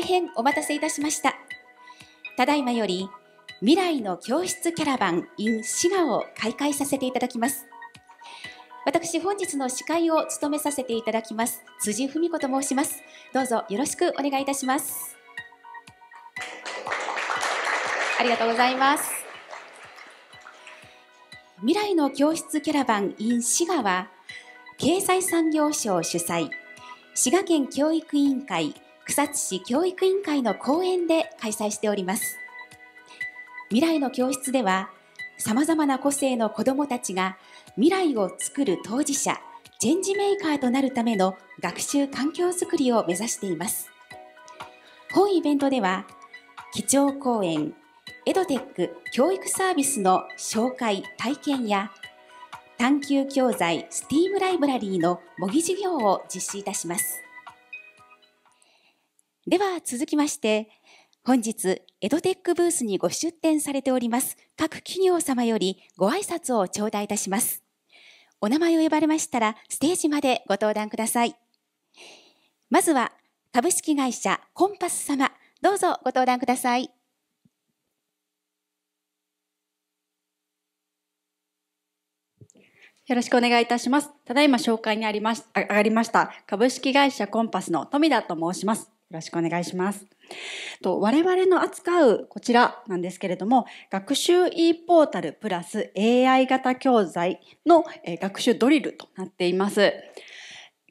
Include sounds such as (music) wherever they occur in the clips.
大変お待たせいたしました。ただいまより、未来の教室キャラバン in 滋賀を開会させていただきます。私、本日の司会を務めさせていただきます、辻文子と申します。どうぞよろしくお願いいたします。ありがとうございます。未来の教室キャラバン in 滋賀は、経済産業省主催、滋賀県教育委員会草津市教育委員会の講演で開催しております未来の教室ではさまざまな個性の子どもたちが未来を作る当事者チェンジメーカーとなるための学習環境づくりを目指しています本イベントでは基調講演エドテック教育サービスの紹介体験や探究教材スティー m ライブラリーの模擬授業を実施いたします。では続きまして、本日、エドテックブースにご出展されております各企業様よりご挨拶を頂戴いたします。お名前を呼ばれましたら、ステージまでご登壇ください。まずは、株式会社コンパス様、どうぞご登壇ください。よろしくお願いいたします。ただいま紹介にありまあ上がりました、株式会社コンパスの富田と申します。よろしくお願いします。と我々の扱うこちらなんですけれども、学習 e ポータルプラス AI 型教材の、え学習ドリルとなっています。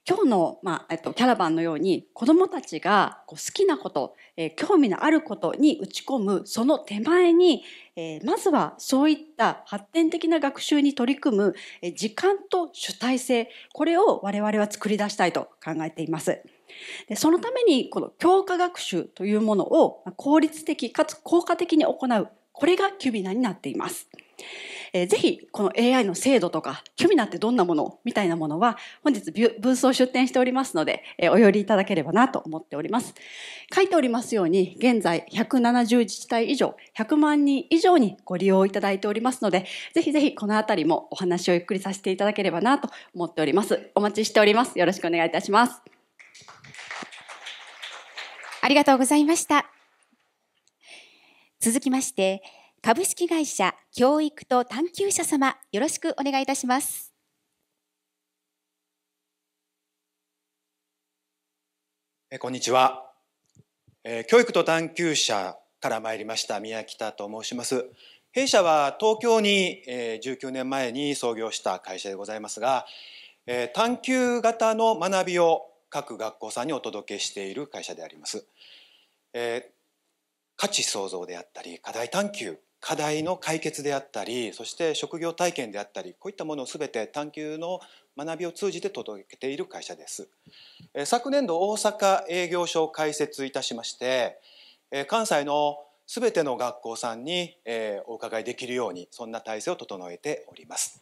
今日の、まあ、えっと、キャラバンのように子どもたちがこう好きなこと、えー、興味のあることに打ち込むその手前に、えー、まずはそういった発展的な学習に取り組む、え時間と主体性これを我々は作り出したいと考えています。でそのためにこの強化学習というものを効率的かつ効果的に行うこれがキュビナになっています。えー、ぜひこの AI の制度とかキュビナってどんなものみたいなものは本日ブースを出展しておりますので、えー、お寄りいただければなと思っております書いておりますように現在170自治体以上100万人以上にご利用いただいておりますのでぜひぜひこのあたりもお話をゆっくりさせていただければなと思っておりますお待ちしておりますよろしくお願いいたしますありがとうございました。続きまして、株式会社教育と探究者様、よろしくお願いいたします。えこんにちは、え教育と探究者から参りました宮北と申します。弊社は東京に、え19年前に創業した会社でございますが、え探究型の学びを各学校さんにお届けしている会社であります。えー、価値創造であったり課題探求課題の解決であったりそして職業体験であったりこういったものをすべて探求の学びを通じて届けている会社です。えー、昨年度大阪営業所を開設いたしまして、えー、関西のすべての学校さんに、えー、お伺いできるようにそんな体制を整えております。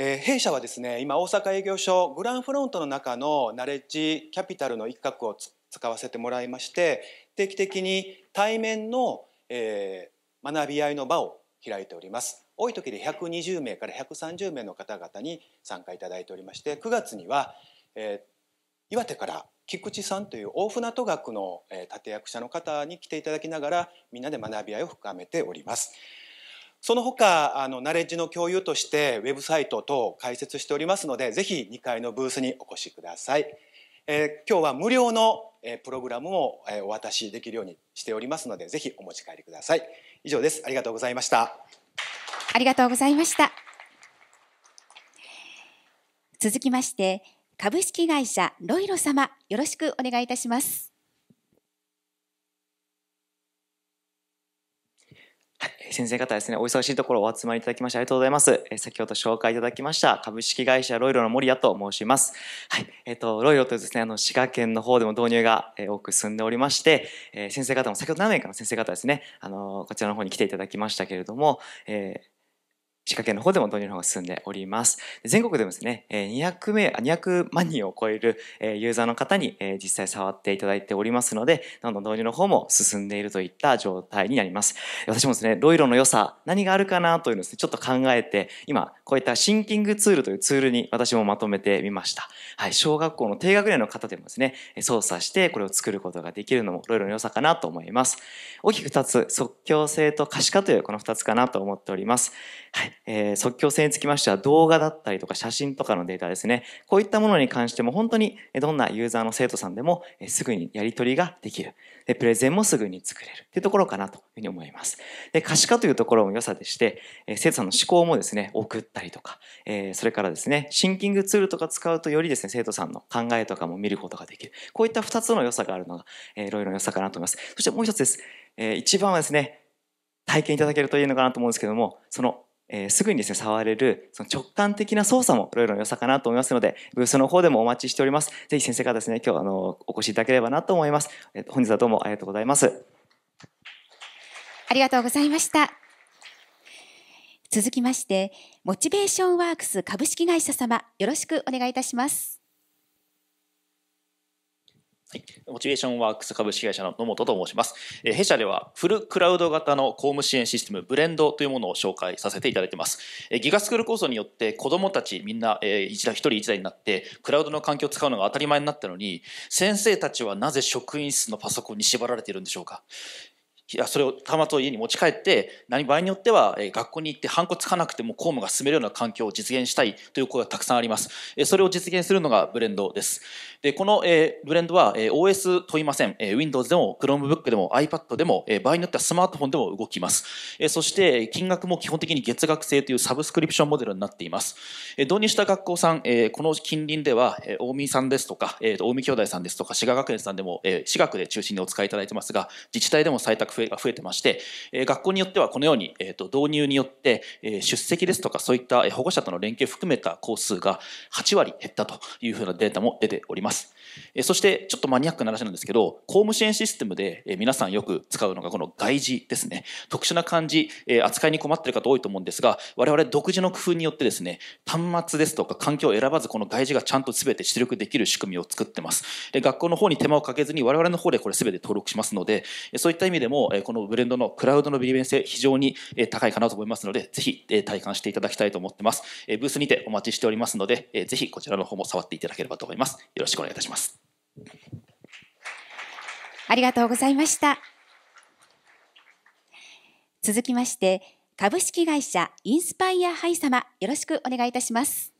えー、弊社はですね今大阪営業所グランフロントの中のナレッジキャピタルの一角を使わせてもらいまして定期的に対面の、えー、学び合いの場を開いております多い時で120名から130名の方々に参加いただいておりまして9月には、えー、岩手から菊池さんという大船渡学の立役者の方に来ていただきながらみんなで学び合いを深めております。その他あのナレッジの共有としてウェブサイト等を開設しておりますのでぜひ2階のブースにお越しください、えー、今日は無料の、えー、プログラムも、えー、お渡しできるようにしておりますのでぜひお持ち帰りください以上ですありがとうございましたありがとうございました続きまして株式会社ロイロ様よろしくお願いいたしますはい、先生方ですね、お忙しいところお集まりいただきましてありがとうございます。え先ほど紹介いただきました、株式会社ロイロの森谷と申します。はい、えっ、ー、と、ロイロというですね、あの、滋賀県の方でも導入が、え多く進んでおりまして、えー、先生方も、先ほど何名かの先生方ですね、あの、こちらの方に来ていただきましたけれども、えー仕掛けの方でも導入の方が進んでおります。全国でもですね、200名、200万人を超えるユーザーの方に実際触っていただいておりますので、どんどん導入の方も進んでいるといった状態になります。私もですね、ロイロの良さ、何があるかなというのをですね、ちょっと考えて、今、こういったシンキングツールというツールに私もまとめてみました。はい、小学校の低学年の方でもですね、操作してこれを作ることができるのもロイロの良さかなと思います。大きく2つ、即興性と可視化というこの2つかなと思っております。はい、えー、即興性につきましては動画だったりとか写真とかのデータですね。こういったものに関しても本当にどんなユーザーの生徒さんでもすぐにやり取りができる。でプレゼンもすぐに作れるというところかなというふうに思います。で可視化というところも良さでして、え生徒さんの思考もですね、送ったりとか、えそれからですね、シンキングツールとか使うとよりですね、生徒さんの考えとかも見ることができる。こういった2つの良さがあるのが、えいろいろ良さかなと思います。そしてもう一つです。えー、一番はですね、体験いただけるといいのかなと思うんですけども、そのえー、すぐにですね、触れる、その直感的な操作もいろいろ良さかなと思いますので、ブースの方でもお待ちしております。ぜひ先生からですね、今日あの、お越しいただければなと思います。えー、本日はどうもありがとうございます。ありがとうございました。続きまして、モチベーションワークス株式会社様、よろしくお願いいたします。はい、モチベーションワークス株式会社の野本と申します。え弊社ではフルクラウド型の公務支援システムブレンドというものを紹介させていただいてます。えギガスクール構想によって子どもたちみんな、えー、一台一人一台になってクラウドの環境を使うのが当たり前になったのに先生たちはなぜ職員室のパソコンに縛られているんでしょうかそれを端末を家に持ち帰って何場合によっては学校に行ってハンコつかなくても公務が進めるような環境を実現したいという声がたくさんありますそれを実現するのがブレンドですでこのブレンドは OS 問いません Windows でも Chromebook でも iPad でも場合によってはスマートフォンでも動きますそして金額も基本的に月額制というサブスクリプションモデルになっています導入した学校さんこの近隣では近江さんですとか近江兄弟さんですとか滋賀学園さんでも私学で中心にお使いいただいてますが自治体でも採択増え増えてまして、え学校によってはこのように、えー、と導入によって、え出席ですとかそういった保護者との連携を含めた校数が8割減ったというふうなデータも出ております。えそしてちょっとマニアックな話なんですけど公務支援システムで、え皆さんよく使うのがこの外事ですね特殊な漢字、え扱いに困ってる方多いと思うんですが我々独自の工夫によってですね端末ですとか環境を選ばずこの外事がちゃんと全て出力できる仕組みを作ってますで学校の方に手間をかけずに我々の方でこれ全て登録しますのでそういった意味でもえこのブレンドのクラウドの利便性非常に、え高いかなと思いますので、ぜひ、え体感していただきたいと思ってます。えブースにてお待ちしておりますので、えぜひこちらの方も触っていただければと思います。よろしくお願いいたします。ありがとうございました。続きまして、株式会社インスパイアハイ様、よろしくお願いいたします。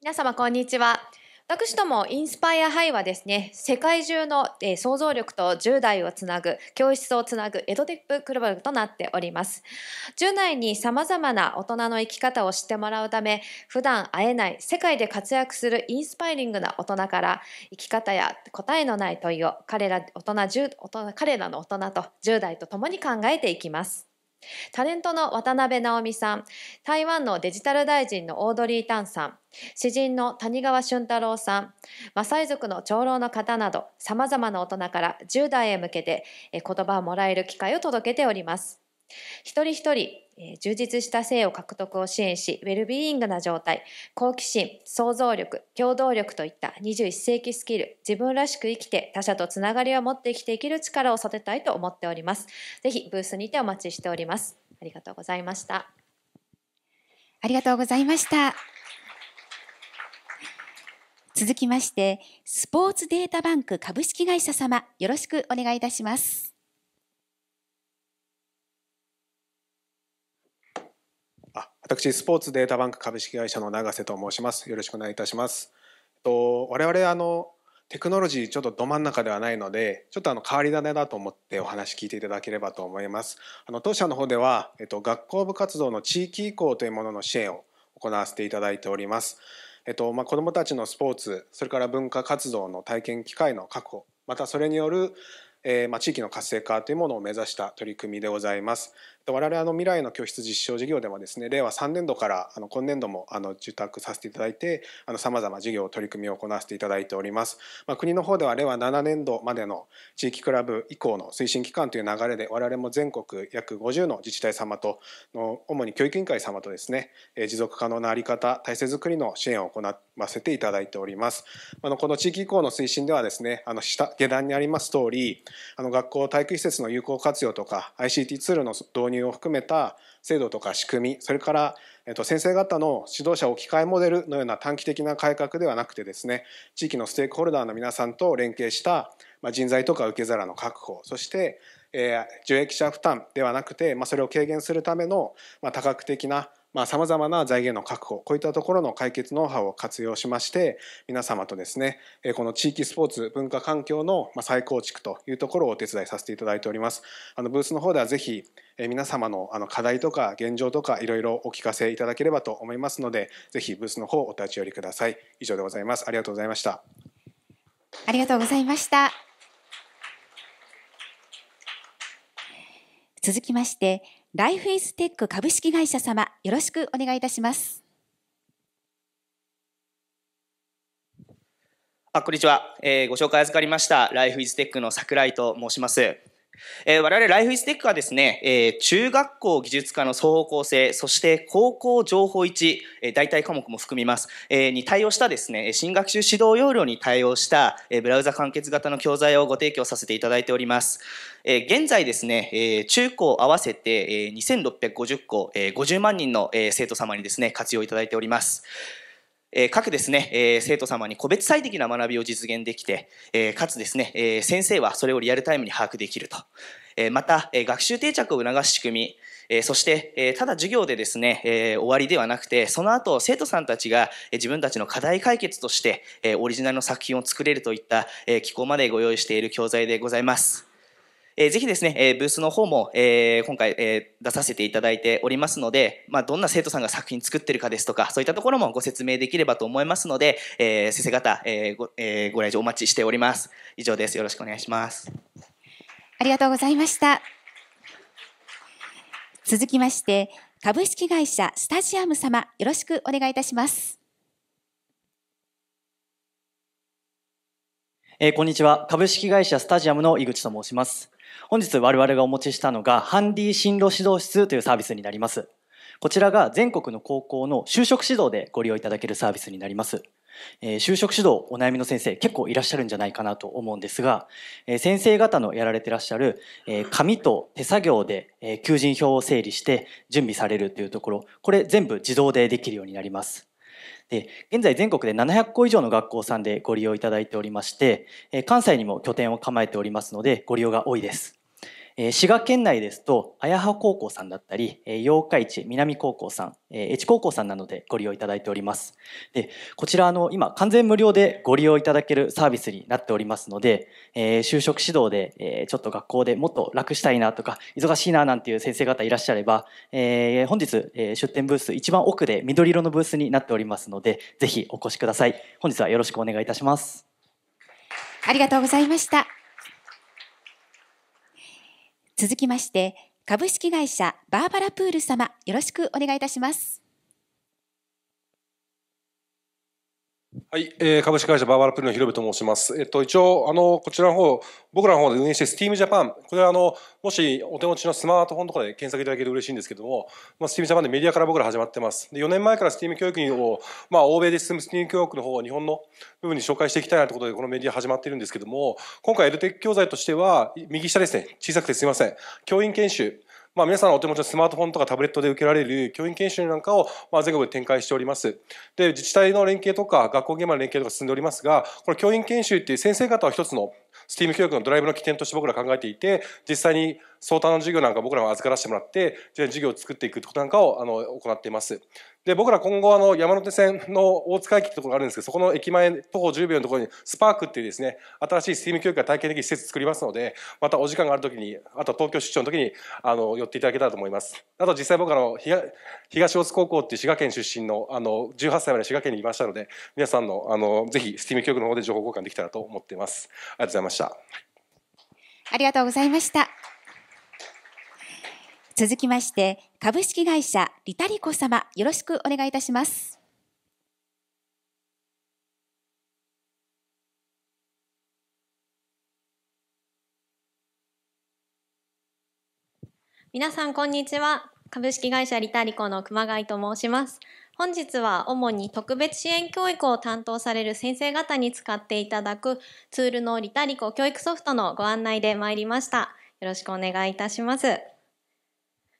皆様、こんにちは。私どもインスパイアハイはですね世界中の、想像力と10代をつなぐ教室をつなぐエドテッククラブとなっております10代にさまざまな大人の生き方を知ってもらうため普段会えない世界で活躍するインスパイリングな大人から生き方や答えのない問いを彼ら大人大人彼らの大人と10代と共に考えていきますタレントの渡辺直美さん、台湾のデジタル大臣のオードリー・タンさん、詩人の谷川俊太郎さん、マサイ族の長老の方など、様々な大人から10代へ向けて言葉をもらえる機会を届けております。一人一人えー、充実した性を獲得を支援し、ウェルビーイングな状態、好奇心、想像力、行動力といった21世紀スキル、自分らしく生きて他者とつながりを持って生きていける力を育てたいと思っております。ぜひブースにてお待ちしております。ありがとうございました。ありがとうございました。続きまして、スポーツデータバンク株式会社様、よろしくお願いいたします。私、スポーツデータバンク株式会社の永瀬と申します。よろしくお願いいたします。と我々あのテクノロジーちょっとど真ん中ではないのでちょっとあの変わり種だと思ってお話聞いていただければと思います。あの当社の方では、えっと、学校部活動の地域移行というものの支援を行わせていただいております。えっとまあ、子どもたちのスポーツそれから文化活動の体験機会の確保またそれによる、えーまあ、地域の活性化というものを目指した取り組みでございます。我々あの未来の教室実証事業でもですね令和3年度からあの今年度もあの受託させていただいてさまざま事業取り組みを行わせていただいております、まあ、国の方では令和7年度までの地域クラブ以降の推進期間という流れで我々も全国約50の自治体様との主に教育委員会様とですね持続可能な在り方体制づくりの支援を行わせていただいておりますあのこの地域移行の推進ではですねあの下下段にあります通りあ学校体育施設の有効活用とか ICT ツールの導入入を含めた制度とか仕組みそれから、えっと、先生方の指導者置き換えモデルのような短期的な改革ではなくてですね地域のステークホルダーの皆さんと連携した、ま人材とか受け皿の確保そして、えー、受益者負担ではなくて、まあ、それを軽減するための、まあ、多角的なさまざ、まな財源の確保こういったところの解決ノウハウを活用しまして皆様とですねこの地域スポーツ文化環境の再構築というところをお手伝いさせていただいておりますあのブースの方ではぜひ皆様のあの課題とか現状とかいろいろお聞かせいただければと思いますのでぜひブースの方お立ち寄りください以上でございますありがとうございましたありがとうございました続きましてライフイズテック株式会社様、よろしくお願いいたします。あ、こんにちは。えー、ご紹介預かりました。ライフイズテックの桜井と申します。えー、我々ライフイステックはですね、えー、中学校技術科の総方向性、そして高校情報1、えー、代替科目も含みます、えー、に対応したですね、新学習指導要領に対応した、えー、ブラウザ完結型の教材をご提供させていただいております。えー、現在ですね、えー、中高合わせて、えー、2650校、えー、50万人の、えー、生徒様にですね、活用いただいております。え各ですね、え生徒様に個別最適な学びを実現できて、えかつですね、え先生はそれをリアルタイムに把握できると。えまた、え学習定着を促す仕組み、えそして、えただ授業でですね、え終わりではなくて、その後、生徒さんたちが、え自分たちの課題解決として、えオリジナルの作品を作れるといった、え機構までご用意している教材でございます。えー、ぜひですね、えー、ブースの方も、えー、今回、えー、出させていただいておりますので、まあ、どんな生徒さんが作品作ってるかですとか、そういったところもご説明できればと思いますので、えー、先生方、えーごえー、ご来場お待ちしております。以上です。よろしくお願いします。ありがとうございました。続きまして、株式会社スタジアム様、よろしくお願いいたします。えー、こんにちは。株式会社スタジアムの井口と申します。本日我々がお持ちしたのがハンディ進路指導室というサービスになります。こちらが全国の高校の就職指導でご利用いただけるサービスになります。えー、就職指導お悩みの先生結構いらっしゃるんじゃないかなと思うんですが、えー、先生方のやられてらっしゃる、えー、紙と手作業で、え求人票を整理して準備されるというところこれ全部自動でできるようになります。で現在全国で700校以上の学校さんでご利用いただいておりまして関西にも拠点を構えておりますのでご利用が多いです。え滋賀県内ですと、綾葉高校さんだったり、え八日市南高校さん、え越智高校さんなどでご利用いただいております。で、こちら、の、今、完全無料でご利用いただけるサービスになっておりますので、え就職指導で、えちょっと学校でもっと楽したいなとか、忙しいななんていう先生方いらっしゃれば、え本日、え出店ブース一番奥で緑色のブースになっておりますので、ぜひお越しください。本日はよろしくお願いいたします。ありがとうございました。続きまして、株式会社バーバラプール様、よろしくお願いいたします。はい、えー、株式会社バーバラプリの広部と申します。えっと、一応、あの、こちらの方、僕らの方で運営して Steam Japan。これは、あの、もしお手持ちのスマートフォンとかで検索いただけると嬉しいんですけども、まあ、Steam Japan でメディアから僕ら始まってます。で、4年前から Steam 教育を、まあ、欧米で進む Steam 教育の方を日本の部分に紹介していきたいなということで、このメディア始まっているんですけども、今回 LTEC 教材としては、右下ですね、小さくてすいません。教員研修、まあ、皆さんのお手持ちのスマートフォンとかタブレットで受けられる教員研修なんかを、まあ、全国で展開しております。で、自治体の連携とか学校現場の連携とか進んでおりますが、この教員研修っていう先生方は一つの STEAM 教育のドライブの起点として僕ら考えていて、実際に相談の授業なんか僕らも預からせてもらって授業を作っていくっことなんかをあの行っています。で僕ら今後あの山手線の大塚駅ってところがあるんですけどそこの駅前徒歩10秒のところにスパークっていうですね新しいスティーム教育が体験的き施設作りますのでまたお時間があるときにあと東京出張のときにあの寄っていただけたらと思いますあと実際僕あの東大津高校っていう滋賀県出身のあの18歳まで滋賀県にいましたので皆さんのあのぜひスティーム教育の方で情報交換できたらと思っていますありがとうございましたありがとうございました続きまして、株式会社リタリコ様、よろしくお願いいたします。みなさん、こんにちは。株式会社リタリコの熊谷と申します。本日は主に特別支援教育を担当される先生方に使っていただくツールのリタリコ教育ソフトのご案内で参りました。よろしくお願いいたします。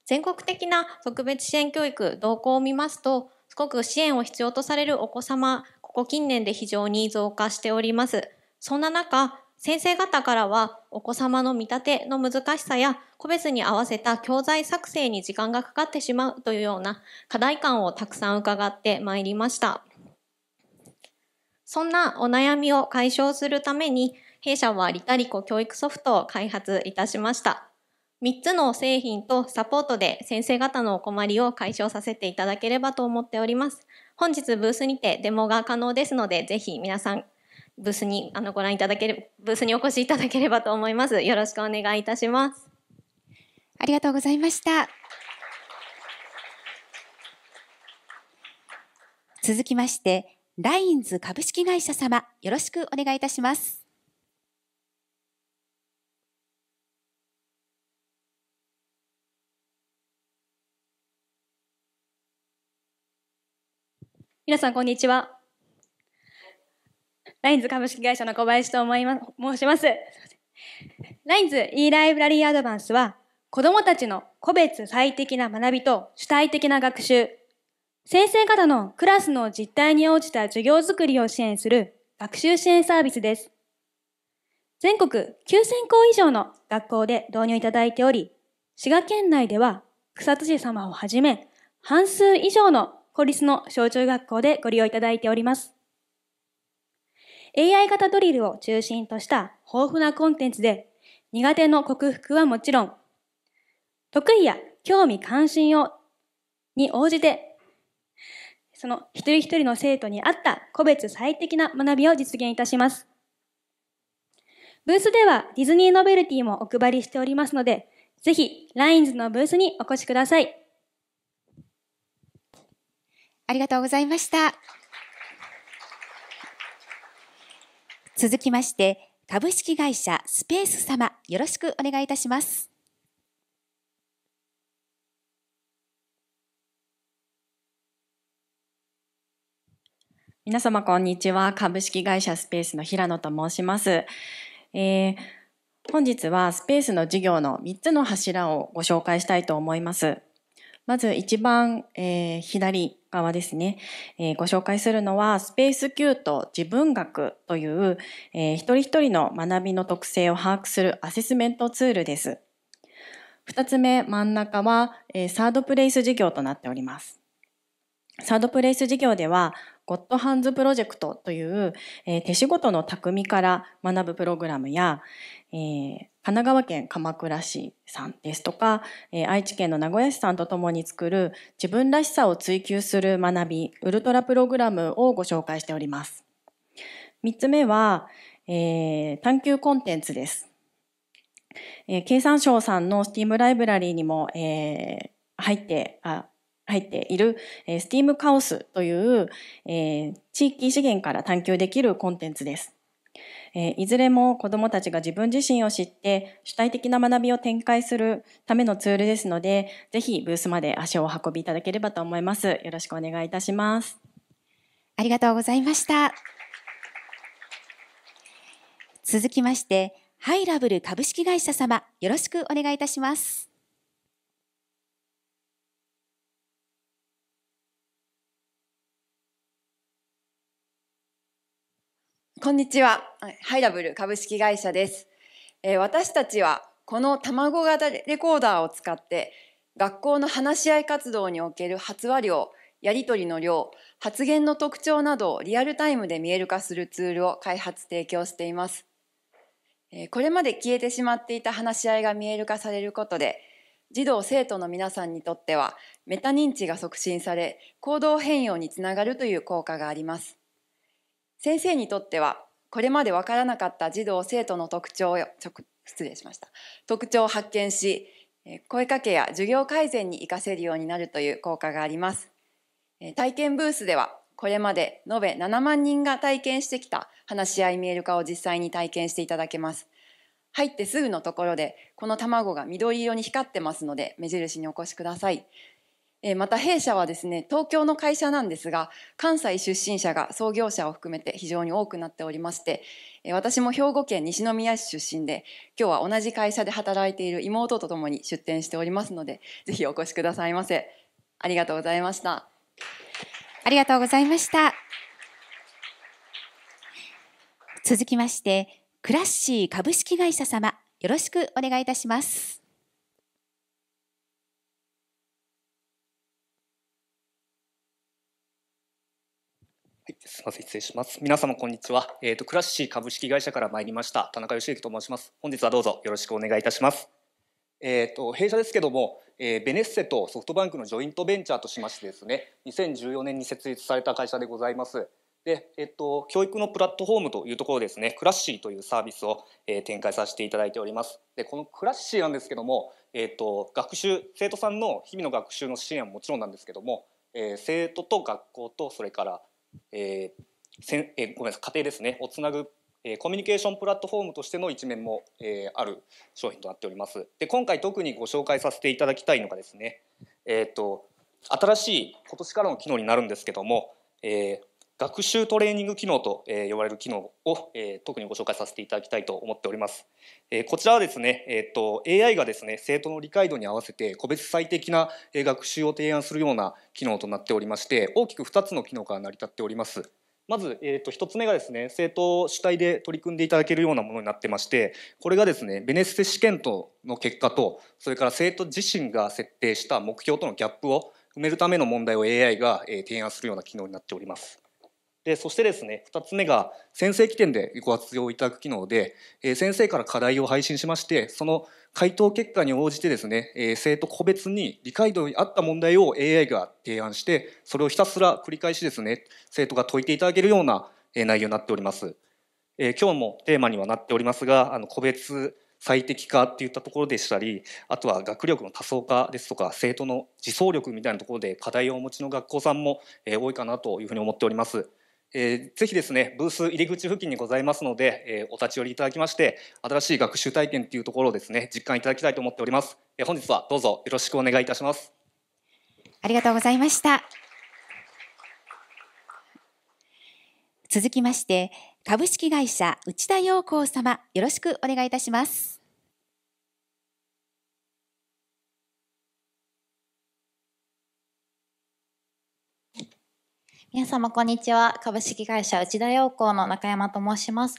全国的な特別支援教育動向を見ますと、すごく支援を必要とされるお子様、ここ近年で非常に増加しております。そんな中、先生方からはお子様の見立ての難しさや個別に合わせた教材作成に時間がかかってしまうというような課題感をたくさん伺ってまいりました。そんなお悩みを解消するために弊社はリタリコ教育ソフトを開発いたしました。3つの製品とサポートで先生方のお困りを解消させていただければと思っております。本日ブースにてデモが可能ですので、ぜひ皆さんブースにあのご覧いただけるブースにお越しいただければと思います。よろしくお願いいたします。ありがとうございました。続きまして、ラインズ株式会社様、よろしくお願いいたします。皆さん、こんにちは。ラインズ株式会社の小林と思いま、申します。ラインズ e ライブラリーアドバンスは、子供たちの個別最適な学びと主体的な学習、先生方のクラスの実態に応じた授業づくりを支援する学習支援サービスです。全国9000校以上の学校で導入いただいており、滋賀県内では草津市様をはじめ、半数以上の公立の小中学校でご利用いただいております。AI 型ドリルを中心とした豊富なコンテンツで、苦手の克服はもちろん、得意や興味関心を、に応じて、その一人一人の生徒に合った個別最適な学びを実現いたします。ブースではディズニーノベルティもお配りしておりますので、ぜひ LINES のブースにお越しください。ありがとうございました。続きまして、株式会社スペース様、よろしくお願いいたします。皆様こんにちは。株式会社スペースの平野と申します。えー、本日はスペースの事業の3つの柱をご紹介したいと思います。まず一番、えー、左、側ですね、えー、ご紹介するのは、スペース Q と自分学という、えー、一人一人の学びの特性を把握するアセスメントツールです。二つ目、真ん中は、えー、サードプレイス事業となっております。サードプレイス事業では、ゴッドハンズプロジェクトという、えー、手仕事の匠から学ぶプログラムや、えー、神奈川県鎌倉市さんですとか、えー、愛知県の名古屋市さんとともに作る自分らしさを追求する学びウルトラプログラムをご紹介しております。3つ目は、えー、探求コンテンツです。えー、経産省さんの STEAM ライブラリーにも、えー、入ってあ入っている、えー、STEAM カオスという、えー、地域資源から探求できるコンテンツです。えー、いずれも子どもたちが自分自身を知って主体的な学びを展開するためのツールですので、ぜひブースまで足をお運びいただければと思います。よろしくお願いいたします。ありがとうございました。続きまして、ハイラブル株式会社様、よろしくお願いいたします。こんにちは。ハイダブル株式会社です。えー、私たちはこの卵型レコーダーを使って学校の話し合い活動における発話量、やり取りの量、発言の特徴などをリアルタイムで見える化するツールを開発提供しています。えー、これまで消えてしまっていた話し合いが見える化されることで、児童生徒の皆さんにとってはメタ認知が促進され行動変容につながるという効果があります。先生にとってはこれまで分からなかった児童生徒の特徴を失礼しました特徴を発見し声かけや授業改善に活かせるようになるという効果があります体験ブースではこれまで延べ7万人が体験してきた話し合い見える化を実際に体験していただけます入ってすぐのところでこの卵が緑色に光ってますので目印にお越しくださいえまた弊社はですね東京の会社なんですが関西出身者が創業者を含めて非常に多くなっておりまして私も兵庫県西宮市出身で今日は同じ会社で働いている妹とともに出店しておりますのでぜひお越しくださいませありがとうございましたありがとうございました続きましてクラッシー株式会社様よろしくお願いいたしますす。すみません、失礼します。皆様、こんにちは。えっ、ー、と、クラッシー株式会社から参りました、田中義之と申します。本日はどうぞよろしくお願いいたします。えっ、ー、と、弊社ですけども、えー、ベネッセとソフトバンクのジョイントベンチャーとしましてですね、2014年に設立された会社でございます。で、えっ、ー、と、教育のプラットフォームというところですね、クラッシーというサービスを、えー、展開させていただいております。で、このクラッシーなんですけども、えっ、ー、と、学習、生徒さんの日々の学習の支援はもちろんなんですけども、え生徒と学校とそれからえー、せんえー、ごめんなさい家庭ですねをつなぐ、えー、コミュニケーションプラットフォームとしての一面も、えー、ある商品となっております。で今回特にご紹介させていただきたいのがですね、えーと、と新しい今年からの機能になるんですけども、えー、学習トレーニング機能と、え呼ばれる機能を、え特にご紹介させていただきたいと思っております。えこちらはですね、えっと、AI がですね生徒の理解度に合わせて個別最適な学習を提案するような機能となっておりまして大きく2つの機能から成り立っております。まず、えー、と1つ目がですね生徒主体で取り組んでいただけるようなものになってましてこれがですねベネッセ試験との結果とそれから生徒自身が設定した目標とのギャップを埋めるための問題を AI が提案するような機能になっております。でそしてですね2つ目が先生起点でご活用いただく機能で、えー、先生から課題を配信しましてその回答結果に応じてですね、えー、生徒個別に理解度に合った問題を AI が提案してそれをひたすら繰り返しですね生徒が解いていただけるような内容になっております。えー、今日もテーマにはなっておりますがあの個別最適化っていったところでしたりあとは学力の多層化ですとか生徒の自走力みたいなところで課題をお持ちの学校さんも多いかなというふうに思っております。えー、ぜひですね、ブース入り口付近にございますので、えー、お立ち寄りいただきまして、新しい学習体験というところをですね、実感いただきたいと思っております。えー、本日はどうぞよろしくお願いいたします。ありがとうございました。続きまして、株式会社内田洋光様、よろしくお願いいたします。皆様こんにちは。株式会社内田洋行の中山と申します。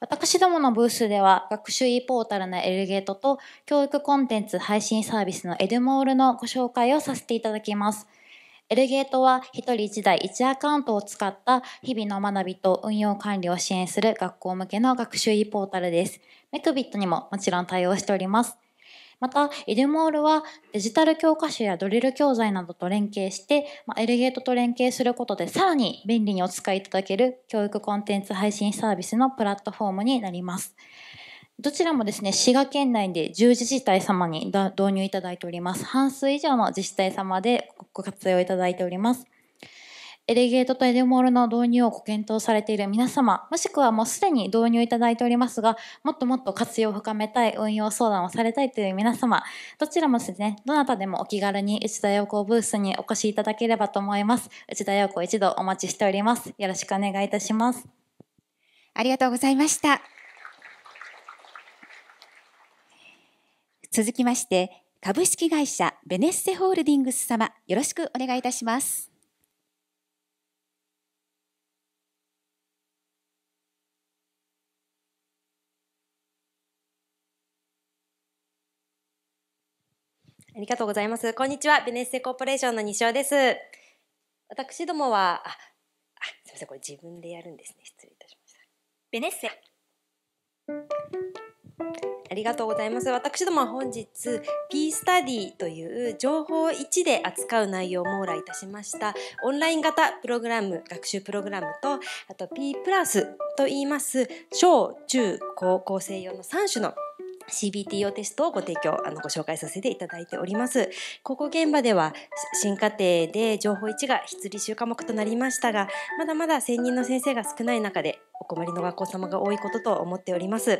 私どものブースでは学習 e ポータルのエルゲートと教育コンテンツ配信サービスのエルモールのご紹介をさせていただきます。エルゲートは1人1台1アカウントを使った日々の学びと運用管理を支援する学校向けの学習 e ポータルです。メクビットにももちろん対応しております。また、エデモールはデジタル教科書やドリル教材などと連携して、まあ、エレゲートと連携することでさらに便利にお使いいただける教育コンテンツ配信サービスのプラットフォームになります。どちらもですね、滋賀県内で10自治体様に導入いただいております。半数以上の自治体様でご活用いただいております。エレゲートとエデモールの導入をご検討されている皆様、もしくはもうすでに導入いただいておりますが、もっともっと活用を深めたい、運用相談をされたいという皆様、どちらもですね、どなたでもお気軽に内田洋子ブースにお越しいただければと思います。内田洋子一度お待ちしております。よろしくお願いいたします。ありがとうございました。続きまして、株式会社ベネッセホールディングス様、よろしくお願いいたします。ありがとうございます。こんにちは。ベネッセコーポレーションの西尾です。私どもは、あ、あすみません、これ自分でやるんですね。失礼いたしました。ベネッセ。ありがとうございます。私どもは本日、P スタディという情報1で扱う内容を網羅いたしました、オンライン型プログラム、学習プログラムと、あと P プラスと言います、小、中、高校生用の3種の CBT テストをご提供、あの、ご紹介させていただいております。高校現場では、新課程で情報1が必履修科目となりましたが、まだまだ専任の先生が少ない中で、お困りの学校様が多いことと思っております。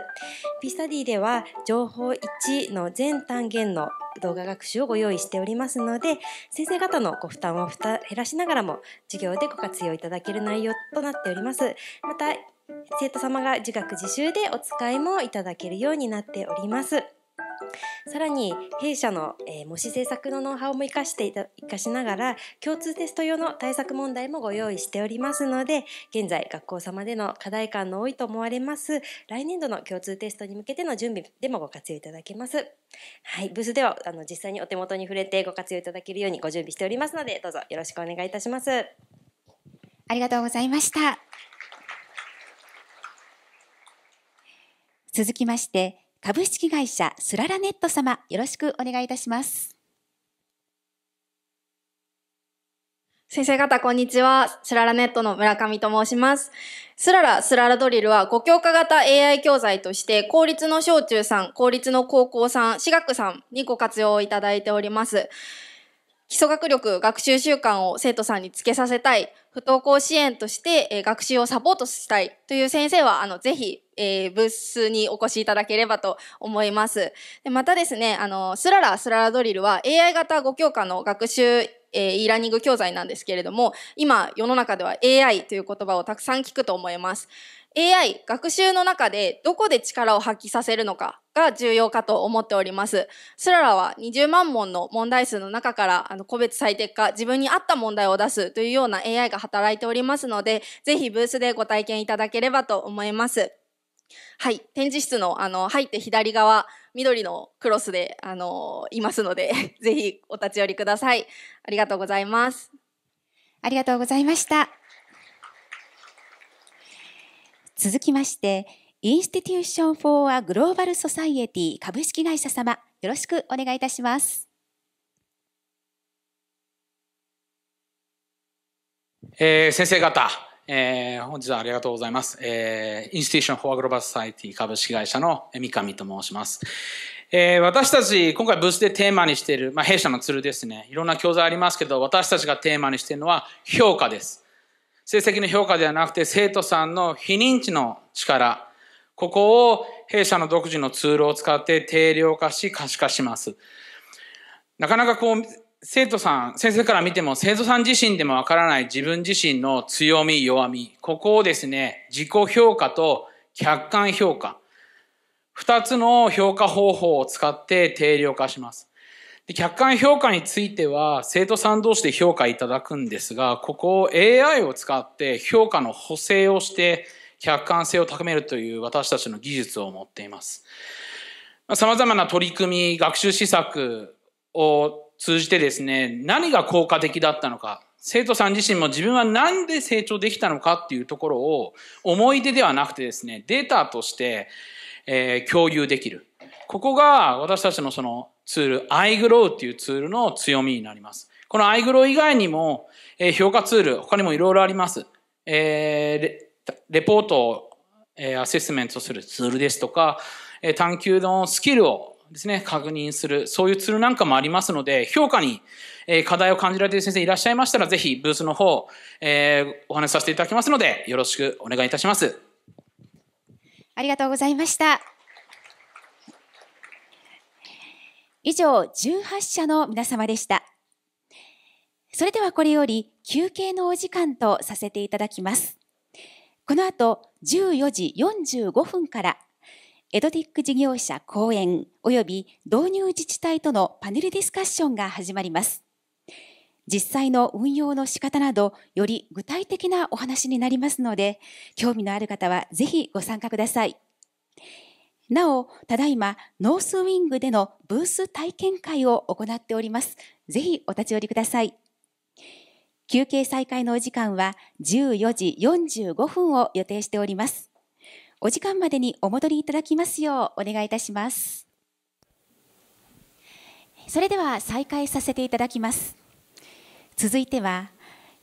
ピスタディでは、情報1の全単元の動画学習をご用意しておりますので、先生方のご負担を減らしながらも、授業でご活用いただける内容となっております。また、生徒様が自学自習でお使いもいただけるようになっております。さらに弊社の、えー、模試制作のノウハウも生かしていた生かしながら共通テスト用の対策問題もご用意しておりますので現在学校様での課題感の多いと思われます来年度の共通テストに向けての準備でもご活用いただけます。はい、ブースではあの実際にお手元に触れてご活用いただけるようにご準備しておりますのでどうぞよろしくお願いいたします。ありがとうございました。続きまして、株式会社スララネット様、よろしくお願いいたします。先生方、こんにちは。スララネットの村上と申します。スララ、スララドリルは、ご教科型 AI 教材として、公立の小中さん、公立の高校さん、私学さんにご活用いただいております。基礎学力学習習慣を生徒さんにつけさせたい、不登校支援として、えー、学習をサポートしたいという先生は、あの、ぜひ、えー、ブースにお越しいただければと思います。でまたですね、あの、スララ、スララドリルは AI 型5教科の学習えー、e ラーニング教材なんですけれども、今世の中では AI という言葉をたくさん聞くと思います。AI、学習の中でどこで力を発揮させるのかが重要かと思っております。スララは20万問の問題数の中からあの個別最適化、自分に合った問題を出すというような AI が働いておりますので、ぜひブースでご体験いただければと思います。はい、展示室のあの入って左側、緑のクロスであのいますので (laughs) ぜひお立ち寄りください。ありがとうございます。ありがとうございました。続きまして、インスティテューション・フォー・ア・グローバル・ソサイエティ株式会社様、よろしくお願いいたします。えー、先生方、えー、本日はありがとうございます。えー、インスティテューション・フォー・ア・グローバル・ソサイエティ株式会社の三上と申します。えー、私たち、今回ブースでテーマにしている、まあ、弊社のツールですね。いろんな教材ありますけど、私たちがテーマにしているのは評価です。成績の評価ではなくて生徒さんの非認知の力、ここを弊社の独自のツールを使って定量化し可視化します。なかなかこう、生徒さん、先生から見ても生徒さん自身でもわからない自分自身の強み、弱み、ここをですね、自己評価と客観評価、二つの評価方法を使って定量化します。で客観評価については生徒さん同士で評価いただくんですが、ここを AI を使って評価の補正をして客観性を高めるという私たちの技術を持っています。様々な取り組み、学習施策を通じてですね、何が効果的だったのか、生徒さん自身も自分は何で成長できたのかっていうところを思い出ではなくてですね、データとして、えー、共有できる。ここが私たちのそのツール、アイグローっていうツールの強みになります。このアイグロー以外にも、えー、評価ツール、他にもいろいろあります。えー、レポートを、えー、アセスメントするツールですとか、えー、探求のスキルをですね、確認する、そういうツールなんかもありますので、評価に、えー、課題を感じられている先生いらっしゃいましたら、ぜひブースの方、えー、お話しさせていただきますので、よろしくお願いいたします。ありがとうございました。以上18社の皆様でした。それではこれより休憩のお時間とさせていただきます。この後14時45分からエドティック事業者講演及び導入自治体とのパネルディスカッションが始まります。実際の運用の仕方などより具体的なお話になりますので興味のある方はぜひご参加ください。なお、ただいま、ノースウィングでのブース体験会を行っております。ぜひお立ち寄りください。休憩再開のお時間は14時45分を予定しております。お時間までにお戻りいただきますようお願いいたします。それでは再開させていただきます。続いては、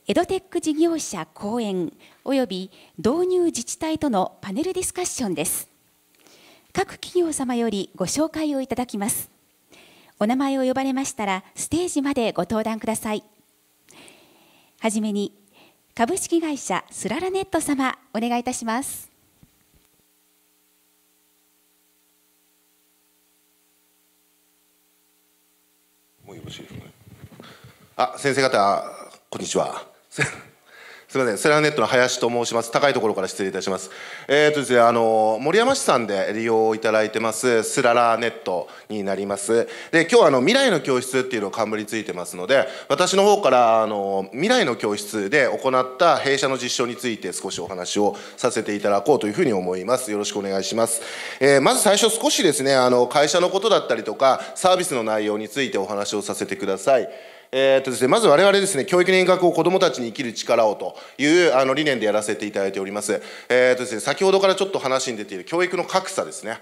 エドテック事業者講演及び導入自治体とのパネルディスカッションです。各企業様よりご紹介をいただきますお名前を呼ばれましたらステージまでご登壇くださいはじめに株式会社スララネット様お願いいたしますもうよろしいですかあ先生方こんにちはすみません、セラネットの林と申します。高いところから失礼いたします。えっ、ー、とですね、あの森山市さんで利用いただいてますスララネットになります。で、今日あの未来の教室っていうのを冠ついてますので、私の方からあの未来の教室で行った弊社の実証について少しお話をさせていただこうというふうに思います。よろしくお願いします。えー、まず最初少しですね、あの会社のことだったりとかサービスの内容についてお話をさせてください。えーとですね、まず我々ですね教育の遠隔を子どもたちに生きる力をというあの理念でやらせていただいております,、えーとですね、先ほどからちょっと話に出ている教育の格差ですね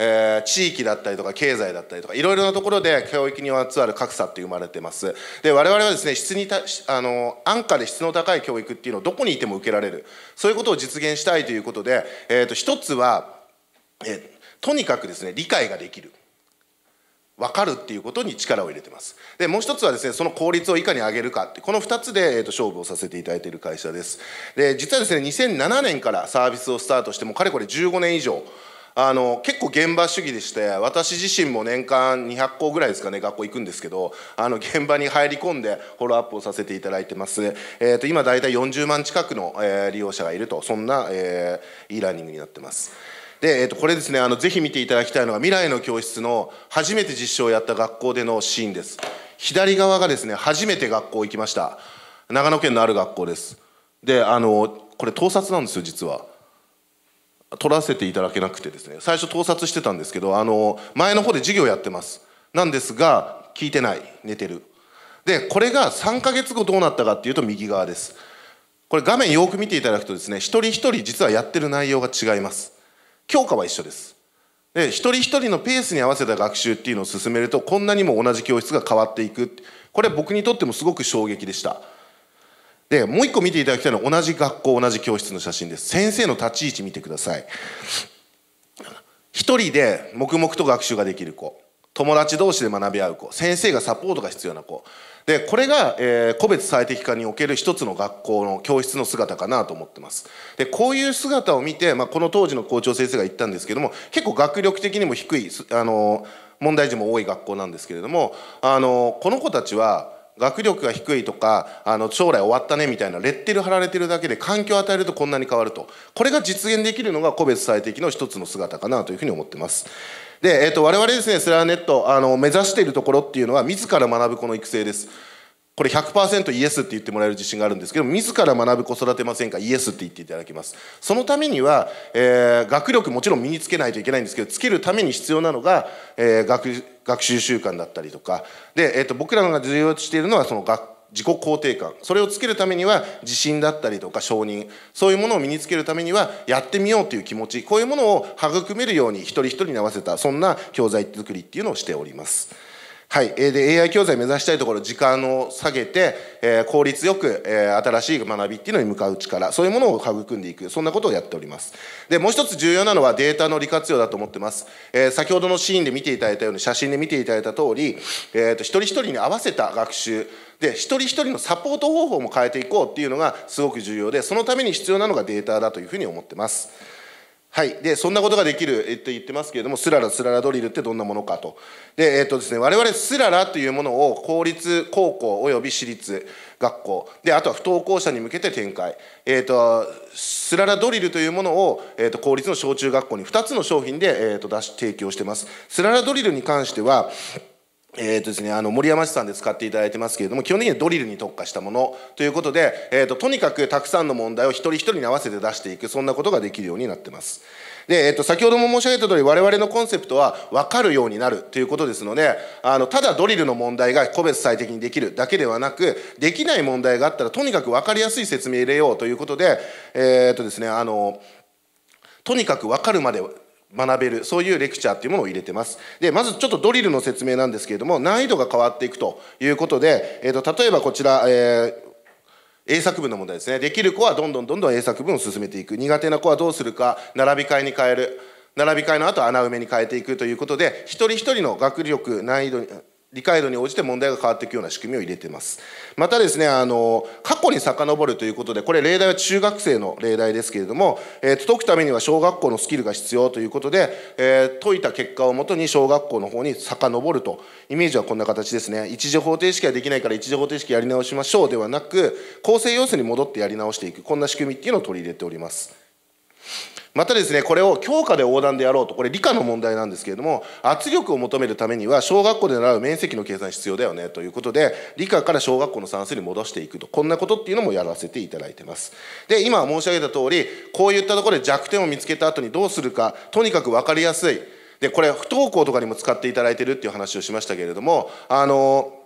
えー、地域だったりとか経済だったりとかいろいろなところで教育にまつわる格差って生まれてますで我々はですね質にたあの安価で質の高い教育っていうのをどこにいても受けられるそういうことを実現したいということで、えーと、一つは、えー、とにかくですね理解ができる分かるっていうことに力を入れてます。で、もう一つはですね、その効率をいかに上げるかって、この2つで、えー、と勝負をさせていただいている会社です。で、実はですね、2007年からサービスをスタートしても、かれこれ15年以上、あの結構現場主義でして私自身も年間200校ぐらいですかね学校行くんですけどあの現場に入り込んでフォローアップをさせていただいてます、えーと、と今大体40万近くの、えー、利用者がいるとそんな、えー、いラーニングになってます。で、えっと、これですねあのぜひ見ていただきたいのが未来の教室の初めて実証をやった学校でのシーンです左側がですね初めて学校行きました長野県のある学校ですであのこれ盗撮なんですよ実は撮らせていただけなくてですね最初盗撮してたんですけどあの前の方で授業やってますなんですが聞いてない寝てるでこれが3ヶ月後どうなったかっていうと右側ですこれ画面よく見ていただくとですね一人一人実はやってる内容が違います教科は一緒です。で一人一人のペースに合わせた学習っていうのを進めるとこんなにも同じ教室が変わっていくこれ僕にとってもすごく衝撃でしたでもう一個見ていただきたいのは同じ学校同じ教室の写真です先生の立ち位置見てください一人で黙々と学習ができる子友達同士で学び合う子先生がサポートが必要な子でこれが、えー、個別最適化における一つの学校の教室の姿かなと思ってますでこういう姿を見て、まあ、この当時の校長先生が言ったんですけども結構学力的にも低いあの問題児も多い学校なんですけれどもあのこの子たちは学力が低いとかあの将来終わったねみたいなレッテル貼られてるだけで環境を与えるとこんなに変わるとこれが実現できるのが個別最適の一つの姿かなというふうに思ってます。で、えーと、我々ですねスラーネットあの目指しているところっていうのは自ら学ぶ子の育成ですこれ100%イエスって言ってもらえる自信があるんですけど自ら学ぶ子育てませんかイエスって言っていただきますそのためには、えー、学力もちろん身につけないといけないんですけどつけるために必要なのが、えー、学学習習慣だったりとかで、えーと、僕らが重要としているのはその学自己肯定感それをつけるためには自信だったりとか承認そういうものを身につけるためにはやってみようという気持ちこういうものを育めるように一人一人に合わせたそんな教材作りっていうのをしております。はい、で AI 教材目指したいところ時間を下げて、えー、効率よく、えー、新しい学びっていうのに向かう力そういうものを育んでいくそんなことをやっておりますでもう一つ重要なのはデータの利活用だと思ってます、えー、先ほどのシーンで見ていただいたように写真で見ていただいた通り、えーと、と一人一人に合わせた学習で一人一人のサポート方法も変えていこうっていうのがすごく重要でそのために必要なのがデータだというふうに思ってますはい、でそんなことができる、えっと、言ってますけれども、スララ、スララドリルってどんなものかと、でえっとですね、我々スララというものを公立高校および私立学校で、あとは不登校者に向けて展開、えっと、スララドリルというものを、えっと、公立の小中学校に2つの商品で、えっと、出し提供してます。スララドリルに関してはえーとですね、あの森山市さんで使っていただいてますけれども基本的にはドリルに特化したものということで、えーと、とにかくたくさんの問題を一人一人に合わせて出していくそんなことができるようになってます。で、えっと、先ほども申し上げた通り、我々のコンセプトは分かるようになるということですので、あの、ただドリルの問題が個別最適にできるだけではなく、できない問題があったら、とにかく分かりやすい説明入れようということで、えー、っとですね、あの、とにかく分かるまで学べるそういうレクチャーっていうものを入れてますでまずちょっとドリルの説明なんですけれども難易度が変わっていくということで、えーと、と例えばこちら、えー英作文の問題ですねできる子はどんどんどんどん英作文を進めていく苦手な子はどうするか並び替えに変える並び替えの後穴埋めに変えていくということで一人一人の学力難易度理解度に応じて問題が変わっていくような仕組みを入れてます。またですね、あの、過去に遡るということで、これ例題は中学生の例題ですけれども、えー、解くためには小学校のスキルが必要ということで、えー、解いた結果をもとに小学校の方に遡ると、イメージはこんな形ですね。一次方程式はできないから一次方程式やり直しましょうではなく、構成要素に戻ってやり直していく、こんな仕組みっていうのを取り入れております。またですねこれを教科で横断でやろうとこれ理科の問題なんですけれども圧力を求めるためには小学校で習う面積の計算必要だよねということで理科から小学校の算数に戻していくとこんなことっていうのもやらせていただいてますで今申し上げた通りこういったところで弱点を見つけた後にどうするかとにかく分かりやすいでこれ不登校とかにも使っていただいてるっていう話をしましたけれどもあの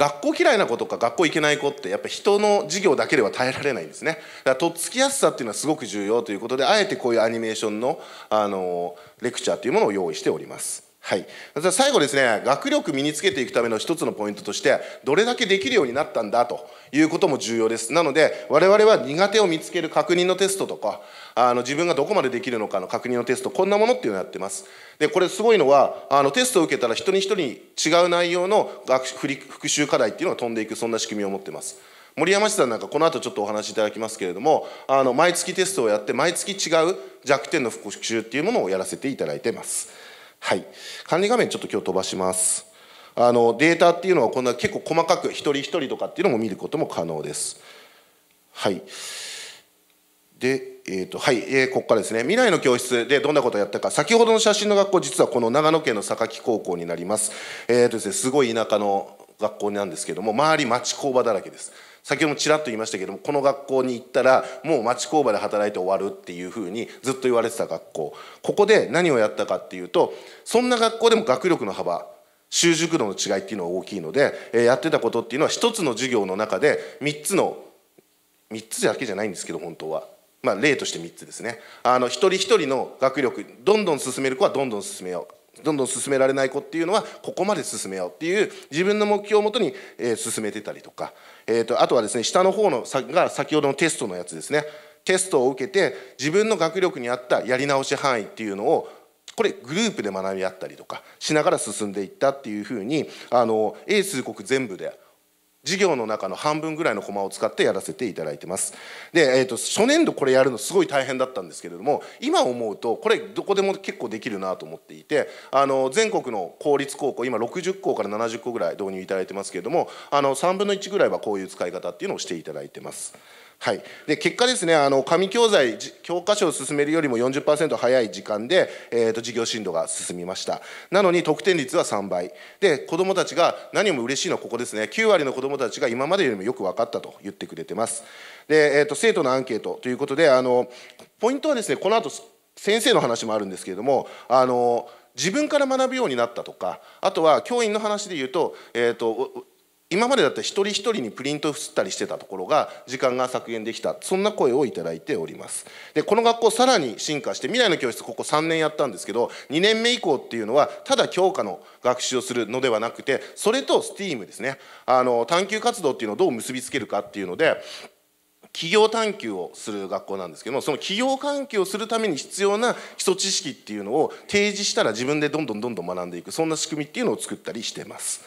学校嫌いな子とか学校行けない子ってやっぱ人の授業だけでは耐えられないんですねだからとっつきやすさっていうのはすごく重要ということであえてこういうアニメーションのあのレクチャーというものを用意しておりますはい、最後ですね学力身につけていくための一つのポイントとしてどれだけできるようになったんだということも重要ですなので我々は苦手を見つける確認のテストとかあの自分がどこまでできるのかの確認のテストこんなものっていうのをやってますでこれすごいのはあのテストを受けたら一人一人違う内容の学復習課題っていうのが飛んでいくそんな仕組みを持ってます。森山市さんなんかこの後ちょっとお話しいただきますけれどもあの毎月テストをやって毎月違う弱点の復習っていうものをやらせていただいてます。はい、管理画面ちょっと今日飛ばします。あのデータっていうのはこんな結構細かく一人一人とかっていうのも見ることも可能です。はいで、えーとはいえー、ここからですね未来の教室でどんなことをやったか先ほどの写真の学校実はこの長野県の榊高校になります,、えーとですね、すごい田舎の学校なんですけども周り町工場だらけです先ほどもちらっと言いましたけどもこの学校に行ったらもう町工場で働いて終わるっていうふうにずっと言われてた学校ここで何をやったかっていうとそんな学校でも学力の幅習熟度の違いっていうのは大きいので、えー、やってたことっていうのは一つの授業の中で3つの3つだけじゃないんですけど本当はまあ、例として3つですねあの一人一人の学力どんどん進める子はどんどん進めようどんどん進められない子っていうのはここまで進めようっていう自分の目標をもとに、えー、進めてたりとか、えーと、あとはですね下の方のが先ほどのテストのやつですねテストを受けて自分の学力に合ったやり直し範囲っていうのをこれグループで学び合ったりとかしながら進んでいったっていうふうにあの英数国全部で事業の中の半分ぐらいのコマを使ってやらせていただいてます。で、えーと、初年度これやるのすごい大変だったんですけれども今思うとこれどこでも結構できるなと思っていてあの全国の公立高校今60校から70校ぐらい導入いただいてますけれどもあの3分の1ぐらいはこういう使い方っていうのをしていただいてます。はい、で結果ですねあの紙教材教科書を進めるよりも40%早い時間で、えー、と授業進度が進みましたなのに得点率は3倍で子どもたちが何も嬉しいのはここですね9割の子どもたちが今までよりもよく分かったと言ってくれてますで、えーと、生徒のアンケートということであのポイントはですねこの後先生の話もあるんですけれどもあの自分から学ぶようになったとかあとは教員の話で言うと,、えーと今までだったら一人一人にプリント振ったりしてたところが時間が削減できたそんな声をいただいておりますでこの学校さらに進化して未来の教室ここ3年やったんですけど2年目以降っていうのはただ教科の学習をするのではなくてそれと STEAM ですねあの探究活動っていうのをどう結びつけるかっていうので企業探求をする学校なんですけどもその企業探求をするために必要な基礎知識っていうのを提示したら自分でどんどんどんどん学んでいくそんな仕組みっていうのを作ったりしてます。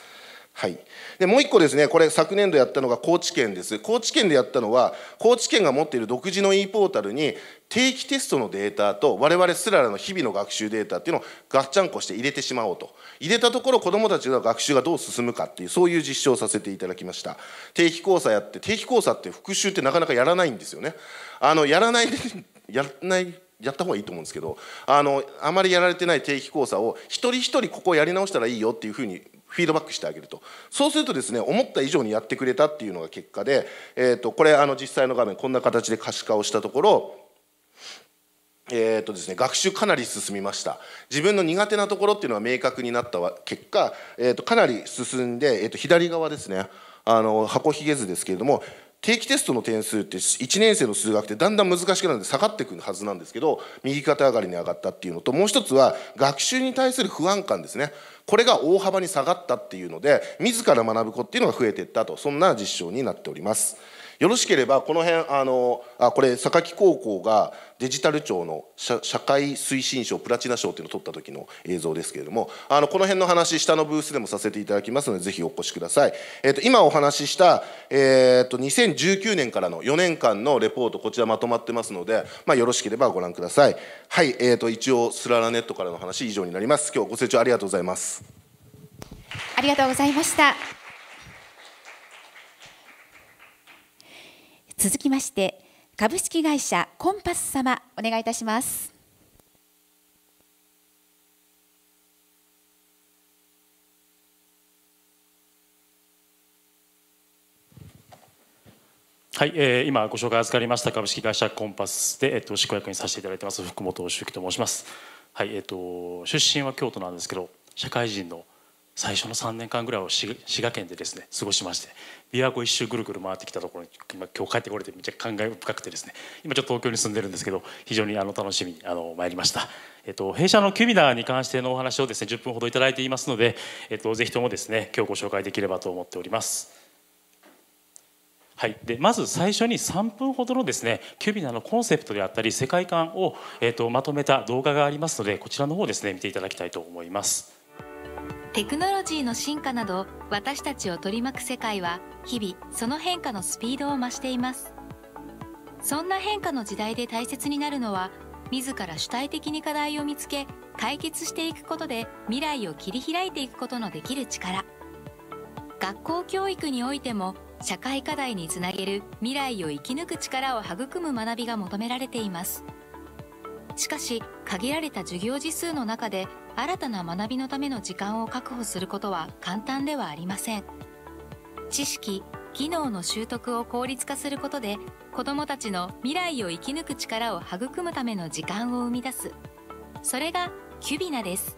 はい、でもう1個ですね、これ、昨年度やったのが高知県です、高知県でやったのは、高知県が持っている独自の e ポータルに、定期テストのデータと、われわれすららの日々の学習データっていうのをガッチャンコして入れてしまおうと、入れたところ、子どもたちの学習がどう進むかっていう、そういう実証をさせていただきました、定期考査やって、定期考査って復習ってなかなかやらないんですよね。あのやらない (laughs) やらないやった方がいいと思うんですけどあのあまりやられてない定期講座を一人一人ここをやり直したらいいよっていうふうにフィードバックしてあげるとそうするとですね思った以上にやってくれたっていうのが結果で、えーと、これあの実際の画面こんな形で可視化をしたところえーとですね、学習かなり進みました自分の苦手なところっていうのは明確になった結果、えーと、かなり進んで、えーと左側ですねあの箱ひげ図ですけれども定期テストの点数って1年生の数学ってだんだん難しくなるんで下がってくるはずなんですけど右肩上がりに上がったっていうのともう一つは学習に対する不安感ですねこれが大幅に下がったっていうので自ら学ぶ子っていうのが増えていったとそんな実証になっております。よろしければこの辺あのあこれ榊高校がデジタル庁の社会推進賞プラチナ賞っていうのを取った時の映像ですけれどもあのこの辺の話下のブースでもさせていただきますのでぜひお越しください、えーと、今お話しした、えーと、2019年からの4年間のレポートこちらまとまってますので、まあ、よろしければご覧くださいはい、えーと一応スララネットからの話以上になります今日ご清聴ありがとうございますありがとうございました続きまして株式会社コンパス様お願いいたしますはい、えー、今ご紹介預かりました株式会社コンパスで、えっと、執行役にさせていただいてます福本修樹と申します、はいえっと、出身は京都なんですけど社会人の最初の3年間ぐらいを滋賀県でですね過ごしまして琵琶湖一周ぐるぐる回ってきたところに今今日帰ってこれてめちゃ感慨深くてですね今ちょっと東京に住んでるんですけど非常にあの楽しみにあの参りました、えっと、弊社のキュビナーに関してのお話をですね10分ほど頂いていますので、えっと、ぜひともですね今日ご紹介できればと思っておりますはい、でまず最初に3分ほどのですねキュビナのコンセプトであったり世界観を、えーと、とまとめた動画がありますのでこちらの方をですね見ていただきたいと思います。テクノロジーの進化など私たちを取り巻く世界は日々その変化のスピードを増していますそんな変化の時代で大切になるのは自ら主体的に課題を見つけ解決していくことで未来を切り開いていくことのできる力学校教育においても社会課題につなげる未来を生き抜く力を育む学びが求められていますしかし限られた授業時数の中で新たな学びのための時間を確保することは簡単ではありません知識技能の習得を効率化することで子どもたちの未来を生き抜く力を育むための時間を生み出すそれがキュビナです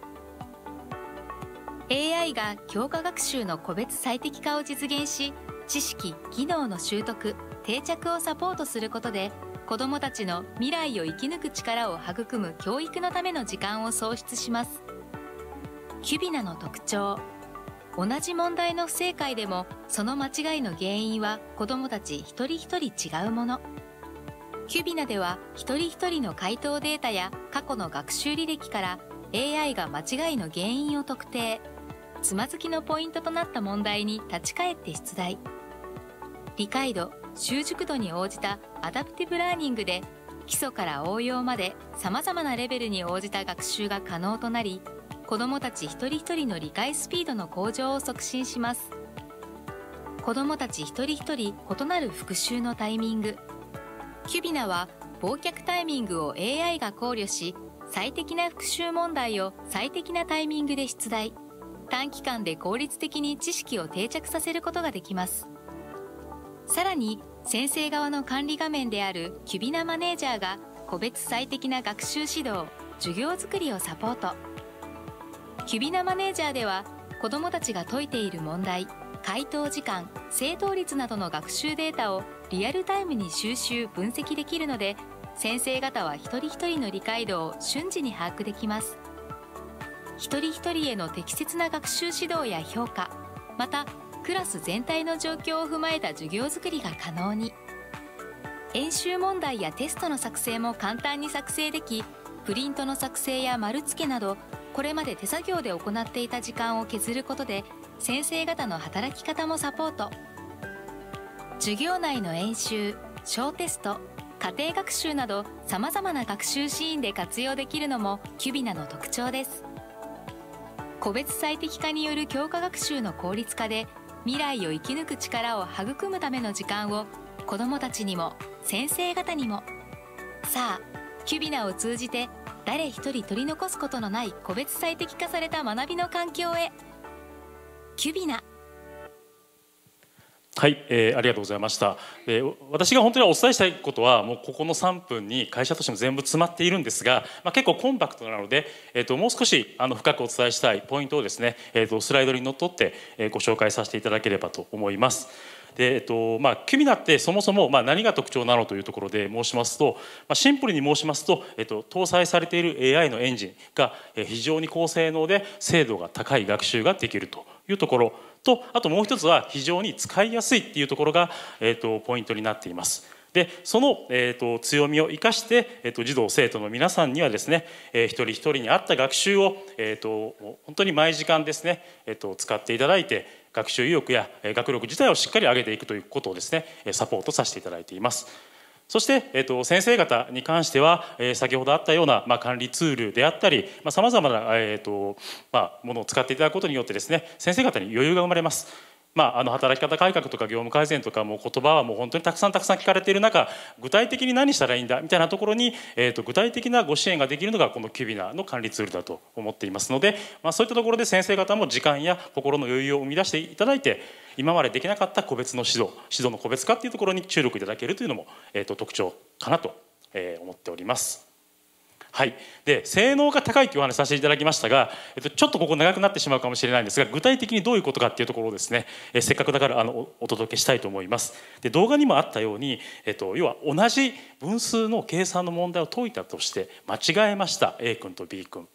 AI が教科学習の個別最適化を実現し知識技能の習得定着をサポートすることで子どもたちの未来を生き抜く力を育む教育のための時間を創出しますキュビナの特徴同じ問題の不正解でもその間違いの原因は子どもたち一人一人違うものキュビナでは一人一人の回答データや過去の学習履歴から AI が間違いの原因を特定つまずきのポイントとなった問題に立ち返って出題理解度習熟度に応じたアダプティブラーニングで基礎から応用までさまざまなレベルに応じた学習が可能となり子どもたち一人一人の理解スピードの向上を促進します子どもたち一人一人異なる復習のタイミングキュビナは忘却タイミングを AI が考慮し最適な復習問題を最適なタイミングで出題短期間で効率的に知識を定着させることができますさらに先生側の管理画面であるキュビナマネージャーが個別最適な学習指導授業づくりをサポートキュビナマネージャーでは子どもたちが解いている問題回答時間正答率などの学習データをリアルタイムに収集分析できるので先生方は一人一人の理解度を瞬時に把握できます一人一人への適切な学習指導や評価またクラス全体の状況を踏まえた授業づくりが可能に演習問題やテストの作成も簡単に作成できプリントの作成や丸付けなどこれまで手作業で行っていた時間を削ることで先生方の働き方もサポート授業内の演習小テスト家庭学習などさまざまな学習シーンで活用できるのもキュビナの特徴です個別最適化による強化学習の効率化で未来を生き抜く力を育むための時間を子どもたちにも先生方にもさあキュビナを通じて誰一人取り残すことのない個別最適化された学びの環境へキュビナはい、えー、ありがとうございました、で私が本当にお伝えしたいことはもうここの3分に会社としても全部詰まっているんですが、まあ、結構コンパクトなので、えーと、もう少しあの深くお伝えしたいポイントをですね、えーと、スライドにのっとって、えご紹介させていただければと思います。でえっとまあ、キュミナってそもそも、まあ、何が特徴なのというところで申しますと、まあ、シンプルに申しますと、えっと、搭載されている AI のエンジンが非常に高性能で精度が高い学習ができるというところとあともう一つは非常に使いやすいっていうところが、えーと、ポイントになっています。でその、えーと、強みを生かして、えーと、と児童生徒の皆さんにはですね、えー、一人一人に合った学習を、えー、と本当に毎時間ですね、えー、と使っていただいて学習意欲や学力自体をしっかり上げていくということをですねサポートさせていただいています。そして、えっと、先生方に関しては、えー、先ほどあったような、まあ、管理ツールであったりさまざ、まな、えーとまあ、ものを使っていただくことによってですね先生方に余裕が生まれます。まあ、あの働き方改革とか業務改善とかも言葉はもう本当にたくさんたくさん聞かれている中具体的に何したらいいんだみたいなところに、えー、と具体的なご支援ができるのがこのキュビナの管理ツールだと思っていますので、まあ、そういったところで先生方も時間や心の余裕を生み出していただいて今までできなかった個別の指導指導の個別化っていうところに注力いただけるというのも、えー、と特徴かなと思っております。はい、で性能が高いというお話させていただきましたが、えっと、ちょっとここ長くなってしまうかもしれないんですが具体的にどういうことかっていうところをですね、えせっかくだからあのお届けしたいと思いますで動画にもあったように、えっと、要は同じ分数の計算の問題を解いたとして間違えました A 君と B 君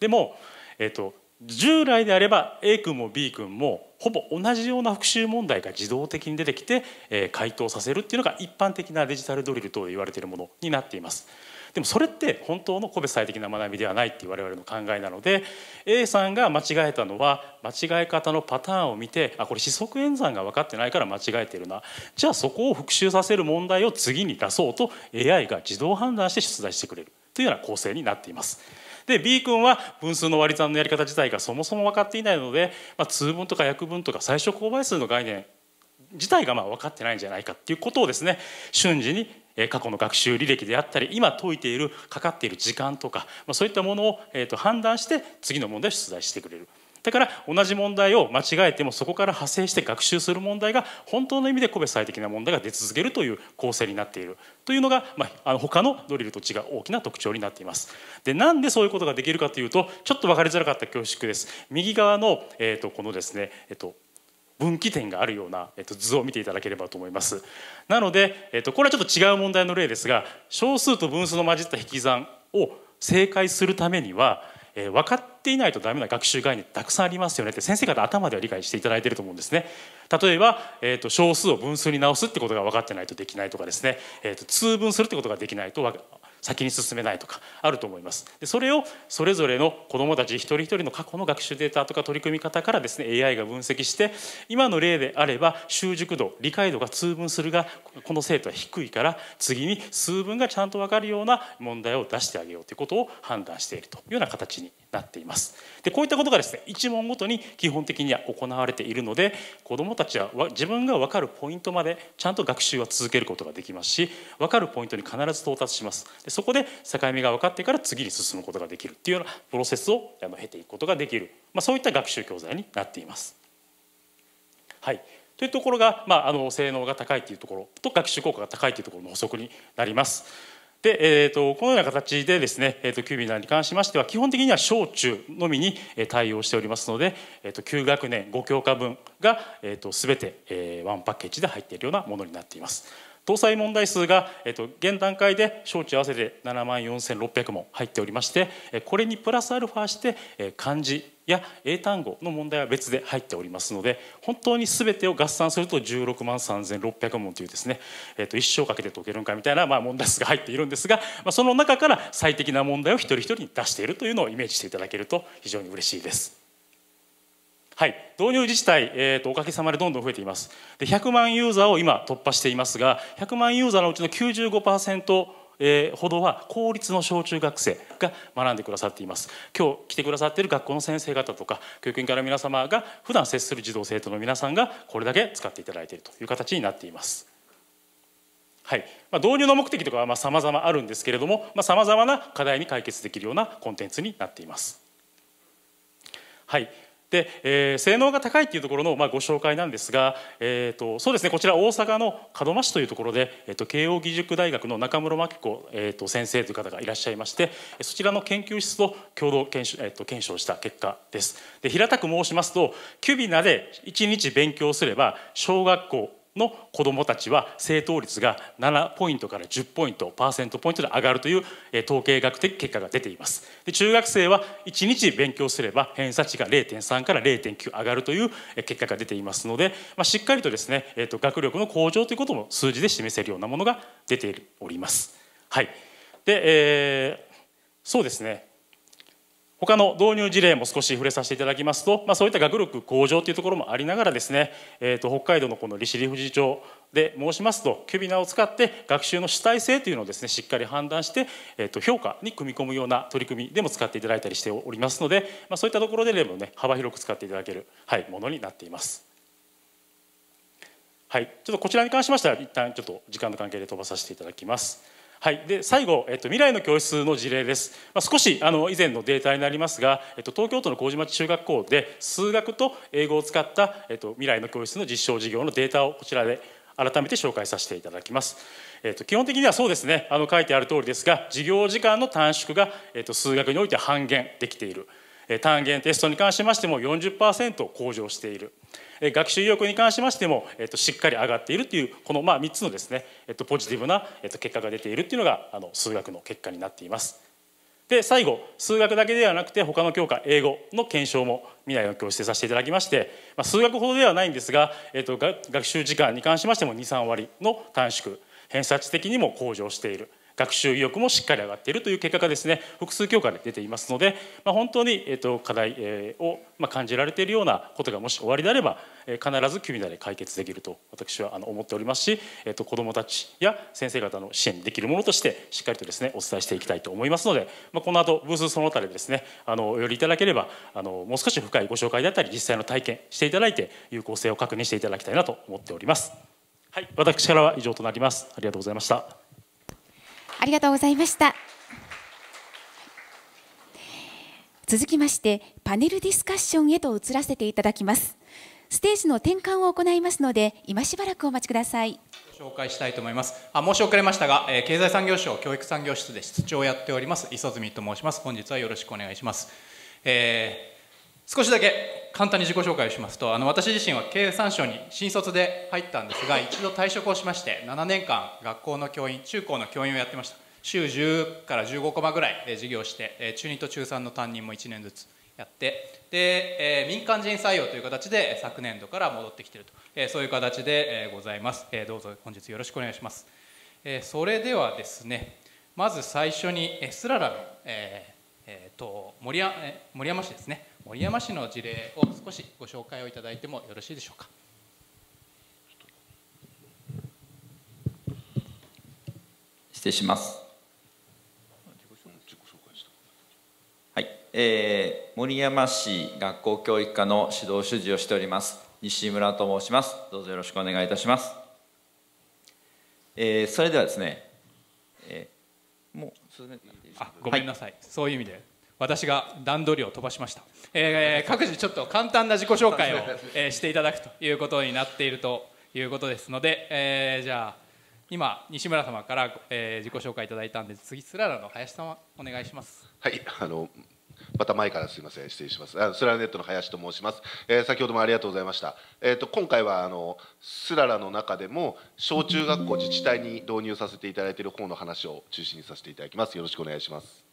でも、えっと、従来であれば A 君も B 君もほぼ同じような復習問題が自動的に出てきて、えー、回答させるっていうのが一般的なデジタルドリルと言われているものになっています。でもそれって本当の個別最適な学びではないっていう我々の考えなので A さんが間違えたのは間違え方のパターンを見てあこれ四則演算が分かってないから間違えてるなじゃあそこを復習させる問題を次に出そうと AI が自動判断して出題してくれるというような構成になっています。で B 君は分数の割り算のやり方自体がそもそも分かっていないので、まあ、通分とか約分とか最小公倍数の概念自体がまあ分かってないんじゃないかっていうことをですね瞬時に過去の学習履歴であったり今解いているかかっている時間とかそういったものを判断して次の問題を出題してくれる。だから同じ問題を間違えてもそこから派生して学習する問題が本当の意味で個別最適な問題が出続けるという構成になっているというのが、まあ、あの他のドリルと違う大きな特徴になっています。でなんでそういうことができるかというとちょっと分かりづらかった恐縮です。右側の、えーと、このですね、えーと分岐点があるような、えっと、図を見ていただければと思いますなので、えっと、これはちょっと違う問題の例ですが小数と分数の混じった引き算を正解するためには、えー、分かっていないとダメな学習概念たくさんありますよねって先生方頭では理解していただいていると思うんですね例えば、えーと、と小数を分数に直すってことが分かってないとできないとかですね、えーと、と通分するってことができないと先に進めないとかあると思いますでそれをそれぞれの子どもたち一人一人の過去の学習データとか取り組み方からですね AI が分析して今の例であれば習熟度理解度が通分するがこの生徒は低いから次に数分がちゃんと分かるような問題を出してあげようということを判断しているというような形になっていますでこういったことがですね一問ごとに基本的には行われているので子どもたちは自分が分かるポイントまでちゃんと学習は続けることができますし分かるポイントに必ず到達しますでそこで境目が分かってから次に進むことができるっていうようなプロセスを経ていくことができる、まあ、そういった学習教材になっています。はいというところが、まあ、あの性能が高いというところと学習効果が高いというところの補足になります。で、えーと、このような形でですね、えーと、とキビナーに関しましては基本的には小中のみに対応しておりますので、えーと、9学年5教科分が、えー、と全て、えー、ワンパッケージで入っているようなものになっています。搭載問題数が、えっと、現段階で招致合わせて7万4600問入っておりましてこれにプラスアルファして漢字や英単語の問題は別で入っておりますので本当に全てを合算すると16万3600問というですね、えっと一生かけて解けるんかみたいな、まあ、問題数が入っているんですが、まあ、その中から最適な問題を一人一人に出しているというのをイメージしていただけると非常に嬉しいです。はい、導入自治体、えーと、おかげさまでどんどん増えていますで100万ユーザーを今突破していますが100万ユーザーのうちの95%えー、ほどは公立の小中学生が学んでくださっています今日来てくださっている学校の先生方とか教育委員会の皆様が普段接する児童生徒の皆さんがこれだけ使っていただいているという形になっていますはいまあ、導入の目的とかはさまざまあるんですけれどもさまざ、まな課題に解決できるようなコンテンツになっています。はいで、えー、性能が高いっていうところの、まあ、ご紹介なんですが、えーと、そうですねこちら大阪の門真市というところで、えーと、慶應義塾大学の中室真紀子、えーと、先生という方がいらっしゃいましてそちらの研究室と共同研修、えー、と検証した結果ですで平たく申しますとキュビナで1日勉強すれば小学校の子どもたちは正答率が7ポイントから10ポイントパーセントポイントで上がるという統計学的結果が出ていますで中学生は1日勉強すれば偏差値が0.3から0.9上がるという結果が出ていますので、まあ、しっかりとですね、えー、と学力の向上ということも数字で示せるようなものが出ております。はいでえー、そうですね他の導入事例も少し触れさせていただきますと、まあ、そういった学力向上というところもありながらですね、えー、と北海道のこの利尻富士町で申しますとキュビナを使って学習の主体性というのをですねしっかり判断して、えー、と評価に組み込むような取り組みでも使っていただいたりしておりますので、まあ、そういったところで例もね幅広く使っていただける、はい、ものになっています。はい、ちょっとこちらに関しましては一旦ちょっと時間の関係で飛ばさせていただきます。はい、で最後、えっと、未来の教室の事例です、まあ、少しあの以前のデータになりますが、えっと、東京都の麹町中学校で数学と英語を使った、えっと、未来の教室の実証事業のデータをこちらで改めて紹介させていただきます。えっと基本的にはそうですねあの書いてある通りですが授業時間の短縮が、えっと数学において半減できている。単元テストに関しましても40%向上している学習意欲に関しましても、しっかり上がっているというこの3つのですね、ポジティブな、結果が出ているというのが数学の結果になっています。で最後数学だけではなくて他の教科英語の検証も未来の教室でさせていただきまして、数学ほどではないんですが、学習時間に関しましても23割の短縮偏差値的にも向上している。学習意欲もしっかり上がっているという結果がですね複数教科で出ていますので、まあ、本当に、えー、と課題、えー、を、まあ、感じられているようなことがもし終わりであれば、えー、必ずキュミナで解決できると私はあの思っておりますし、えー、と子どもたちや先生方の支援できるものとしてしっかりとですねお伝えしていきたいと思いますので、まあ、この後ブースそのあたりですねあのお寄りいただければあのもう少し深いご紹介であったり実際の体験していただいて有効性を確認していただきたいなと思っております。はい、私からは以上となります。ありがとうございました。ありがとうございました。続きまして、パネルディスカッションへと移らせていただきます。ステージの転換を行いますので、今しばらくお待ちください。紹介したいと思います。あ、申し遅れましたが、えー、経済産業省教育産業室で室長をやっております磯住と申します。本日はよろしくお願いします。えー少しだけ簡単に自己紹介をしますとあの私自身は経産省に新卒で入ったんですが一度退職をしまして7年間学校の教員中高の教員をやってました週10から15コマぐらい授業して中2と中3の担任も1年ずつやってで、えー、民間人採用という形で昨年度から戻ってきていると、えー、そういう形で、えございます、えー、どうぞ本日よろしくお願いします、えー、それではですねまず最初に、えスララの、えーえーと、と森森山市ですね森山市の事例を少しご紹介をいただいてもよろしいでしょうか。失礼します。はい、えー、森山市学校教育課の指導主事をしております西村と申します。どうぞよろしくお願いいたします。えー、それではですね、えー、もうあごめんなさい、はい、そういう意味で。私が段取りを飛ばしました、えー、各自ちょっと簡単な自己紹介を、えー、していただくということになっているということですので、えー、じゃあ今西村様から、えー、自己紹介いただいたんで次スララの林様お願いしますはいあのまた前からすみません失礼しますあスララネットの林と申します、えー、先ほどもありがとうございました、えーと、と今回はあのスララの中でも小中学校自治体に導入させていただいている方の話を中心にさせていただきますよろしくお願いします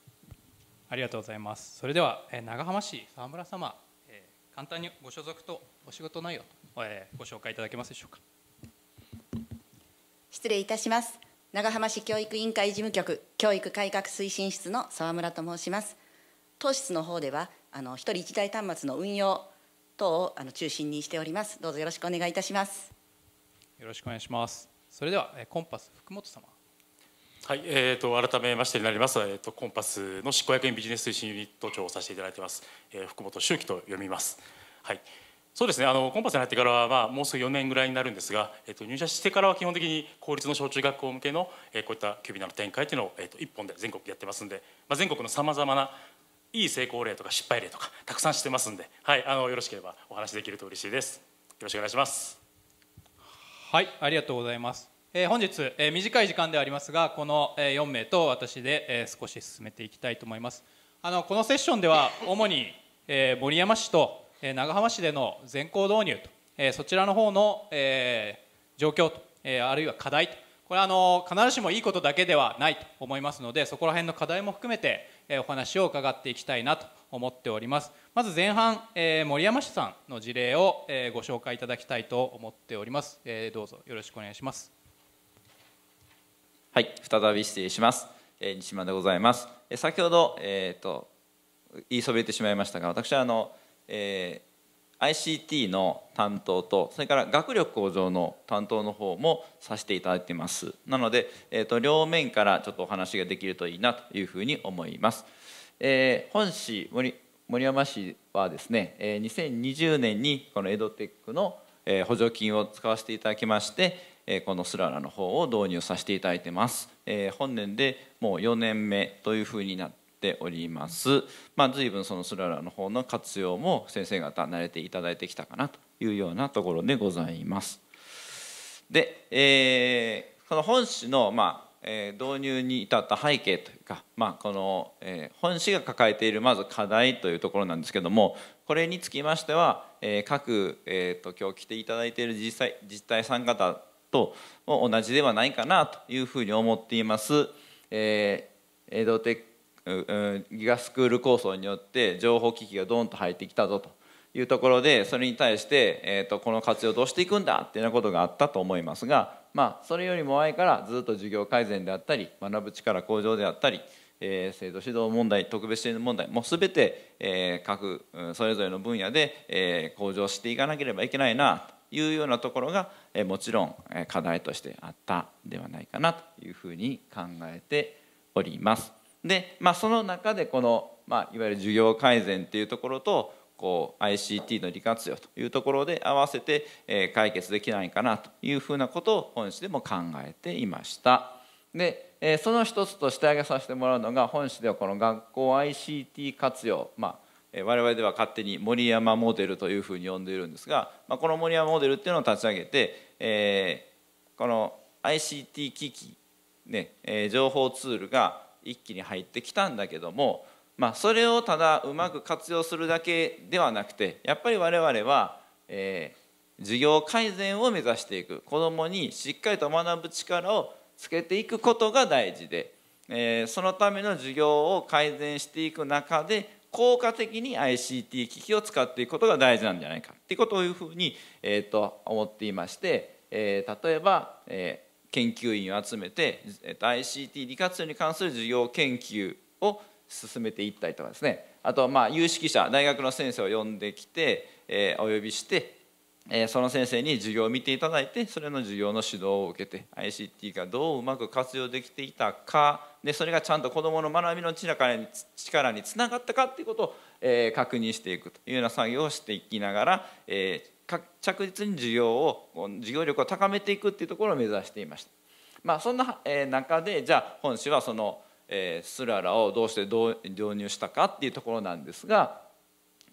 ありがとうございますそれでは、えー、長浜市沢村様、えー、簡単にご所属とお仕事内容と、えー、ご紹介いただけますでしょうか失礼いたします長浜市教育委員会事務局教育改革推進室の沢村と申します当室の方ではあの一人一台端末の運用等をあの中心にしておりますどうぞよろしくお願いいたしますよろしくお願いしますそれではコンパス福本様はい、えーと、改めましてになります、えーと、コンパスの執行役員ビジネス推進ユニット長をさせていただいてます、えー、福本修樹と読みます。はいそうですねあのコンパスに入ってからは、まあ、もうすぐ4年ぐらいになるんですが、えっと、入社してからは基本的に公立の小中学校向けの、えー、こういったキュビナの展開というのを、えっと、1本で全国でやってますんで、まあ、全国のさまざまないい成功例とか失敗例とかたくさんしてますんで、はい、あのよろしければお話できると嬉しいです。よろしくお願いします。はいありがとうございます。えー、本日、えー、短い時間ではありますがこの、えー、4名と私で、えー、少し進めていきたいと思いますあのこのセッションでは (laughs) 主に、えー、森山市と、えー、長浜市での全校導入と、えー、そちらの方の、えー、状況と、えー、あるいは課題とこれはあの必ずしもいいことだけではないと思いますのでそこら辺の課題も含めて、えー、お話を伺っていきたいなと思っておりますまず前半、えー、森山市さんの事例を、えー、ご紹介いただきたいと思っております、えー、どうぞよろしくお願いしますはい、再び失礼します。えー、西間でございます。えー、先ほど、えっ、ー、と言いそびれてしまいましたが、私はあの、えー、ICT の担当とそれから学力向上の担当の方もさせていただいてます。なので、えっ、と両面からちょっとお話ができるといいなというふうに思います。え本市森森山市はですね、え2020年にこの江戸テックの補助金を使わせていただきましてこのスララの方を導入させていただいてます。本年でもう4年目というふうになっております。まあ、随分そのスララの方の活用も先生方慣れていただいてきたかなというようなところでございます。で、えー、この本誌の、まあえ導入に至った背景というか、まあ、この、え本誌が抱えているまず課題というところなんですけどもこれにつきましては、え各、えー、と今日来ていただいている実際自治体さん方と同じではないかなというふうに思っています。えー、エドテックギガスクール構想によって情報機器がドンと入ってきたぞというところでそれに対して、えーと、この活用どうしていくんだっていうようなことがあったと思いますが、まあ、それよりも前からずっと授業改善であったり学ぶ力向上であったり、えー、制度指導問題特別支援問題もう全て、えー、各それぞれの分野で、えー、向上していかなければいけないないうようなところがもちろん課題としてあったではないかなというふうに考えております。で、まあ、その中でこの、まあ、いわゆる授業改善っていうところとこう ICT の利活用というところで合わせて、え解決できないかなというふうなことを本誌でも考えていました。でその一つとして挙げさせてもらうのが本市ではこの学校 ICT 活用、まあ、我々では勝手に森山モデルというふうに呼んでいるんですが、まあ、この森山モデルっていうのを立ち上げて、えー、この ICT 機器、ねえー、情報ツールが一気に入ってきたんだけども、まあ、それをただうまく活用するだけではなくてやっぱり我々は、えー、授業改善を目指していく子どもにしっかりと学ぶ力をつけていくことが大事で、えー、そのための授業を改善していく中で効果的に ICT 機器を使っていくことが大事なんじゃないかっていうことをいうふうに、えーと、思っていまして、えー、例えば、えー、研究員を集めて、えーと、ICT 利活用に関する事業研究を進めていったりとかですねあとまあ有識者大学の先生を呼んできて、えー、お呼びして、えー、その先生に授業を見ていただいてそれの授業の指導を受けて ICT がどううまく活用できていたかでそれがちゃんと子どもの学びの力に力につながったかっていうことを、えー、確認していくというような作業をしていきながら、えー、着実に授業を授業力を高めていくっていうところを目指していました。まあ、そんな、えー、中でじゃあ本誌はその、えー、スララをどうして導入したかっていうところなんですが、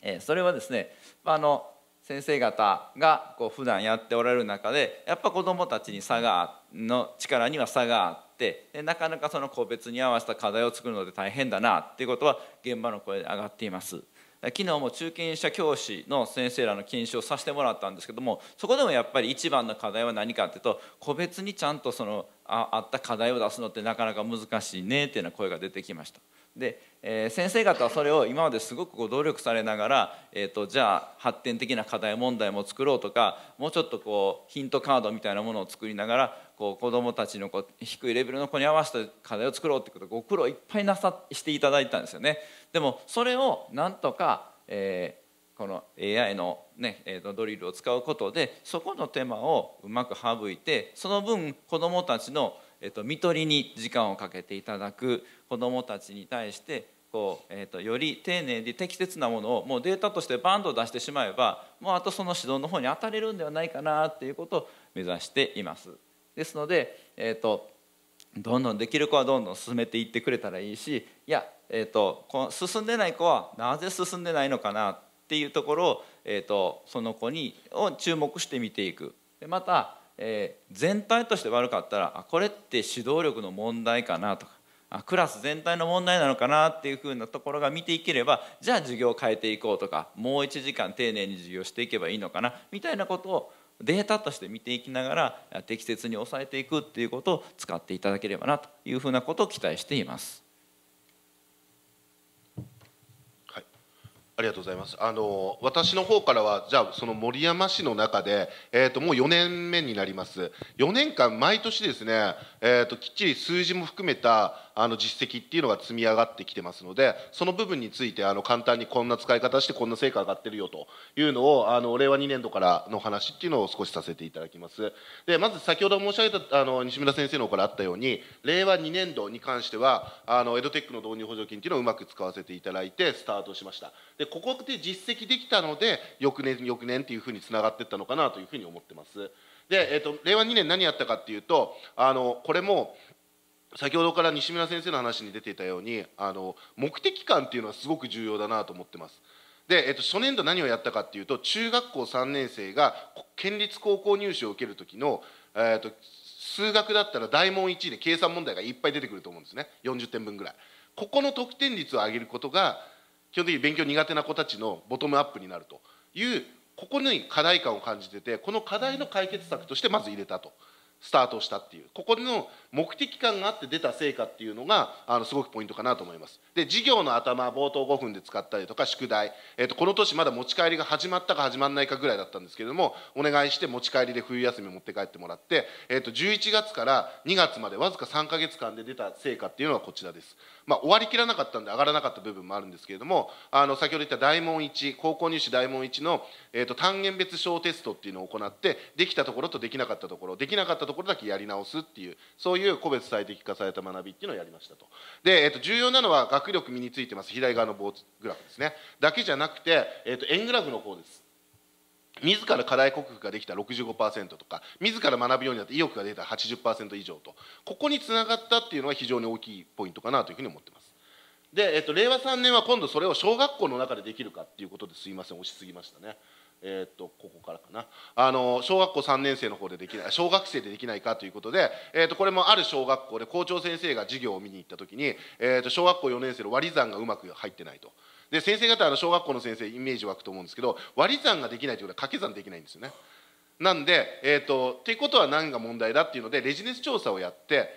えー、それはですねあの先生方がこう普段やっておられる中でやっぱ子どもたちに差がの力には差があって。ってでなかなかその個別に合わせた課題を作るので大変だなっていうことは現場の声で上がっています。昨日も中堅者教師の先生らの研修をさせてもらったんですけどもそこでもやっぱり一番の課題は何かっていうと個別にちゃんとそのああった課題を出すのってなかなか難しいねっていうような声が出てきました。で、えー、先生方はそれを今まですごくこう努力されながら、えーと、じゃあ発展的な課題問題も作ろうとかもうちょっとこうヒントカードみたいなものを作りながらこう子どもたちのこう低いレベルの子に合わせた課題を作ろうってことをご苦労いっぱいなさしていただいたんですよね。でもそれをなんとか、えー、この AI のね、えー、とドリルを使うことでそこの手間をうまく省いてその分子どもたちのえっと、看取りに時間をかけていただく子どもたちに対してこう、えっとより丁寧に適切なものをもうデータとしてバンド出してしまえばもうあとその指導の方に当たれるんではないかなっていうことを目指しています。ですので、えっと、どんどんできる子はどんどん進めていってくれたらいいしいや、えっと、この進んでない子はなぜ進んでないのかなっていうところを、えっと、とその子にを注目して見ていく。でまたえー、全体として悪かったらあこれって指導力の問題かなとかあクラス全体の問題なのかなっていうふうなところが見ていければじゃあ授業を変えていこうとかもう1時間丁寧に授業していけばいいのかなみたいなことをデータとして見ていきながら適切に抑えていくっていうことを使っていただければなというふうなことを期待しています。ありがとうございます。あの私の方からはじゃあその森山市の中で、えーと、もう4年目になります。4年間毎年ですね、えーと、ときっちり数字も含めたあの実績っていうのが積み上がってきてますので、その部分についてあの簡単にこんな使い方してこんな成果上がってるよというのをあの令和2年度からの話っていうのを少しさせていただきます。でまず先ほど申し上げたあの西村先生の方からあったように、令和2年度に関してはあのエドテックの導入補助金っていうのをうまく使わせていただいてスタートしました。でここで実績できたので翌年翌年っていうふうにつながっていったのかなというふうに思ってます。で、えーと、令和2年何やったかっていうとあのこれも先ほどから西村先生の話に出ていたようにあの目的感っていうのはすごく重要だなと思ってます。で、えっと、初年度何をやったかっていうと中学校3年生が県立高校入試を受ける時の、えっと、数学だったら大問1位で計算問題がいっぱい出てくると思うんですね40点分ぐらい。ここの得点率を上げることが基本的に勉強苦手な子たちのボトムアップになるというここに課題感を感じててこの課題の解決策としてまず入れたとスタートしたっていうここの目的感があって出た成果っていうのがあのすごくポイントかなと思いますで授業の頭冒頭5分で使ったりとか宿題、えー、とこの年まだ持ち帰りが始まったか始まらないかぐらいだったんですけれどもお願いして持ち帰りで冬休み持って帰ってもらって、えー、と11月から2月までわずか3か月間で出た成果っていうのがこちらですまあ、終わりきらなかったんで上がらなかった部分もあるんですけれどもあの先ほど言った大門1高校入試大門1の、えー、と単元別小テストっていうのを行ってできたところとできなかったところできなかったところだけやり直すっていうそういう個別最適化された学びっていうのをやりましたと。で、えー、と重要なのは学力身についてます左側の棒グラフですねだけじゃなくて、えー、と円グラフの方です。自ら課題克服ができた65%とか自ら学ぶようになって意欲が出た80%以上とここにつながったっていうのは非常に大きいポイントかなというふうに思ってますで、えっと、令和3年は今度それを小学校の中でできるかっていうことですいません押しすぎましたねえー、っとここからかなあの小学校3年生の方でできない小学生でできないかということで、えー、っとこれもある小学校で校長先生が授業を見に行った時に、えー、っと小学校4年生の割り算がうまく入ってないとで先生方は小学校の先生イメージ湧くと思うんですけど割り算ができないということは掛け算できないんですよね。なんで、えーと、とっていうことは何が問題だっていうのでレジネス調査をやって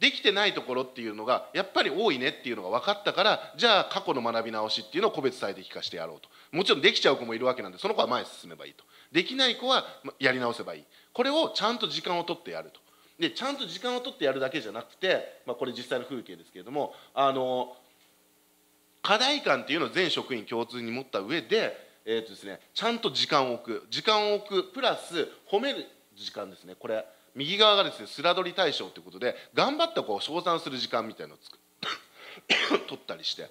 できてないところっていうのがやっぱり多いねっていうのが分かったからじゃあ過去の学び直しっていうのを個別最適化してやろうともちろんできちゃう子もいるわけなんでその子は前へ進めばいいとできない子はやり直せばいいこれをちゃんと時間を取ってやるとでちゃんと時間を取ってやるだけじゃなくて、まあ、これ実際の風景ですけれどもあの課題感っていうのを全職員共通に持った上で、えーとですね、ちゃんと時間を置く時間を置くプラス褒める時間ですねこれ右側がですねスラ取り対象ということで頑張った子を称賛する時間みたいのを (coughs) 取ったりして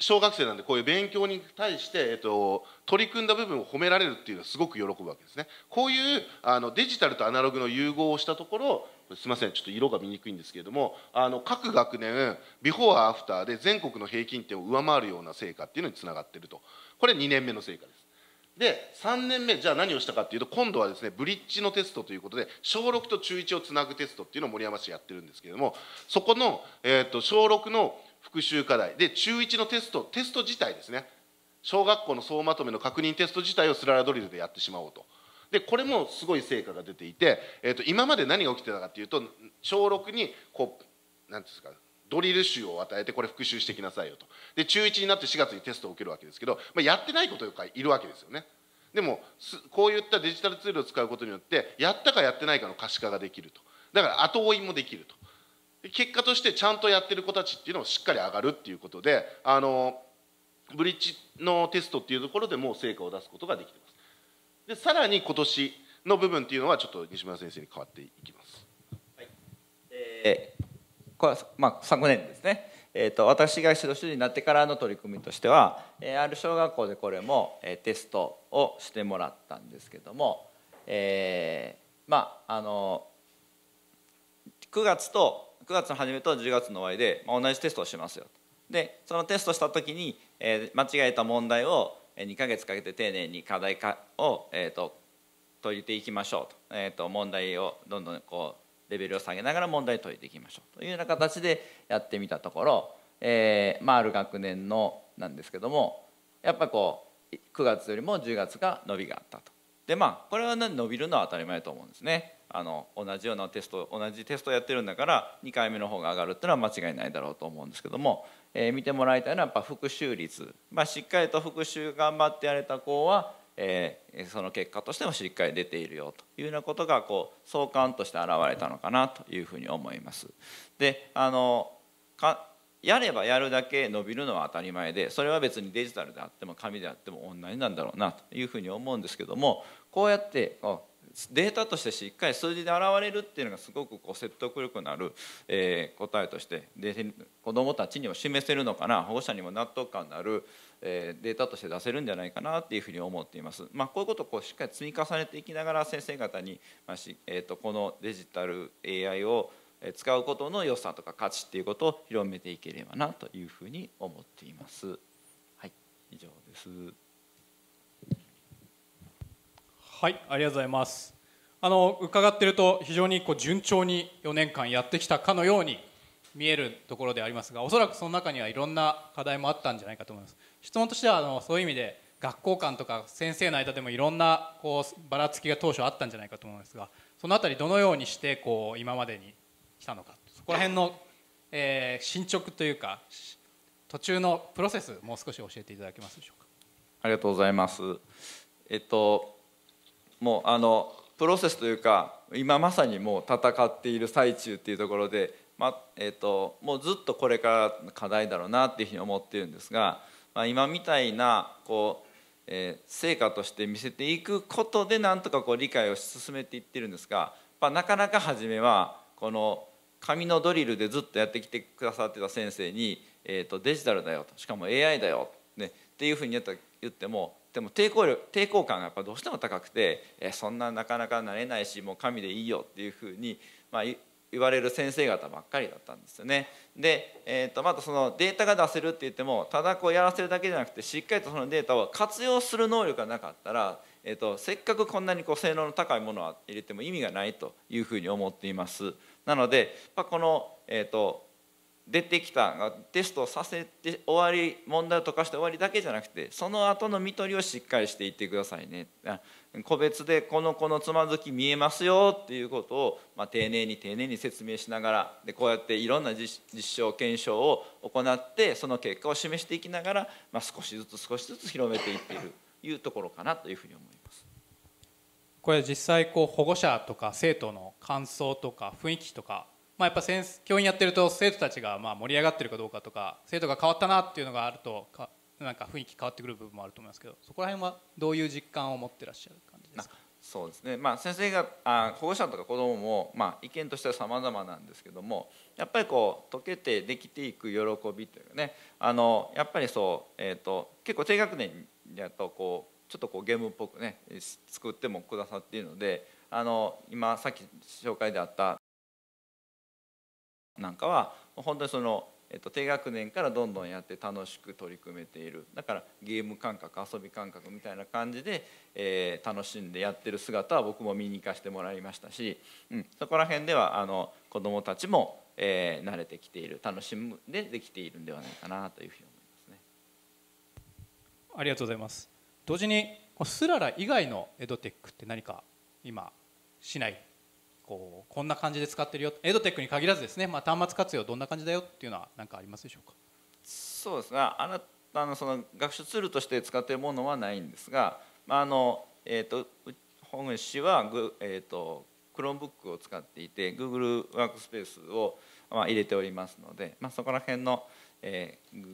小学生なんでこういう勉強に対して、えっと、取り組んだ部分を褒められるっていうのはすごく喜ぶわけですねこういうあのデジタルとアナログの融合をしたところすみませんちょっと色が見にくいんですけれどもあの各学年ビフォーアフターで全国の平均点を上回るような成果っていうのにつながってるとこれ2年目の成果ですで3年目じゃあ何をしたかっていうと今度はですねブリッジのテストということで小6と中1をつなぐテストっていうのを森山市やってるんですけれどもそこの、えーと、小6の復習課題、で中1のテスト、テスト自体ですね、小学校の総まとめの確認テスト自体をスララドリルでやってしまおうと。でこれもすごい成果が出ていて、えー、と今まで何が起きてたかっていうと小6にこうなんですかドリル集を与えてこれ復習してきなさいよとで中1になって4月にテストを受けるわけですけど、まあ、やってないことがいるわけですよねでもこういったデジタルツールを使うことによってやったかやってないかの可視化ができるとだから後追いもできると結果としてちゃんとやってる子たちっていうのはしっかり上がるっていうことであのブリッジのテストっていうところでもう成果を出すことができてますでさらに今年の部分っていうのはちょっと西村先生に変わっていきます、はい、えー、これは、まあ、3年ですね、えーと、と私が指導主任になってからの取り組みとしては、えー、ある小学校でこれも、えー、テストをしてもらったんですけども、えー、まああの9月と9月の初めと10月の終わりで、まあ、同じテストをしますよでそのテストした時に、えー、間違えた問題を2か月かけて丁寧に課題化を、えーと、解いていきましょうと,、えーと、と問題をどんどんこうレベルを下げながら問題を解いていきましょうというような形でやってみたところ、えーまあ、ある学年のなんですけどもやっぱこう9月よりも10月が伸びがあったと。でまあこれは伸びるのは当たり前と思うんですね。あの同じようなテスト同じテストやってるんだから2回目の方が上がるっていうのは間違いないだろうと思うんですけども、えー、見てもらいたいのはやっぱ復習率、まあ、しっかりと復習頑張ってやれた子は、えー、その結果としてもしっかり出ているよというようなことがこう相関として現れたのかなというふうに思います。であのかやればやるだけ伸びるのは当たり前でそれは別にデジタルであっても紙であっても同じなんだろうなというふうに思うんですけどもこうやってデータとしてしっかり数字で表れるっていうのがすごくこう説得力のある、えー、答えとしてで子どもたちにも示せるのかな保護者にも納得感のある、えー、データとして出せるんじゃないかなっていうふうに思っています。まあ、こういうことをこうしっかり積み重ねていきながら先生方に、まあしえーと、このデジタル AI を使うことの良さとか価値っていうことを広めていければなというふうに思っています。はい、以上です。はいありがとうございますあの伺ってると非常にこう順調に4年間やってきたかのように見えるところでありますがおそらくその中にはいろんな課題もあったんじゃないかと思います質問としてはあのそういう意味で学校間とか先生の間でもいろんなこうばらつきが当初あったんじゃないかと思うんですがその辺りどのようにしてこう今までに来たのかそこら辺の、えー、進捗というか途中のプロセスもう少し教えていただけますでしょうかありがとうございますえっともうあのプロセスというか今まさにもう戦っている最中っていうところで、まえーと、もうずっとこれから課題だろうなっていうふうに思ってるんですが、まあ、今みたいなこう、えー、成果として見せていくことでなんとかこう理解を進めていってるんですが、まあ、なかなか初めはこの紙のドリルでずっとやってきてくださってた先生に、えーと、とデジタルだよとしかも AI だよ、ね、っていうふうに言ってもでも抵抗力抵抗感がやっぱどうしても高くてえそんななかなかなれないしもう神でいいよっていうふうに、まあ、言われる先生方ばっかりだったんですよね。で、えーと、またそのデータが出せるって言ってもただこうやらせるだけじゃなくてしっかりとそのデータを活用する能力がなかったら、えーと、せっかくこんなにこう性能の高いものは入れても意味がないというふうに思っています。なので、まあ、この、えーと出てきたテストをさせて終わり問題を解かして終わりだけじゃなくてその後の見取りをしっかりしていってくださいね個別でこの子のつまずき見えますよっていうことを、まあ、丁寧に丁寧に説明しながらでこうやっていろんな実証検証を行ってその結果を示していきながら、まあ、少しずつ少しずつ広めていっているというところかなというふうに思います。これ実際こう保護者とか生徒の感想とか雰囲気とかまあ、やっぱ教員やってると生徒たちがまあ盛り上がってるかどうかとか生徒が変わったなっていうのがあるとかなんか雰囲気変わってくる部分もあると思いますけどそこら辺はどういう実感を持ってらっしゃる感じですかそうですね、まあ、先生があ保護者とか子どもも、まあ、意見としては様々なんですけどもやっぱりこう溶けてできていく喜びというかねあのやっぱりそう、えーと、と結構低学年だとこうちょっとこうゲームっぽくね作ってもくださっているのであの今さっき紹介であったなんかは本当にその、えっと、低学年からどんどんやって楽しく取り組めているだからゲーム感覚遊び感覚みたいな感じで、えー、楽しんでやってる姿は僕も見に行かせてもらいましたし、うん、そこら辺ではあの子どもたちも、えー、慣れてきている楽しむでできているんではないかなというふうに思いますね。ありがとうございます同時にスララ以外のエドテックって何か今市内こうこんな感じで使ってるよエドテックに限らずですね、まあ、端末活用どんな感じだよっていうのは何かありますでしょうかそうですねあなたのその学習ツールとして使っているものはないんですが、まああのえーと、と本氏はグ、えーと、と Chromebook を使っていて Google ワークスペースを、まあ、入れておりますので、まあ、そこら辺の、えー、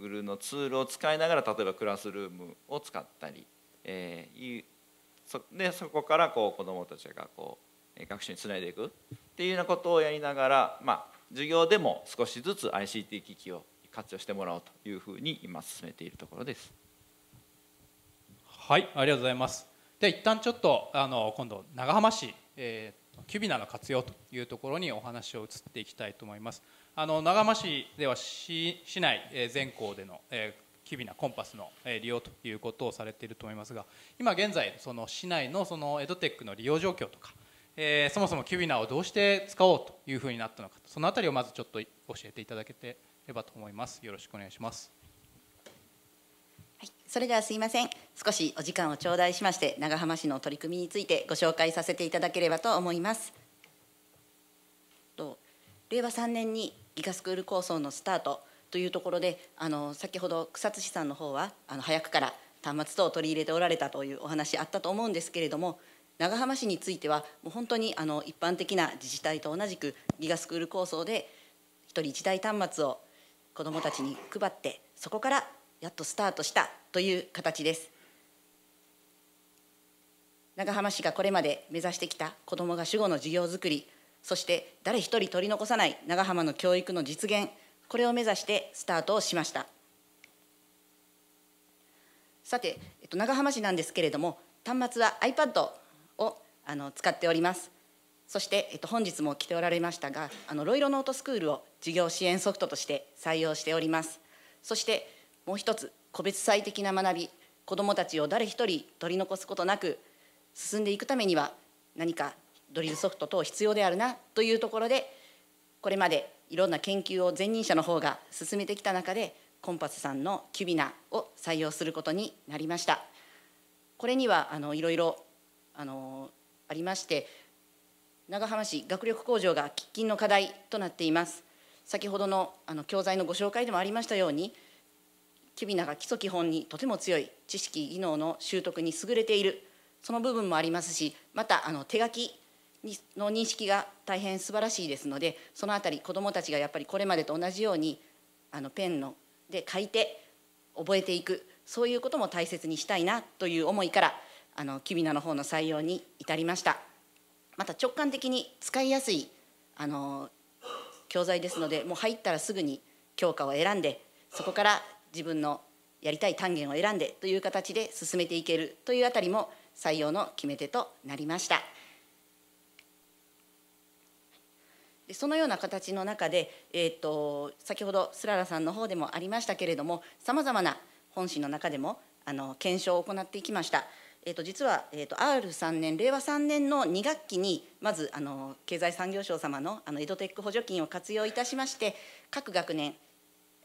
Google のツールを使いながら例えばクラスルームを使ったり、えー、そでそこからこう子どもたちがこう学習につないでいくっていうようなことをやりながら、まあ、授業でも少しずつ ICT 機器を活用してもらおうというふうに今進めているところです。はい、ありがとうございます。で一旦ちょっとあの今度長浜市、えー、キュビナの活用というところにお話を移っていきたいと思います。あの長浜市では市市内、えー、全校での、えー機ビナコンパスの利用ということをされていると思いますが今現在その市内のそのエドテックの利用状況とかえー、そもそもキュビナをどうして使おうというふうになったのかその辺りをまずちょっと教えていただけてればと思いますよろしくお願いします、はい、それではすいません少しお時間を頂戴しまして長浜市の取り組みについてご紹介させていただければと思いますと令和3年にギガスクール構想のスタートというところであの先ほど草津市さんの方はあの早くから端末等を取り入れておられたというお話あったと思うんですけれども長浜市についてはもう本当にあの一般的な自治体と同じくギガスクール構想で1人1台端末を子どもたちに配ってそこからやっとスタートしたという形です長浜市がこれまで目指してきた子どもが主語の授業づくりそして誰一人取り残さない長浜の教育の実現これを目指してスタートをしましたさて、えっと、長浜市なんですけれども端末は iPad あの使っておりますそして、えっと、本日も来ておられましたがあのロイロノートスクールを事業支援ソフトとして採用しておりますそしてもう一つ個別最適な学び子どもたちを誰一人取り残すことなく進んでいくためには何かドリルソフト等必要であるなというところでこれまでいろんな研究を前任者の方が進めてきた中でコンパスさんのキュビナを採用することになりましたこれにはあのいろいろあのありまして長浜市学力向上が喫緊の課題となっています先ほどのあの教材のご紹介でもありましたようにキビナが基礎基本にとても強い知識技能の習得に優れているその部分もありますしまたあの手書きの認識が大変素晴らしいですのでそのあたり子どもたちがやっぱりこれまでと同じようにあのペンので書いて覚えていくそういうことも大切にしたいなという思いからあのキビナの方の採用に至りましたまた直感的に使いやすいあの教材ですのでもう入ったらすぐに教科を選んでそこから自分のやりたい単元を選んでという形で進めていけるというあたりも採用の決め手となりましたそのような形の中で、えーと、先ほどすららさんの方でもありましたけれどもさまざまな本誌の中でもあの検証を行っていきました。えー、と実は、えーと、R3 年令和3年の2学期にまずあの経済産業省様のあのエドテック補助金を活用いたしまして各学年、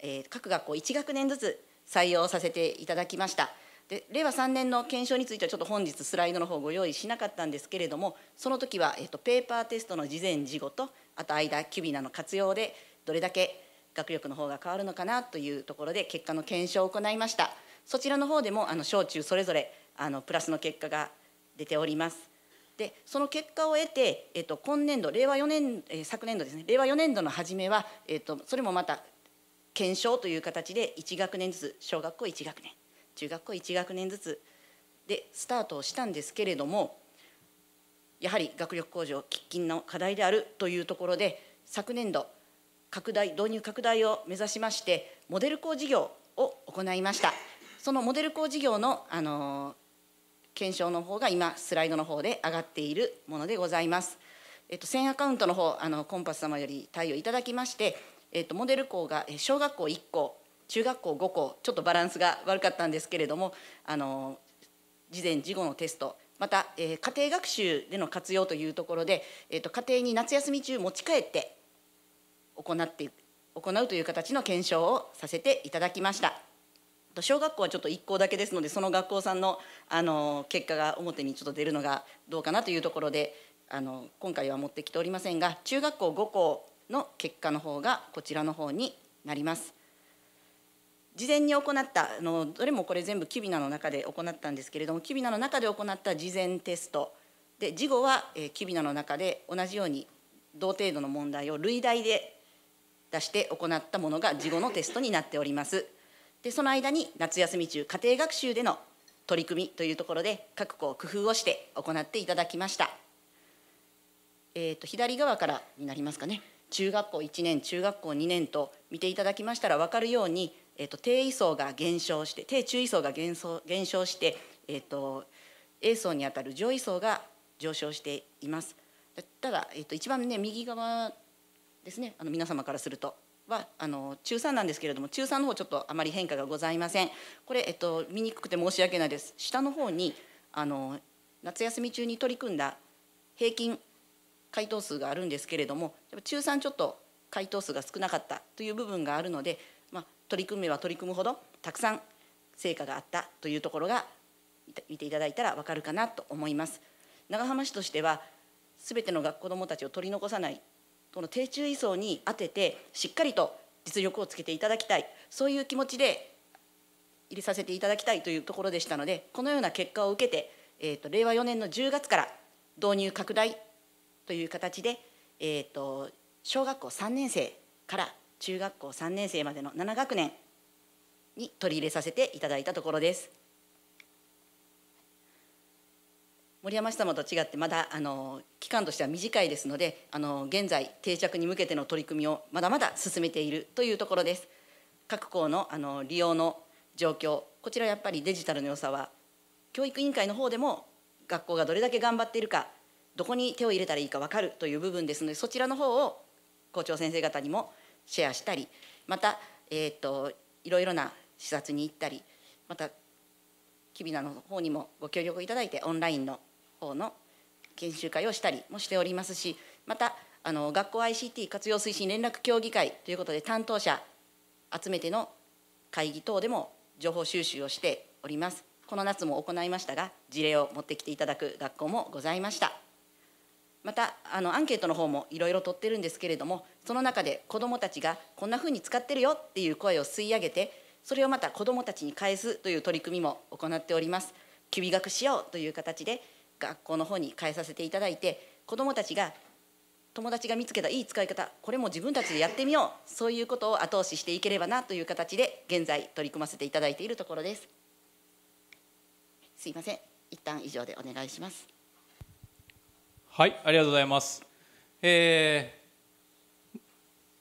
えー、各学校1学年ずつ採用させていただきました。で令和3年の検証についてはちょっと本日スライドの方ご用意しなかったんですけれどもその時は、えーとペーパーテストの事前事後とあと間キュビナの活用でどれだけ学力の方が変わるのかなというところで結果の検証を行いましたそちらの方でもあの小中それぞれあのプラスの結果が出ております。でその結果を得て、えっと、今年度令和4年、え昨年度ですね令和4年度の初めは、えっと、それもまた検証という形で1学年ずつ小学校1学年中学校1学年ずつでスタートをしたんですけれどもやはり学力向上喫緊の課題であるというところで昨年度拡大導入拡大を目指しましてモデル校事業を行いましたそのモデル校事業のあの検証の方が今スライドの方で上がっているものでございます。えっと、1000アカウントの方あのコンパス様より対応いただきまして、えっと、モデル校が小学校1校中学校5校ちょっとバランスが悪かったんですけれどもあの事前事後のテストまた、えー、家庭学習での活用というところで、えーと、と家庭に夏休み中持ち帰って行って行うという形の検証をさせていただきました。小学校はちょっと1校だけですのでその学校さんのあの結果が表にちょっと出るのがどうかなというところであの今回は持ってきておりませんが中学校5校の結果の方がこちらの方になります。事前に行ったあのどれもこれ全部キビナの中で行ったんですけれどもキビナの中で行った事前テストで事後は、えー、キビナの中で同じように同程度の問題を類題で出して行ったものが事後のテストになっております。でその間に夏休み中家庭学習での取り組みというところで各校工夫をして行っていただきました、えーと、左側からになりますかね中学校1年中学校2年と見ていただきましたら分かるように、えーと、と低位層が減少して低中位層が減少減少して、えーと、と A 層にあたる上位層が上昇していますただ、えー、と一番ね右側ですねあの皆様からするとはあの中3なんですけれども中3の方ちょっとあまり変化がございませんこれ、えっと、見にくくて申し訳ないです下の方にあの夏休み中に取り組んだ平均回答数があるんですけれども中3ちょっと回答数が少なかったという部分があるので、まあ、取り組めば取り組むほどたくさん成果があったというところが見ていただいたら分かるかなと思います。長浜市としては全ての学子どもたちを取り残さないこの低中位層に当ててしっかりと実力をつけていただきたいそういう気持ちで入れさせていただきたいというところでしたのでこのような結果を受けて、えーと、令和4年の10月から導入拡大という形で、えーと小学校3年生から中学校3年生までの7学年に取り入れさせていただいたところです。森山様と違ってまだあの期間としては短いですのであの現在定着に向けての取り組みをまだまだ進めているというところです各校のあの利用の状況こちらやっぱりデジタルの良さは教育委員会の方でも学校がどれだけ頑張っているかどこに手を入れたらいいか分かるという部分ですのでそちらの方を校長先生方にもシェアしたりまた、えーと、いろいろな視察に行ったりまたキビナの方にもご協力いただいてオンラインの方の研修会をしたりもしておりますしまたあの学校 ICT 活用推進連絡協議会ということで担当者集めての会議等でも情報収集をしておりますこの夏も行いましたが事例を持ってきていただく学校もございましたまたあのアンケートの方もいろいろとってるんですけれどもその中で子どもたちがこんなふうに使ってるよっていう声を吸い上げてそれをまた子どもたちに返すという取り組みも行っております。休学しようという形で学校の方に変えさせていただいて子どもたちが友達が見つけたいい使い方これも自分たちでやってみようそういうことを後押ししていければなという形で現在取り組ませていただいているところですすいません一旦以上でお願いしますはいありがとうございますえー、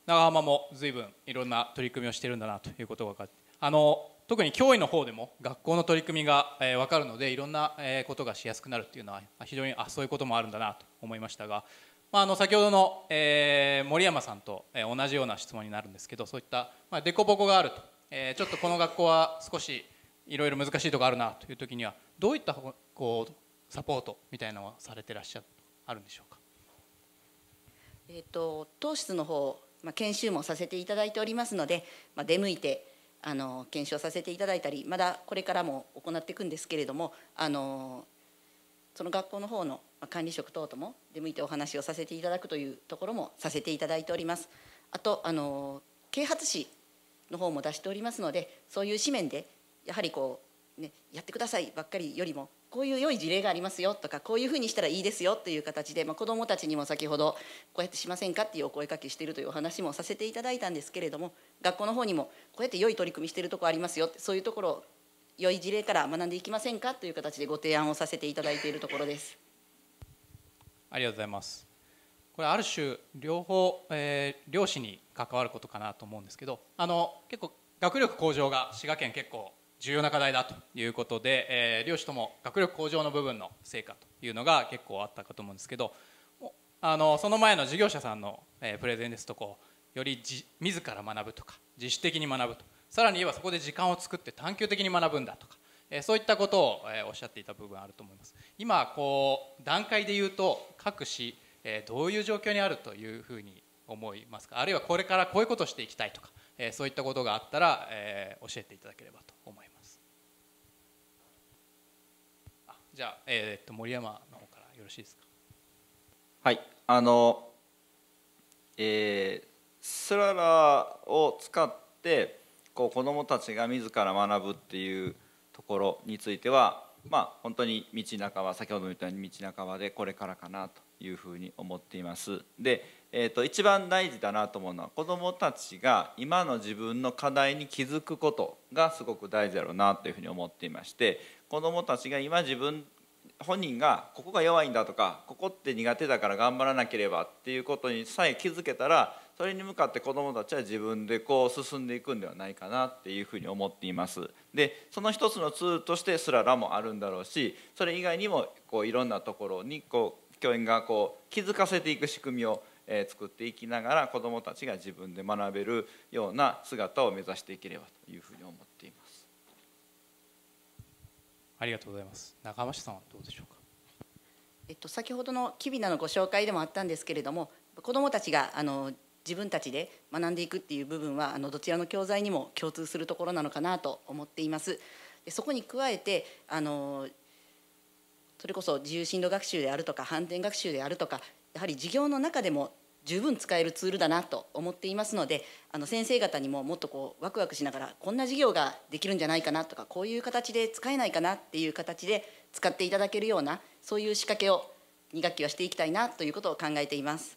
長浜も随分いろんな取り組みをしてるんだなということが分かってあの特に教員の方でも学校の取り組みが、えー、分かるのでいろんな、えー、ことがしやすくなるっていうのは非常にあそういうこともあるんだなと思いましたが、まあ、あの先ほどの、えー、森山さんと、えー、同じような質問になるんですけどそういった、まあ、凸凹があると、えー、ちょっとこの学校は少しいろいろ難しいとこあるなという時にはどういったこうサポートみたいなのはされてらっしゃるあるんでしょうか、えーと、と当室の方、まあ、研修もさせていただいておりますので、まあ、出向いてあの検証させていただいたりまだこれからも行っていくんですけれどもあのその学校の方の管理職等とも出向いてお話をさせていただくというところもさせていただいております。あとあの啓発誌の方も出しておりますのでそういう紙面でやはりこう、ね、やってくださいばっかりよりもこういう良い事例がありますよとかこういうふうにしたらいいですよという形で、まあ、子どもたちにも先ほどこうやってしませんかっていうお声かけしているというお話もさせていただいたんですけれども学校の方にもこうやって良い取り組みしているところありますよそういうところを良い事例から学んでいきませんかという形でご提案をさせていただいているところです。ありがとうございます。これある種両方、えー、両氏に関わることかなと思うんですけどあの結構学力向上が滋賀県結構重要な課題だということで、えー、両氏とも学力向上の部分の成果というのが結構あったかと思うんですけどあのその前の事業者さんの、えー、プレゼンですとこうより自自ら学ぶとか自主的に学ぶとさらに言えばそこで時間を作って探究的に学ぶんだとか、えー、そういったことを、えー、おっしゃっていた部分あると思います今こう段階で言うと各市、えー、どういう状況にあるというふうに思いますかあるいはこれからこういうことをしていきたいとか、えー、そういったことがあったら、えー、教えていただければと思いますじゃあ、えー、っと森山の方からよろしいですかはいあのえー、スララを使ってこう子どもたちが自ら学ぶっていうところについてはまあ本当に道半ば先ほども言ったように道半ばでこれからかなというふうに思っていますで、えーと、一番大事だなと思うのは子どもたちが今の自分の課題に気づくことがすごく大事だろうなというふうに思っていまして子どもたちが今自分本人がここが弱いんだとかここって苦手だから頑張らなければっていうことにさえ気づけたらそれに向かって子どもたちは自分でこう進んでいくんではないかなっていうふうに思っていますでその一つのツールとしてスララもあるんだろうしそれ以外にもこういろんなところにこう教員がこう気づかせていく仕組みを作っていきながら子どもたちが自分で学べるような姿を目指していければというふうに思っています。ありがとうございます中間さんはどうでしょうかえっと、先ほどのキビナのご紹介でもあったんですけれども子どもたちがあの自分たちで学んでいくっていう部分はあのどちらの教材にも共通するところなのかなと思っています。でそこに加えてあのそれこそ自由進路学習であるとか反転学習であるとかやはり授業の中でも十分使えるツールだなと思っていますのであの先生方にももっとこうワクワクしながらこんな授業ができるんじゃないかなとかこういう形で使えないかなっていう形で使っていただけるようなそういう仕掛けを2学期はしていきたいなということを考えています。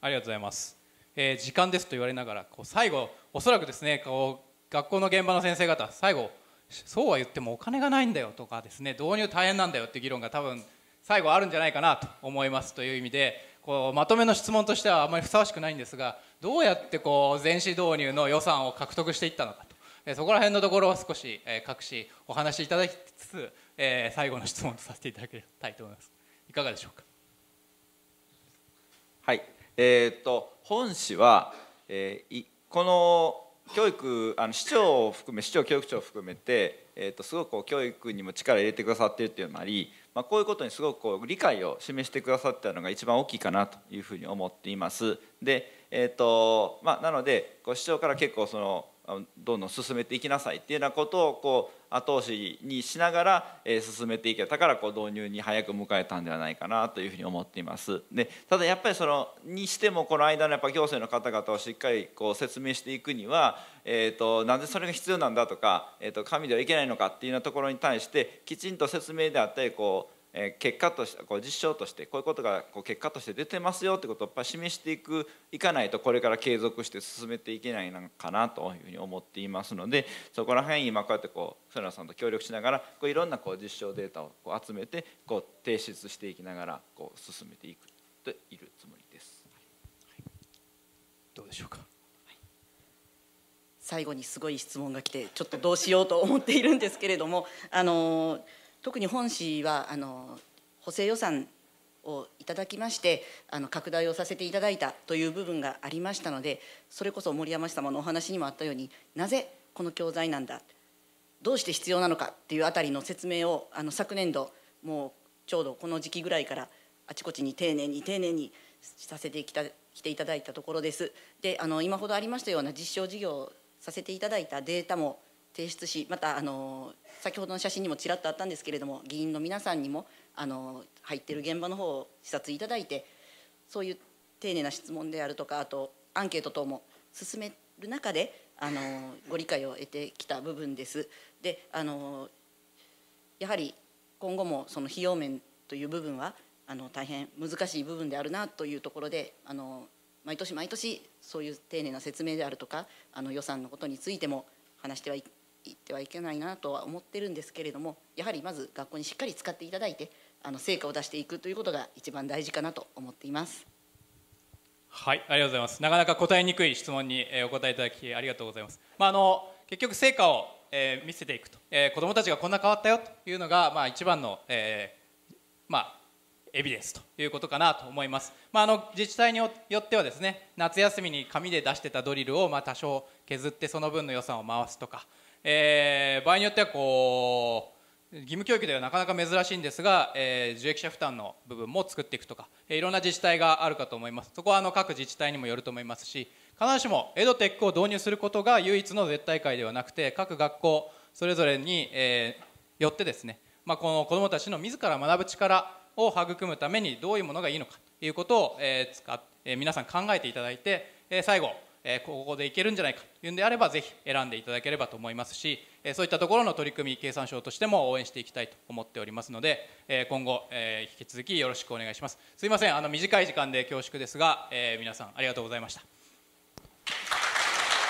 ありがとうございます、えー、時間ですと言われながらこう最後おそらくですねこう学校の現場の先生方最後そうは言ってもお金がないんだよとかですね導入大変なんだよって議論が多分最後あるんじゃないかなと思いますという意味でこうまとめの質問としてはあまりふさわしくないんですがどうやってこう全市導入の予算を獲得していったのかとそこら辺のところを少し隠しお話しいただきつつ最後の質問とさせていただきたいと思いますいかがでしょうかはいえー、っと本市は、えー、この教育あの市長を含め市長教育長を含めて、えー、っとすごくこう教育にも力を入れてくださっているというのもありまあ、こういうことにすごくこう理解を示してくださったのが一番大きいかなというふうに思っています。でえーとまあ、なのでこう市長から結構そのどんどん進めていきなさいっていうようなことをこう後押しにしながら、え進めていけたからこう導入に早く迎えたんではないかなというふうに思っていますでただやっぱりそのにしてもこの間のやっぱ行政の方々をしっかりこう説明していくには、えーと、なぜそれが必要なんだとか、えーと、神ではいけないのかっていうようなところに対してきちんと説明であったりこう結果としてこう実証としてこういうことがこう結果として出てますよってことをやっぱ示していくいかないとこれから継続して進めていけないのかなというふうに思っていますのでそこら辺今こうやってこう曽さんと協力しながらこういろんなこう実証データをこう集めてこう提出していきながらこう進めていくといるつもりです。どうでしょうか、最後にすごい質問が来てちょっとどうしようと思っているんですけれどもあの特に本市はあの補正予算をいただきましてあの拡大をさせていただいたという部分がありましたのでそれこそ森山様のお話にもあったようになぜこの教材なんだどうして必要なのかっていうあたりの説明をあの昨年度もうちょうどこの時期ぐらいからあちこちに丁寧に丁寧にさせてきた来ていただいたところです。であの今ほどありましたような実証事業をさせていただいたデータも提出しまたあの先ほどの写真にもちらっとあったんですけれども議員の皆さんにもあの入ってる現場の方を視察いただいてそういう丁寧な質問であるとかあとアンケート等も進める中であのご理解を得てきた部分です。であのやはり今後もその費用面という部分はあの大変難しい部分であるなというところであの毎年毎年そういう丁寧な説明であるとかあの予算のことについても話してはいってはいけないなとは思ってるんですけれどもやはりまず学校にしっかり使っていただいてあの成果を出していくということが一番大事かなと思っています。はいありがとうございますなかなか答えにくい質問にお答えいただきありがとうございます。まあ、あの結局成果を、え見せていくと、え子どもたちがこんな変わったよというのが、まあ、一番の、えー、まあ、エビデンスということかなと思います、まあ、あの自治体によってはですね夏休みに紙で出してたドリルをまあ多少削ってその分の予算を回すとか、えー、場合によってはこう義務教育ではなかなか珍しいんですが、えー、受益者負担の部分も作っていくとか、えー、いろんな自治体があるかと思いますそこはあの各自治体にもよると思いますし必ずしもエドテックを導入することが唯一の絶対解ではなくて各学校それぞれに、えー、よってですね、まあ、この子どもたちの自ら学ぶ力を育むためにどういうものがいいのかということを、えー使っえー、皆さん考えていただいて、えー、最後えここでいけるんじゃないかというんであればぜひ選んでいただければと思いますし、えそういったところの取り組み経産省としても応援していきたいと思っておりますので、え今後、え引き続きよろしくお願いしますすいませんあの短い時間で恐縮ですが、え皆さんありがとうございました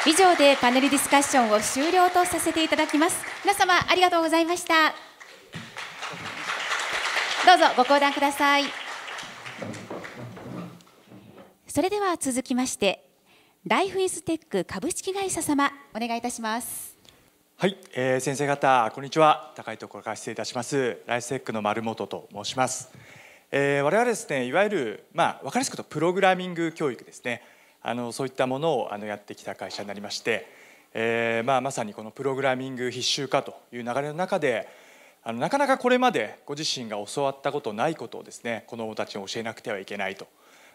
以上でパネルディスカッションを終了とさせていただきます皆様ありがとうございましたどうぞご講談くださいそれでは続きましてライフイズテック株式会社様お願いいたしますはい、えー、先生方こんにちは高いところから失礼いたしますライフテックの丸本と申します、えー、我々ですねいわゆるまあわかりやすくとプログラミング教育ですねあのそういったものをあのやってきた会社になりまして、えー、まあまさにこのプログラミング必修化という流れの中であのなかなかこれまでご自身が教わったことないことをですね子どもたちに教えなくてはいけないと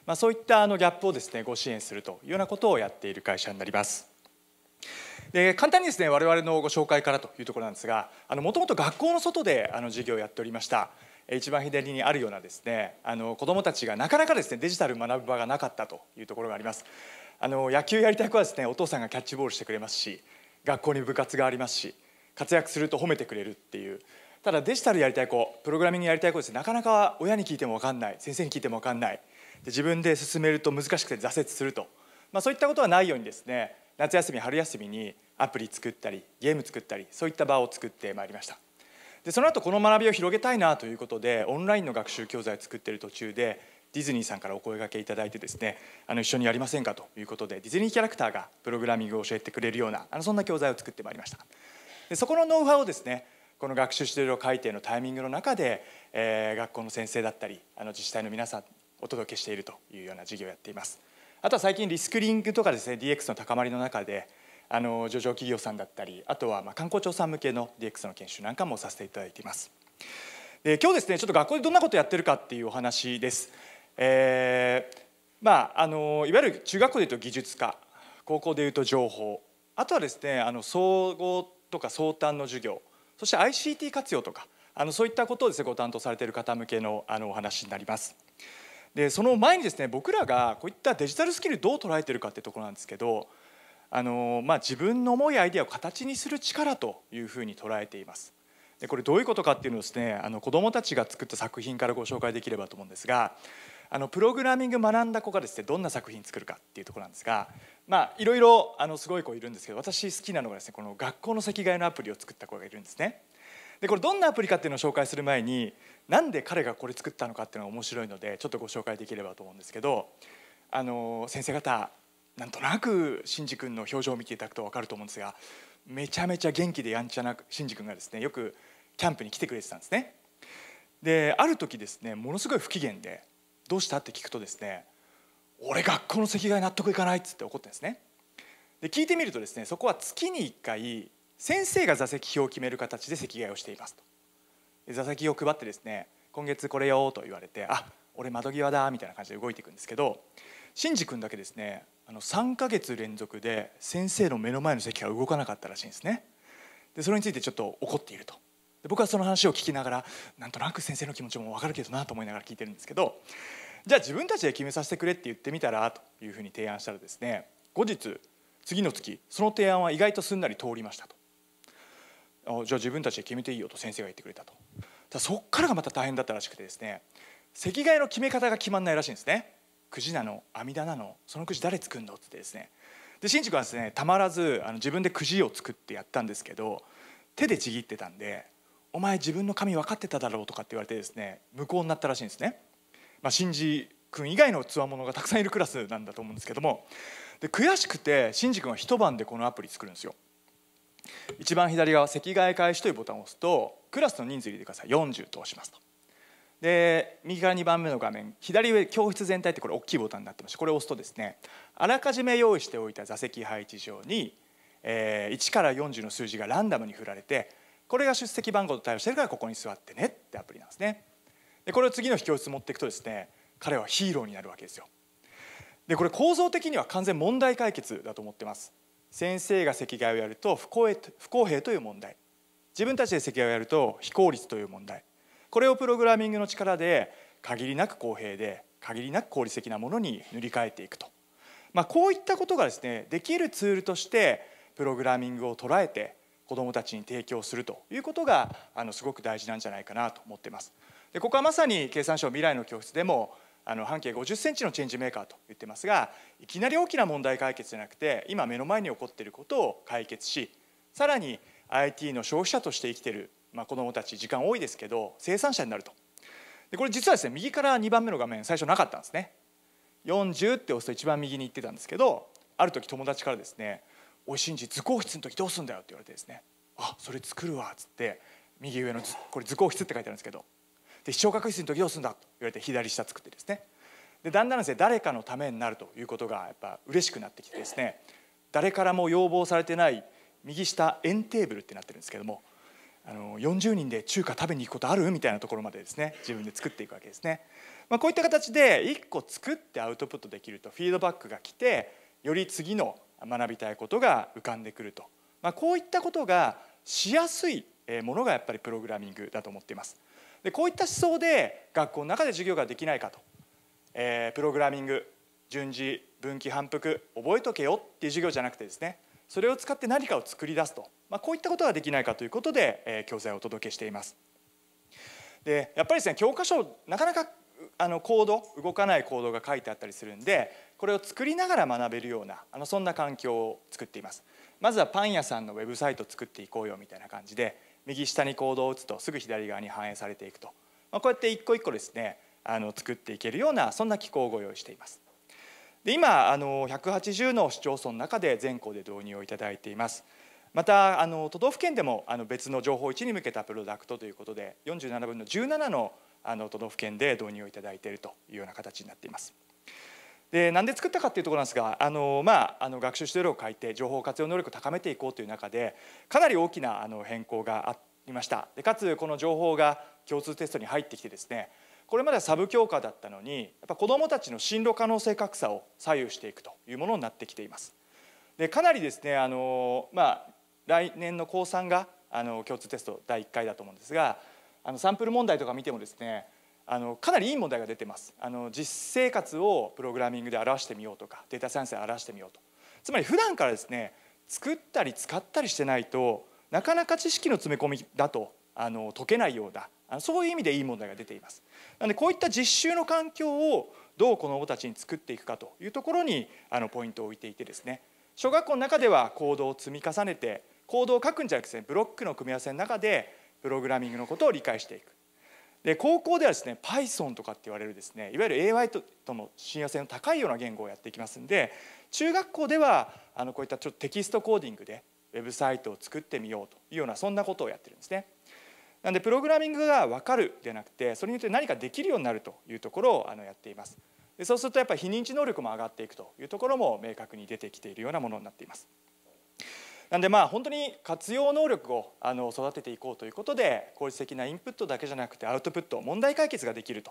まあ、そういったあのギャップをですねご支援するというようなことをやっている会社になります。で簡単にですね我々のご紹介からというところなんですがもともと学校の外であの授業をやっておりました一番左にあるようなですねあの子どもたちがなかなかですねデジタル学ぶ場がなかったというところがありますあの野球やりたい子はですねお父さんがキャッチボールしてくれますし学校に部活がありますし活躍すると褒めてくれるっていうただデジタルやりたい子プログラミングやりたい子ですねなかなか親に聞いても分かんない先生に聞いても分かんない自分で進めると難しくて挫折すると、まあ、そういったことはないようにですね夏休み春休みにアプリ作ったりゲーム作ったりそういった場を作ってまいりましたでその後この学びを広げたいなということでオンラインの学習教材を作っている途中でディズニーさんからお声がけいただいてですねあの一緒にやりませんかということでディズニーキャラクターがプログラミングを教えてくれるようなあのそんな教材を作ってまいりましたでそこのノウハウをですねこの学習指導料改定のタイミングの中で、えー、学校の先生だったりあの自治体の皆さんお届けしているというような事業をやっていますあとは最近リスクリングとかですね DX の高まりの中であの上場企業さんだったりあとはま観光庁さん向けの DX の研修なんかもさせていただいていますで今日ですねちょっと学校でどんなことやってるかっていうお話です、えー、まあ、あのいわゆる中学校でいうと技術科高校でいうと情報あとはですねあの総合とか相談の授業そして ICT 活用とかあのそういったことをですねご担当されている方向けのあのお話になります。でその前にですね僕らがこういったデジタルスキルどう捉えてるかってところなんですけどあの、まあ、自分の思いアイデアを形にする力というふうに捉えています。でこれどういうことかっていうのをですねあの子どもたちが作った作品からご紹介できればと思うんですがあのプログラミング学んだ子がですねどんな作品作るかっていうところなんですがまあいろいろあのすごい子いるんですけど私好きなのがですねこの学校の席替えのアプリを作った子がいるんですね。でこれどんなアプリかっていうのを紹介する前になんで彼がこれ作ったのかっていうのが面白いのでちょっとご紹介できればと思うんですけどあの先生方なんとなくしんじ君の表情を見ていただくと分かると思うんですがめちゃめちゃ元気でやんちゃなしんじ君がですねよくキャンプに来てくれてたんですね。である時ですねものすごい不機嫌で「どうした?」って聞くとですね「俺学校の席替え納得いかない」っつって怒ってんですね。で聞いてみるとですねそこは月に1回先生が座席表を決める形で席替えをしていますと。座席を配ってですね今月これよと言われてあ俺窓際だみたいな感じで動いていくんですけどシンジ君だけですねあの3ヶ月連続で先生の目の前の席が動かなかったらしいんですねでそれについてちょっと怒っているとで僕はその話を聞きながらなんとなく先生の気持ちも分かるけどなと思いながら聞いてるんですけどじゃあ自分たちで決めさせてくれって言ってみたらというふうに提案したらですね後日次の月その提案は意外とすんなり通りましたとじゃあ自分たちで決めていいよと先生が言ってくれたとだそっからがまた大変だったらしくてですね席替えの決め方が決まんないらしいんですねくじなの網だなのそのくじ誰作るのってですねで新宿はですねたまらずあの自分でくじを作ってやったんですけど手でちぎってたんで「お前自分の髪分かってただろう」とかって言われてですね無効になったらしいんですね。まあ、新次君以外のつわものがたくさんいるクラスなんだと思うんですけどもで悔しくて新次君は一晩でこのアプリ作るんですよ。一番左側席替え開始というボタンを押すとクラスの人数入れてください40と押しますとで右側ら2番目の画面左上教室全体ってこれ大きいボタンになってましてこれを押すとですねあらかじめ用意しておいた座席配置上に、えー、1から40の数字がランダムに振られてこれが出席番号と対応してるからここに座ってねってアプリなんですねでこれを次の教室持っていくとですね彼はヒーローになるわけですよでこれ構造的には完全問題解決だと思ってます先生が席替えをやると不公不公平という問題自分たちで席替えをやると非効率という問題これをプログラミングの力で限りなく公平で限りなく効率的なものに塗り替えていくと、まあ、こういったことがですねできるツールとしてプログラミングを捉えて子どもたちに提供するということがあのすごく大事なんじゃないかなと思ってます。でここはまさに経産省未来の教室でもあの半径50センチのチェンジメーカーと言ってますがいきなり大きな問題解決じゃなくて今目の前に起こっていることを解決しさらに IT の消費者として生きてる、まあ、子どもたち時間多いですけど生産者になるとでこれ実はですね右から2番目の画面最初なかったんですね40って押すと一番右に行ってたんですけどある時友達からですね「おい新次図工室の時どうすんだよ」って言われてですね「あそれ作るわ」っつって右上のこれ図工室って書いてあるんですけどで視聴覚室の時どうすんだと言われて左下作ってですねでだんだんですね誰かのためになるということがやっぱ嬉しくなってきてですね誰からも要望されてない右下円テーブルってなってるんですけどもあの40人で中華食べに行くことあるみたいなところまでですね自分で作っていくわけですね、まあ、こういった形で1個作ってアウトプットできるとフィードバックが来てより次の学びたいことが浮かんでくると、まあ、こういったことがしやすいものがやっぱりプログラミングだと思っています。でこういった思想で学校の中で授業ができないかと、えー、プログラミング順次分岐反復覚えとけよっていう授業じゃなくてですねそれを使って何かを作り出すと、まあ、こういったことができないかということで、えー、教材をお届けしています。でやっぱりですね教科書なかなかあのコード動かないコードが書いてあったりするんでこれを作りながら学べるようなあのそんな環境を作っていますまずはパン屋さんのウェブサイト作っていこうよみたいな感じで右下に行動を打つとすぐ左側に反映されていくと、まあ、こうやって一個一個ですねあの作っていけるようなそんな機構をご用意しています。で今あの180の市町村の中で全校で導入をいただいています。またあの都道府県でもあの別の情報位置に向けたプロダクトということで47分の17のあの都道府県で導入をいただいているというような形になっています。でなんで作ったかっていうところなんですがあの、まあ、あの学習指導量を変えて情報活用能力を高めていこうという中でかなり大きなあの変更がありましたでかつこの情報が共通テストに入ってきてですねこれまではサブ教科だったのにやっぱ子どもたちの進路可能性格差を左右していくというものになってきています。でかなりですねあの、まあ、来年の高3があの共通テスト第1回だと思うんですがあのサンプル問題とか見てもですねあのかなりいい問題が出てますあの実生活をプログラミングで表してみようとかデータサイエンスで表してみようとつまり普段からですね作ったり使ったりしてないとなかなか知識の詰め込みだとあの解けないようだあのそういう意味でいい問題が出ていますなのでこういった実習の環境をどう子どもたちに作っていくかというところにあのポイントを置いていてですね小学校の中では行動を積み重ねて行動を書くんじゃなくて、ね、ブロックの組み合わせの中でプログラミングのことを理解していくで高校ではですね Python とかって言われるですねいわゆる AI ととの親和性の高いような言語をやっていきますんで中学校ではあのこういったちょっとテキストコーディングでウェブサイトを作ってみようというようなそんなことをやってるんですね。なんでプログラミングが分かるでなくてそれによって何かできるようになるというところをあのやっています。でそうするとやっぱり非認知能力も上がっていくというところも明確に出てきているようなものになっています。なんでまあ本当に活用能力をあの育てていこうということで効率的なインプットだけじゃなくてアウトプット問題解決ができると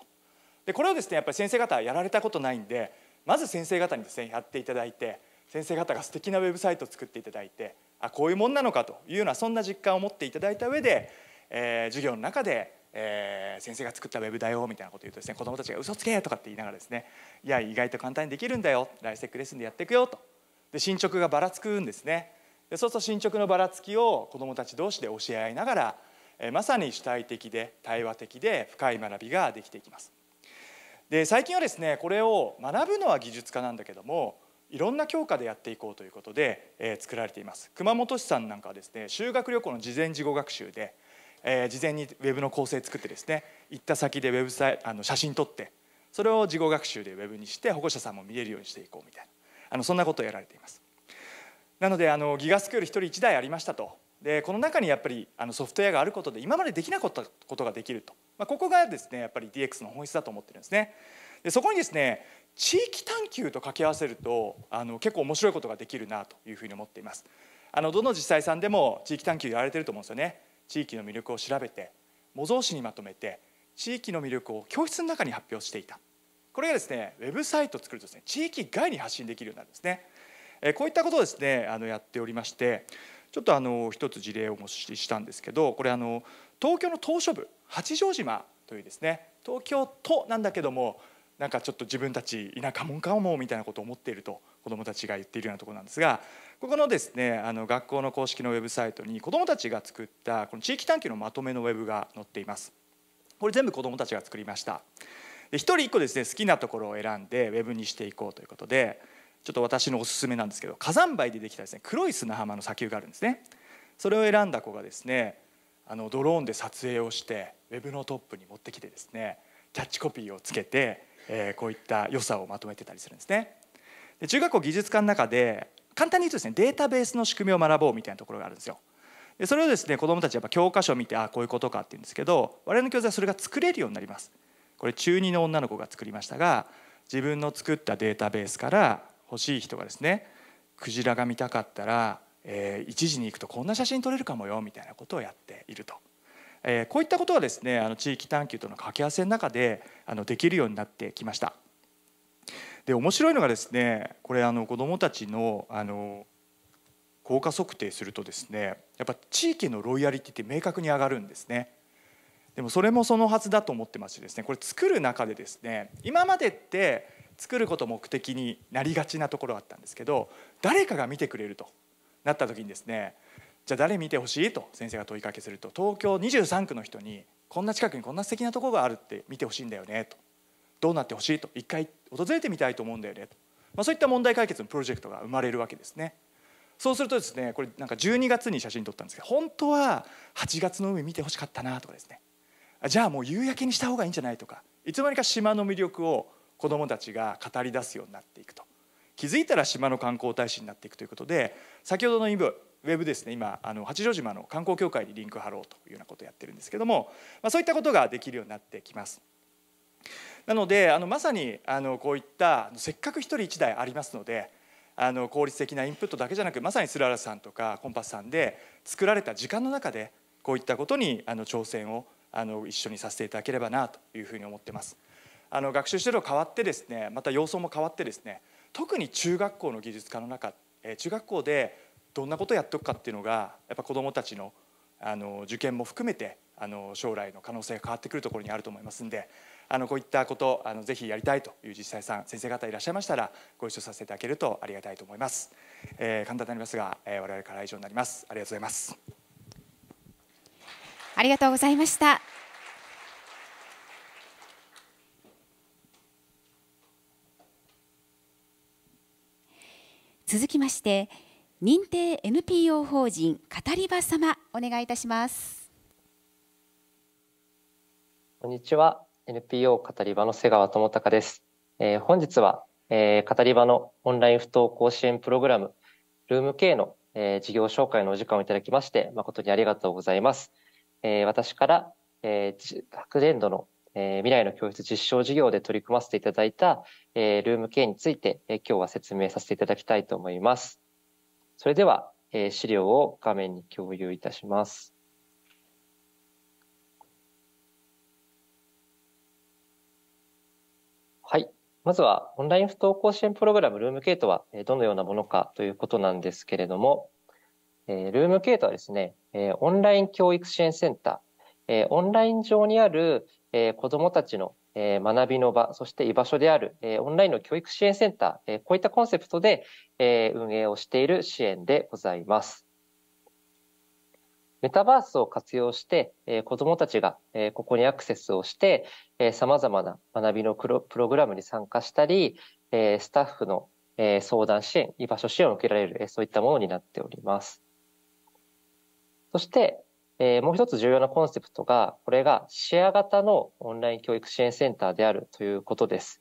でこれをですねやっぱり先生方やられたことないんでまず先生方にですねやっていただいて先生方が素敵なウェブサイトを作っていただいてあこういうもんなのかというようなそんな実感を持っていただいた上で、えー、授業の中でえー、先生が作ったウェブだよみたいなこと言うとですね子どもたちが「嘘つけ!」とかって言いながらですね「いや意外と簡単にできるんだよライセックレッスンでやっていくよ」とで進捗がばらつくんですねでそうすると進捗のばらつきを子どもたち同士で教え合いながらまさに主体的で対話的で深い学びができていきます。で最近はですねこれを学ぶのは技術家なんだけどもいろんな教科でやっていこうということで、えー、作られています熊本市さんなんかはですね修学旅行の事前事後学習で、えー、事前にウェブの構成作ってですね行った先でウェブさイあの写真撮ってそれを事後学習でウェブにして保護者さんも見れるようにしていこうみたいなあのそんなことをやられています。なのであのギガスクール1人1台ありましたとでこの中にやっぱりあのソフトウェアがあることで今までできなかったことができると、まあ、ここがですねやっぱり DX の本質だと思ってるんですね。でそこにですね地域探求と掛け合わせるとあの結構面白いことができるなというふうに思っています。あのどの自治体さんでも地域探求やられてると思うんですよね。地域の魅力を調べて模造紙にまとめて地域の魅力を教室の中に発表していたこれがですねウェブサイトを作るとですね地域外に発信できるようになるんですね。えこういったことをですねあのやっておりましてちょっとあの一つ事例をお示ししたんですけどこれあの東京の島し部八丈島というですね東京都なんだけどもなんかちょっと自分たち田舎もんかもみたいなことを思っていると子どもたちが言っているようなところなんですがここのですねあの学校の公式のウェブサイトに子どもたちが作ったこの地域探求のまとめのウェブが載っています。これ全部子どもたちが作りました。で1人1個ですね好きなところを選んでウェブにしていこうということでちょっと私のおすすめなんですけど火山灰でできたですね黒い砂浜の砂丘があるんですねそれを選んだ子がですねあのドローンで撮影をしてウェブのトップに持ってきてですねキャッチコピーをつけて、えー、こういった良さをまとめてたりするんですねで中学校技術科の中で簡単に言うとですねデータベースの仕組みを学ぼうみたいなところがあるんですよでそれをですね子どもたちやっぱ教科書を見てああこういうことかって言うんですけど我々の教材はそれが作れるようになりますこれ中2の女の子が作りましたが自分の作ったデータベースから欲しい人がですねクジラが見たかったら、えー、1時に行くとこんな写真撮れるかもよみたいなことをやっていると、えー、こういったことはですねあの地域探求との掛け合わせの中であのできるようになってきました。で面白いのがですねこれあの子どもたちのあの効果測定するとですねやっぱ地域のロイヤリティって明確に上がるんですね。でもそれもそのはずだと思ってますしですねこれ作る中でですね今までって作ることを目的になりがちなところあったんですけど誰かが見てくれるとなった時にですねじゃあ誰見てほしいと先生が問いかけすると東京23区の人にこんな近くにこんな素敵なところがあるって見てほしいんだよねとどうなってほしいと一回訪れてみたいと思うんだよねと、まあ、そういった問題解決のプロジェクトが生まれるわけですね。そうするとですねこれなんか12月に写真撮ったんですけど本当は8月の海見てほしかったなとかですねじゃあもう夕焼けにした方がいいんじゃないとかいつの間にか島の魅力を子どもたちが語り出すようになっていくと気づいたら島の観光大使になっていくということで先ほどのウェブですね今あの八丈島の観光協会にリンク貼ろうというようなことをやってるんですけども、まあ、そういったことができるようになってきます。なのであのまさにあのこういったせっかく1人1台ありますのであの効率的なインプットだけじゃなくまさに鶴原さんとかコンパスさんで作られた時間の中でこういったことにあの挑戦をあの一緒にさせていただければなというふうに思ってます。あの学習指導変わってですねまた様相も変わってですね特に中学校の技術科の中、えー、中学校でどんなことをやっておくかっていうのがやっぱ子どもたちのあの受験も含めてあの将来の可能性が変わってくるところにあると思いますんであのこういったことあのぜひやりたいという自治体さん先生方いらっしゃいましたらご一緒させていただけるとありがたいと思います、えー、簡単になりますが、えー、我々から以上になりますありがとうございますありがとうございました続きまして認定 NPO 法人語り場様お願いいたしますこんにちは NPO 語り場の瀬川智隆です、えー、本日は、えー、語り場のオンライン不登校支援プログラムルーム K の、えー、事業紹介のお時間をいただきまして誠にありがとうございます、えー、私から、えー、昨年度のえー、未来の教室実証事業で取り組ませていただいた、えー、ルームケについて、えー、今日は説明させていただきたいと思います。それでは、えー、資料を画面に共有いたします。はい。まずは、オンライン不登校支援プログラム、ルームケとは、どのようなものかということなんですけれども、えー、ルームケとはですね、えー、オンライン教育支援センター、オンライン上にある子どもたちの学びの場そして居場所であるオンラインの教育支援センターこういったコンセプトで運営をしている支援でございます。メタバースを活用して、えー、子どもたちが、えー、ここにアクセスをして、えまざまな学びのプログラムに参加したり、えー、スタッフの、えー、相談支援、居場所支援を受けられる、えー、そういったものになっております。そして、えー、もう一つ重要なコンセプトが、これがシェア型のオンライン教育支援センターであるということです。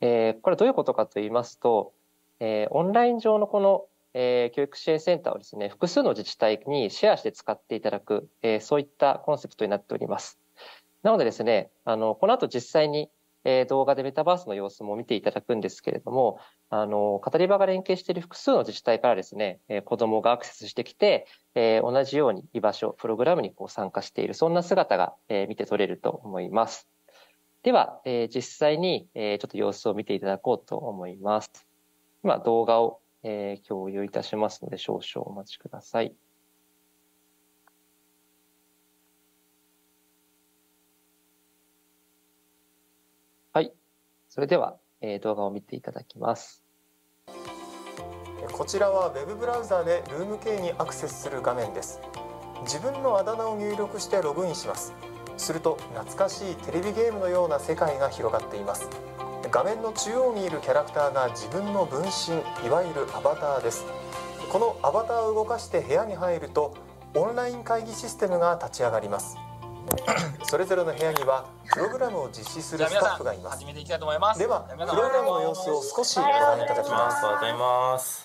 えー、これはどういうことかと言いますと、えー、オンライン上のこの、えー、教育支援センターをですね、複数の自治体にシェアして使っていただく、えー、そういったコンセプトになっております。なのでですね、あの、この後実際にえ動画でメタバースの様子も見ていただくんですけれども、あの、語り場が連携している複数の自治体からですね、え子供がアクセスしてきて、え同じように居場所、プログラムにこう参加している、そんな姿が、え見て取れると思います。では、え実際に、えちょっと様子を見ていただこうと思います。今、動画を、えー、共有いたしますので、少々お待ちください。それでは、えー、動画を見ていただきます。こちらは Web ブラウザでルーム系にアクセスする画面です。自分のあだ名を入力してログインします。すると懐かしいテレビゲームのような世界が広がっています。画面の中央にいるキャラクターが自分の分身、いわゆるアバターです。このアバターを動かして部屋に入るとオンライン会議システムが立ち上がります。(coughs) それぞれの部屋にはプログラムを実施するスタッフがいます。始めていきたいと思います。ではプログラムの様子を少しご覧いただきます。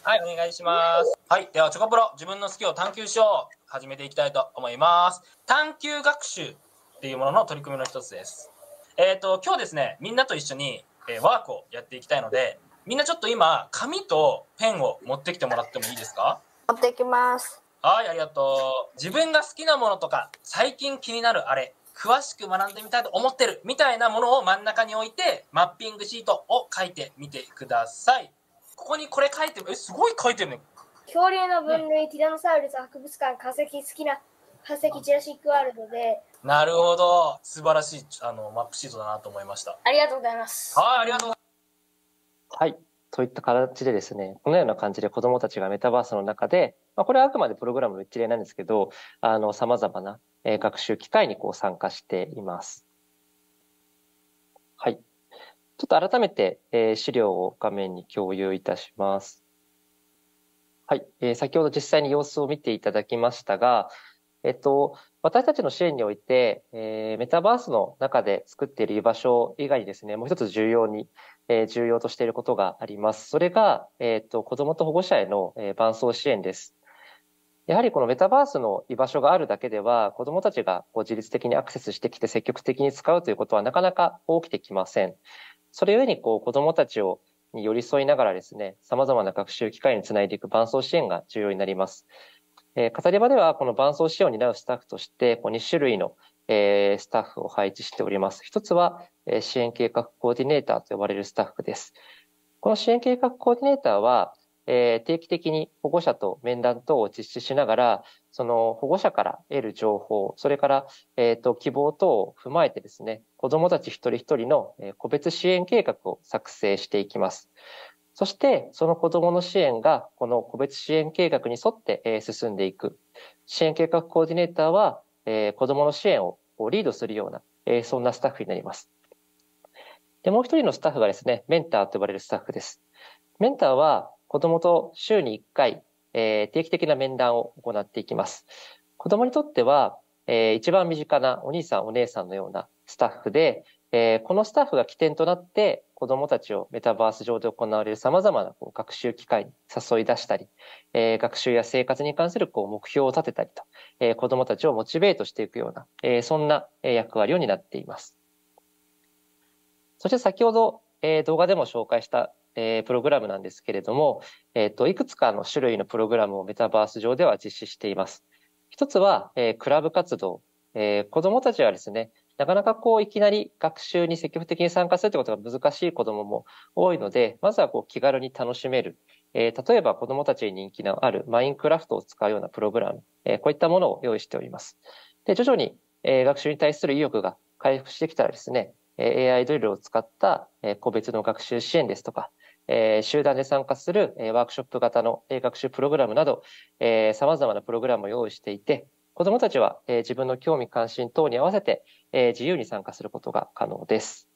はい、お願いします。はい、ではチョコプロ自分の好きを探求しよう始めていきたいと思います。探求学習っていうものの取り組みの一つです。えっ、ー、と今日ですね、みんなと一緒に、えー、ワークをやっていきたいので、みんなちょっと今紙とペンを持ってきてもらってもいいですか？持ってきます。はい、ありがとう。自分が好きなものとか、最近気になるあれ、詳しく学んでみたいと思ってるみたいなものを真ん中に置いて、マッピングシートを書いてみてください。ここにこれ書いてる。え、すごい書いてるね。恐竜の分類、ティラノサウルス博物館、化石好きな、化石ジュラシックワールドで。なるほど。素晴らしいあのマップシートだなと思いました。ありがとうございます。はい、ありがとうはい。そういった形でですね、このような感じで子供たちがメタバースの中で、まあ、これはあくまでプログラムの一例なんですけど、あの、様々な学習機会にこう参加しています。はい。ちょっと改めて、え資料を画面に共有いたします。はい。えー、先ほど実際に様子を見ていただきましたが、えっと、私たちの支援において、えー、メタバースの中で作っている居場所以外にですね、もう一つ重要に、えー、重要としていることがあります。それが、えっ、ー、と、子供と保護者への、え伴走支援です。やはりこのメタバースの居場所があるだけでは、子供たちがこう自律的にアクセスしてきて積極的に使うということはなかなか起きてきません。それゆえにこう子供たちをに寄り添いながらですね、様々な学習機会につないでいく伴走支援が重要になります。え語り場ではこの伴走支援を担うスタッフとして、こう2種類の、えスタッフを配置しております。一つは、え支援計画コーディネーターと呼ばれるスタッフです。この支援計画コーディネーターは、え定期的に保護者と面談等を実施しながら、その保護者から得る情報、それから、えっ、ー、と、希望等を踏まえてですね、子供たち一人一人の個別支援計画を作成していきます。そして、その子どもの支援が、この個別支援計画に沿って進んでいく。支援計画コーディネーターは、子どもの支援をリードするような、そんなスタッフになります。で、もう一人のスタッフがですね、メンターと呼ばれるスタッフです。メンターは、子どもと週に1回、定期的な面談を行っていきます。子どもにとっては、一番身近なお兄さん、お姉さんのようなスタッフで、えー、このスタッフが起点となって子どもたちをメタバース上で行われるさまざまなこう学習機会に誘い出したり、えー、学習や生活に関するこう目標を立てたりと、えー、子どもたちをモチベートしていくような、えー、そんな役割を担っています。そして先ほど、えー、動画でも紹介したえー、プログラムなんですけれども、えっ、ー、と、いくつかの種類のプログラムをメタバース上では実施しています。一つは、えー、クラブ活動。えー、子供たちはですね、なかなかこういきなり学習に積極的に参加するってことが難しい子どもも多いので、まずはこう気軽に楽しめる。えー、例えば子どもたちに人気のあるマインクラフトを使うようなプログラム、えー、こういったものを用意しております。で、徐々に、えー、学習に対する意欲が回復してきたらですね、AI ドリルを使った個別の学習支援ですとか、集団で参加するワークショップ型の学習プログラムなど、様々なプログラムを用意していて、子供たちは、えー、自分の興味関心等に合わせて、えー、自由に参加することが可能です。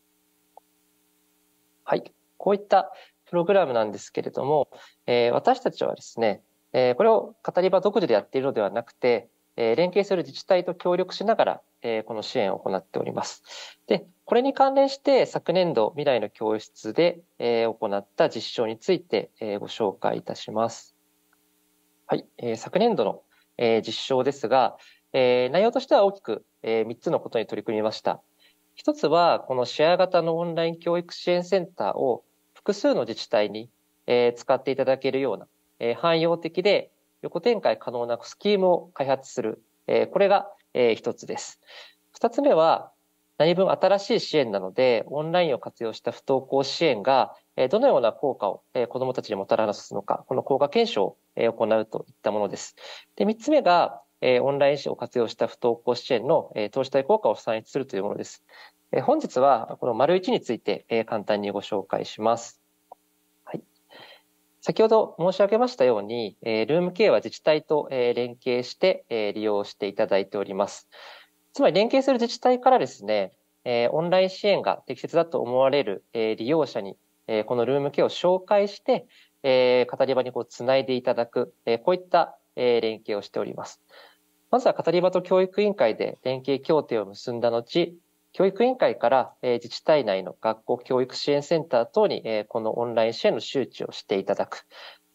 はい。こういったプログラムなんですけれども、えー、私たちはですね、えー、これを語り場独自でやっているのではなくて、えー、連携する自治体と協力しながら、えー、この支援を行っております。で、これに関連して昨年度未来の教室で、えー、行った実証について、えー、ご紹介いたします。はい、えー、昨年度のえー、実証ですが、えー、内容としては大きく、えー、3つのことに取り組みました。一つは、このシェア型のオンライン教育支援センターを複数の自治体に、えー、使っていただけるような、えー、汎用的で横展開可能なスキームを開発する。えー、これが、えー、一つです。二つ目は、何分新しい支援なので、オンラインを活用した不登校支援が、どのような効果を子どもたちにもたらすのか、この効果検証を行うといったものです。で、3つ目が、オンライン支援を活用した不登校支援の投資対効果を算出するというものです。本日は、この丸1について簡単にご紹介します。はい、先ほど申し上げましたように、ルームケアは自治体と連携して利用していただいております。つまり連携する自治体からですね、オンライン支援が適切だと思われる利用者にえー、このルームケアを紹介して、えー、語り場にこうつないでいただく、えー、こういった、えー、連携をしております。まずは語り場と教育委員会で連携協定を結んだ後、教育委員会から、えー、自治体内の学校教育支援センター等に、えー、このオンライン支援の周知をしていただく。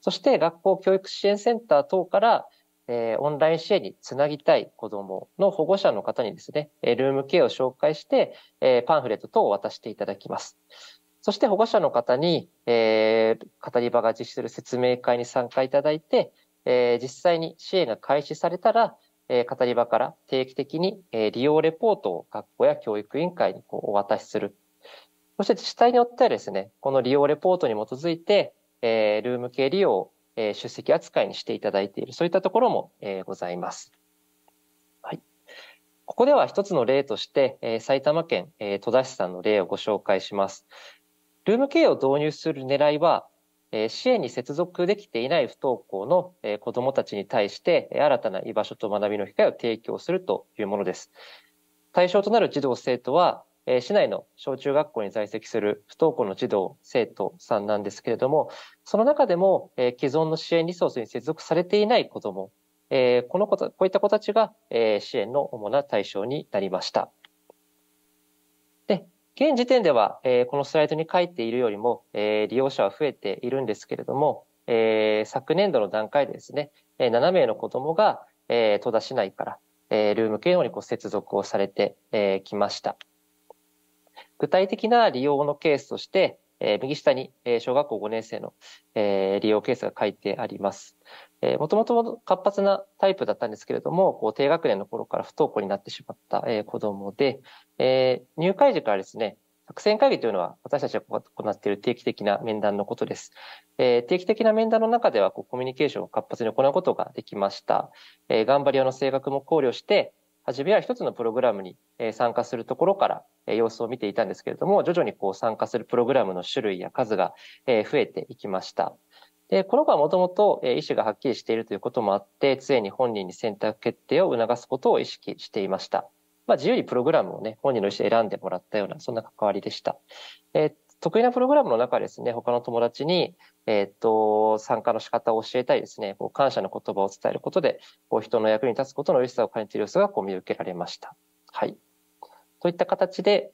そして学校教育支援センター等から、えー、オンライン支援につなぎたい子供の保護者の方にですね、ルームケアを紹介して、えー、パンフレット等を渡していただきます。そして保護者の方に、えー、語り場が実施する説明会に参加いただいて、えー、実際に支援が開始されたら、えー、語り場から定期的に、えー、利用レポートを学校や教育委員会にこうお渡しする。そして自治体によってはですね、この利用レポートに基づいて、えー、ルーム系利用を、えー、出席扱いにしていただいている、そういったところも、えー、ございます。はい。ここでは一つの例として、えー、埼玉県、えー、戸田市さんの例をご紹介します。ルーム経営を導入する狙いは、支援に接続できていない不登校の子どもたちに対して、新たな居場所と学びの機会を提供するというものです。対象となる児童・生徒は、市内の小中学校に在籍する不登校の児童・生徒さんなんですけれども、その中でも既存の支援リソースに接続されていない子ども、このこういった子たちが支援の主な対象になりました。で、現時点では、えー、このスライドに書いているよりも、えー、利用者は増えているんですけれども、えー、昨年度の段階でですね、7名の子供が、えー、戸田市内から、えー、ルーム警報にこう接続をされてき、えー、ました。具体的な利用のケースとして、えー、右下に、えー、小学校5年生の、えー、利用ケースが書いてあります。えもともと活発なタイプだったんですけれども、こう低学年の頃から不登校になってしまった、えー、子供で、えー、入会時からですね、作戦会議というのは私たちが行っている定期的な面談のことです。えー、定期的な面談の中ではこうコミュニケーションを活発に行うことができました。えー、頑張り屋の性格も考慮して、初めは一つのプログラムに参加するところから様子を見ていたんですけれども、徐々にこう参加するプログラムの種類や数が増えていきました。で、この子はもともと意思がはっきりしているということもあって、常に本人に選択決定を促すことを意識していました。まあ、自由にプログラムをね、本人の意思で選んでもらったような、そんな関わりでした。え得意なプログラムの中ですね、他の友達に、えっ、と、参加の仕方を教えたりですね、こう感謝の言葉を伝えることで、こう人の役に立つことの嬉しさを感じている様子がこう見受けられました。はい。といった形で、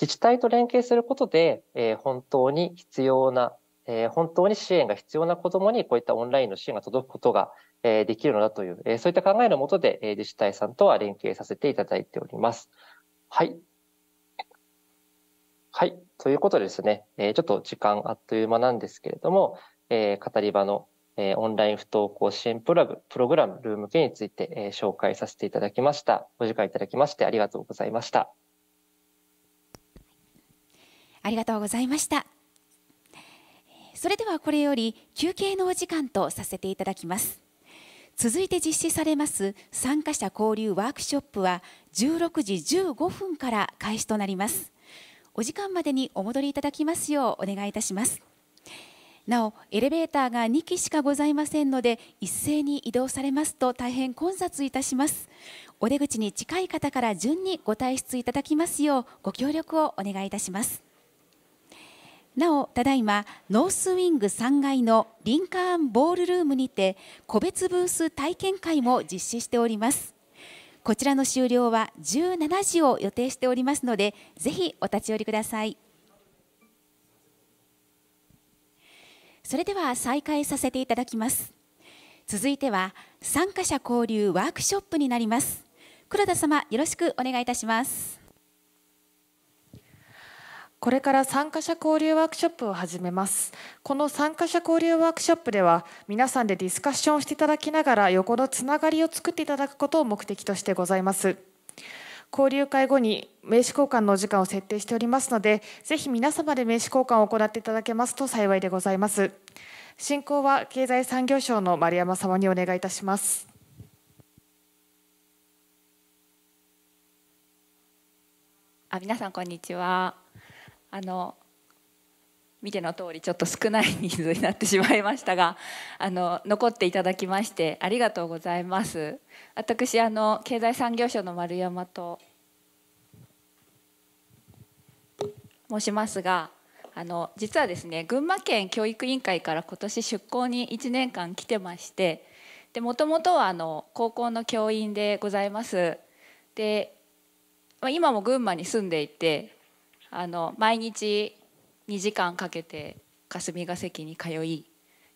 自治体と連携することで、えー、本当に必要な、えー、本当に支援が必要な子どもにこういったオンラインの支援が届くことが、えー、できるのだという、えそういった考えのもとで、え自治体さんとは連携させていただいております。はい。はい。ということでですね、えー、ちょっと時間あっという間なんですけれども、えー、語り場の、えー、オンライン不登校支援プラグプログラム、ルーム系について、えー、紹介させていただきました。お時間いただきましてありがとうございました。ありがとうございました。それではこれより休憩のお時間とさせていただきます。続いて実施されます参加者交流ワークショップは16時15分から開始となります。お時間までにお戻りいただきますようお願いいたしますなおエレベーターが2基しかございませんので一斉に移動されますと大変混雑いたしますお出口に近い方から順にご退出いただきますようご協力をお願いいたしますなおただいまノースウィング3階のリンカーンボールルームにて個別ブース体験会も実施しておりますこちらの終了は17時を予定しておりますので、ぜひお立ち寄りください。それでは再開させていただきます。続いては参加者交流ワークショップになります。黒田様、よろしくお願いいたします。これから参加者交流ワークショップを始めますこの参加者交流ワークショップでは皆さんでディスカッションしていただきながら横のつながりを作っていただくことを目的としてございます交流会後に名刺交換のお時間を設定しておりますのでぜひ皆様で名刺交換を行っていただけますと幸いでございます進行は経済産業省の丸山様にお願いいたしますあ皆さんこんにちはあの見ての通りちょっと少ない人数になってしまいましたが (laughs) あの残っていただきましてありがとうございます私あの経済産業省の丸山と申しますがあの実はですね群馬県教育委員会から今年出向に1年間来てましてでもともとはあの高校の教員でございますで今も群馬に住んでいてあの毎日2時間かけて霞が関に通い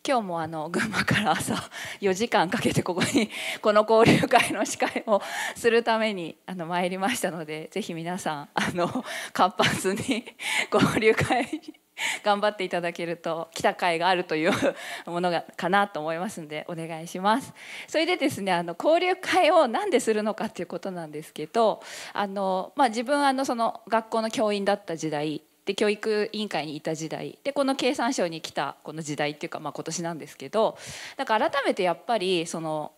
今日もあの群馬から朝4 (laughs) 時間かけてここに (laughs) この交流会の司会をするためにあの参りましたのでぜひ皆さんあの活発に (laughs) 交流会 (laughs) 頑張っていただけると来た甲斐があるというものがかなと思いますのでお願いしますそれでですねあの交流会を何でするのかっていうことなんですけどあの、まあ、自分あのその学校の教員だった時代で教育委員会にいた時代でこの経産省に来たこの時代っていうか、まあ、今年なんですけどだから改めてやっぱりその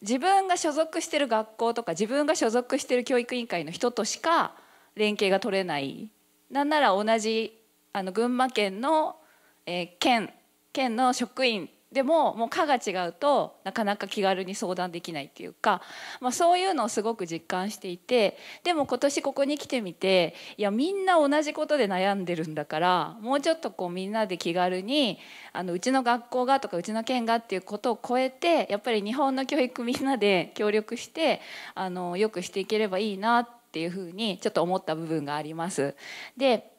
自分が所属してる学校とか自分が所属してる教育委員会の人としか連携が取れないなんなら同じあの群馬県の、えー、県県の職員でももう科が違うとなかなか気軽に相談できないっていうか、まあ、そういうのをすごく実感していてでも今年ここに来てみていやみんな同じことで悩んでるんだからもうちょっとこうみんなで気軽にあのうちの学校がとかうちの県がっていうことを超えてやっぱり日本の教育みんなで協力してあのよくしていければいいなっていうふうにちょっと思った部分があります。で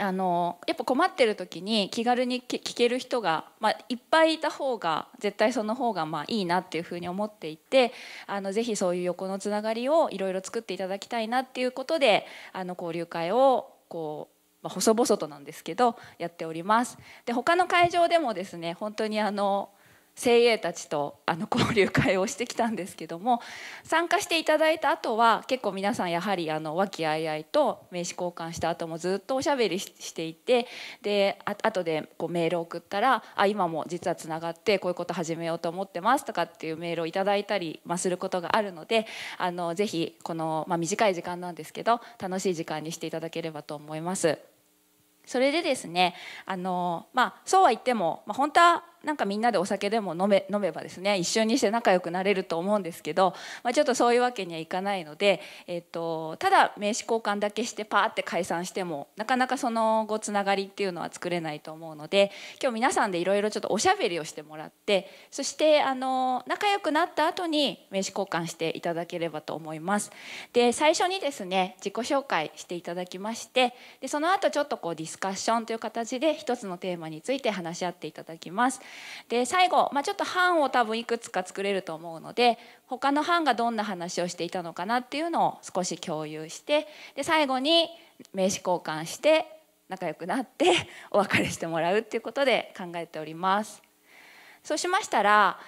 あのやっぱ困ってる時に気軽に聞ける人が、まあ、いっぱいいた方が絶対その方がまあいいなっていうふうに思っていてあのぜひそういう横のつながりをいろいろ作っていただきたいなっていうことであの交流会をこうまあ、細々となんですけどやっております。で他の会場でもですね本当にあの精鋭たちとあの交流会をしてきたんですけども参加していただいた後は結構皆さんやはりあの和気あいあいと名刺交換した後もずっとおしゃべりしていてであ後でこうメールを送ったら「あ今も実はつながってこういうこと始めようと思ってます」とかっていうメールをいただいたり、まあ、することがあるのであのぜひこの、まあ、短い時間なんですけど楽しい時間にしていただければと思います。それでですねあの、まあ、そうは言っても、まあ、本当はなんかみんなでお酒でも飲め飲めばですね一瞬にして仲良くなれると思うんですけど、まあ、ちょっとそういうわけにはいかないので、えっと、とただ名刺交換だけしてパーって解散してもなかなかその後つながりっていうのは作れないと思うので今日皆さんでいろいろちょっとおしゃべりをしてもらってそしてあの仲良くなった後に名刺交換していただければと思います。で最初にですね自己紹介していただきましてでその後ちょっとこうディスカッションという形で一つのテーマについて話し合っていただきます。で最後、まあ、ちょっと版を多分いくつか作れると思うので他の版がどんな話をしていたのかなっていうのを少し共有してで最後に名刺交換して仲良くなって (laughs) お別れしてもらうっていうことで考えております。そうしましたら、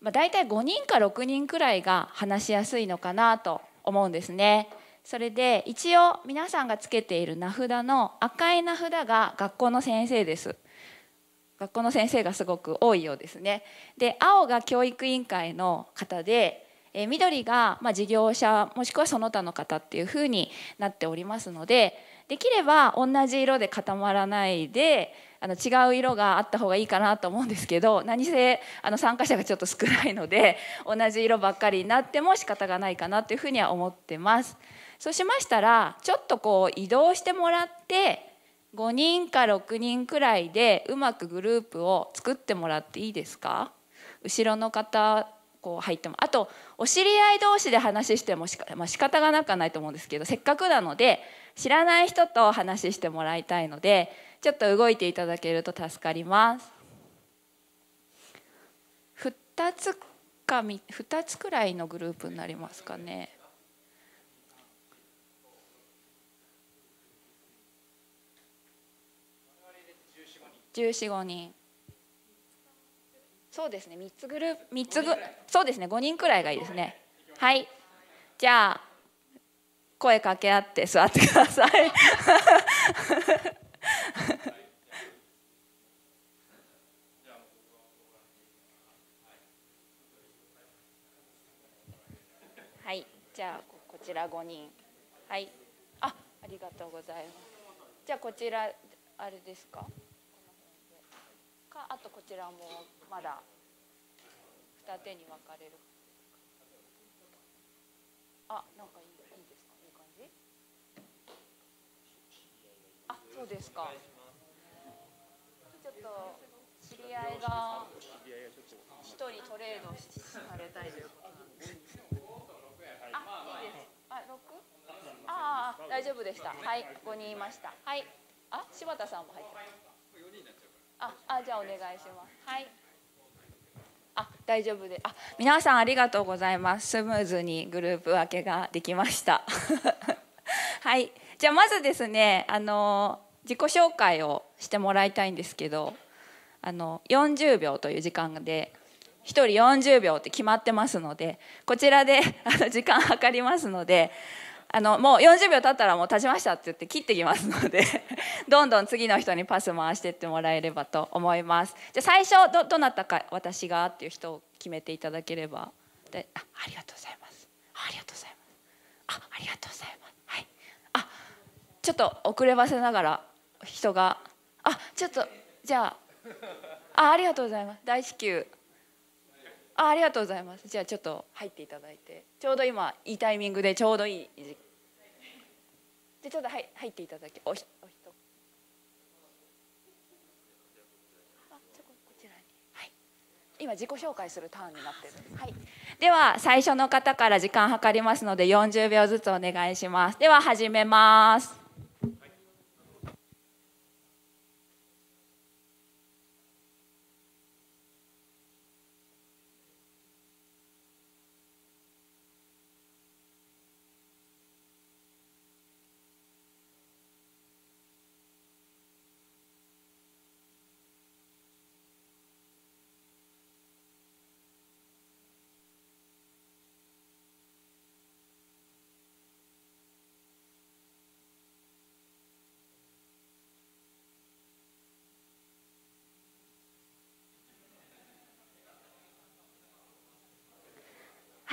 まあ、大体5人か6人くらいが話しやすいのかなと思うんですね。それで一応皆さんがつけている名札の赤い名札が学校の先生です。学校の先生がすごく多いようですね。で青が教育委員会の方で、え緑がま事業者もしくはその他の方っていうふうになっておりますのでできれば同じ色で固まらないであの違う色があった方がいいかなと思うんですけど何せあの参加者がちょっと少ないので同じ色ばっかりになっても仕方がないかなというふうには思ってます。そうしましたらちょっとこう移動してもらって5人か6人くらいでうまくグループを作ってもらっていいですか後ろの方こう入ってもあとお知り合い同士で話してもしか、まあ、仕方がなくはないと思うんですけどせっかくなので知らない人と話してもらいたいのでちょっと動いていただけると助かります。2つか2つくらいのグループになりますかね。1 4 1人そうですね3つグループ3つぐそうですね5人くらいがいいですねはいじゃあ声かけ合って座ってください (laughs) はいじゃあこちら5人はいあありがとうございますじゃあこちらあれですかかあとこちらもまだ二手に分かれるあなんかいいいいですかいい感じあそうですかちょっと知り合いが一人トレードされたいということなんであいいですあ六ああ大丈夫でしたはいこ人いましたはいあ柴田さんも入ってますああじゃあお願いしますはいあ大丈夫であ皆さんありがとうございますスムーズにグループ分けができました (laughs) はいじゃあまずですねあの自己紹介をしてもらいたいんですけどあの40秒という時間で1人40秒って決まってますのでこちらであの時間計りますのであのもう40秒経ったらもう経ちましたって言って切ってきますので (laughs) どんどん次の人にパス回してってもらえればと思いますじゃ最初どどなたか私がっていう人を決めていただければであありがとうございますありがとうございますあありがとうございますはいあちょっと遅ればせながら人があちょっとじゃああありがとうございます大至急あありがとうございますじゃあちょっと入っていただいてちょうど今いいタイミングでちょうどいい時間でちょっとはい、入っていただきおひおひとあちょこちらに、はい、今自己紹介するターンになってる、はい、では最初の方から時間計りますので40秒ずつお願いしますでは始めます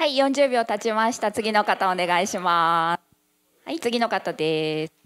はい、40秒経ちました。次の方お願いします。はい、次の方です。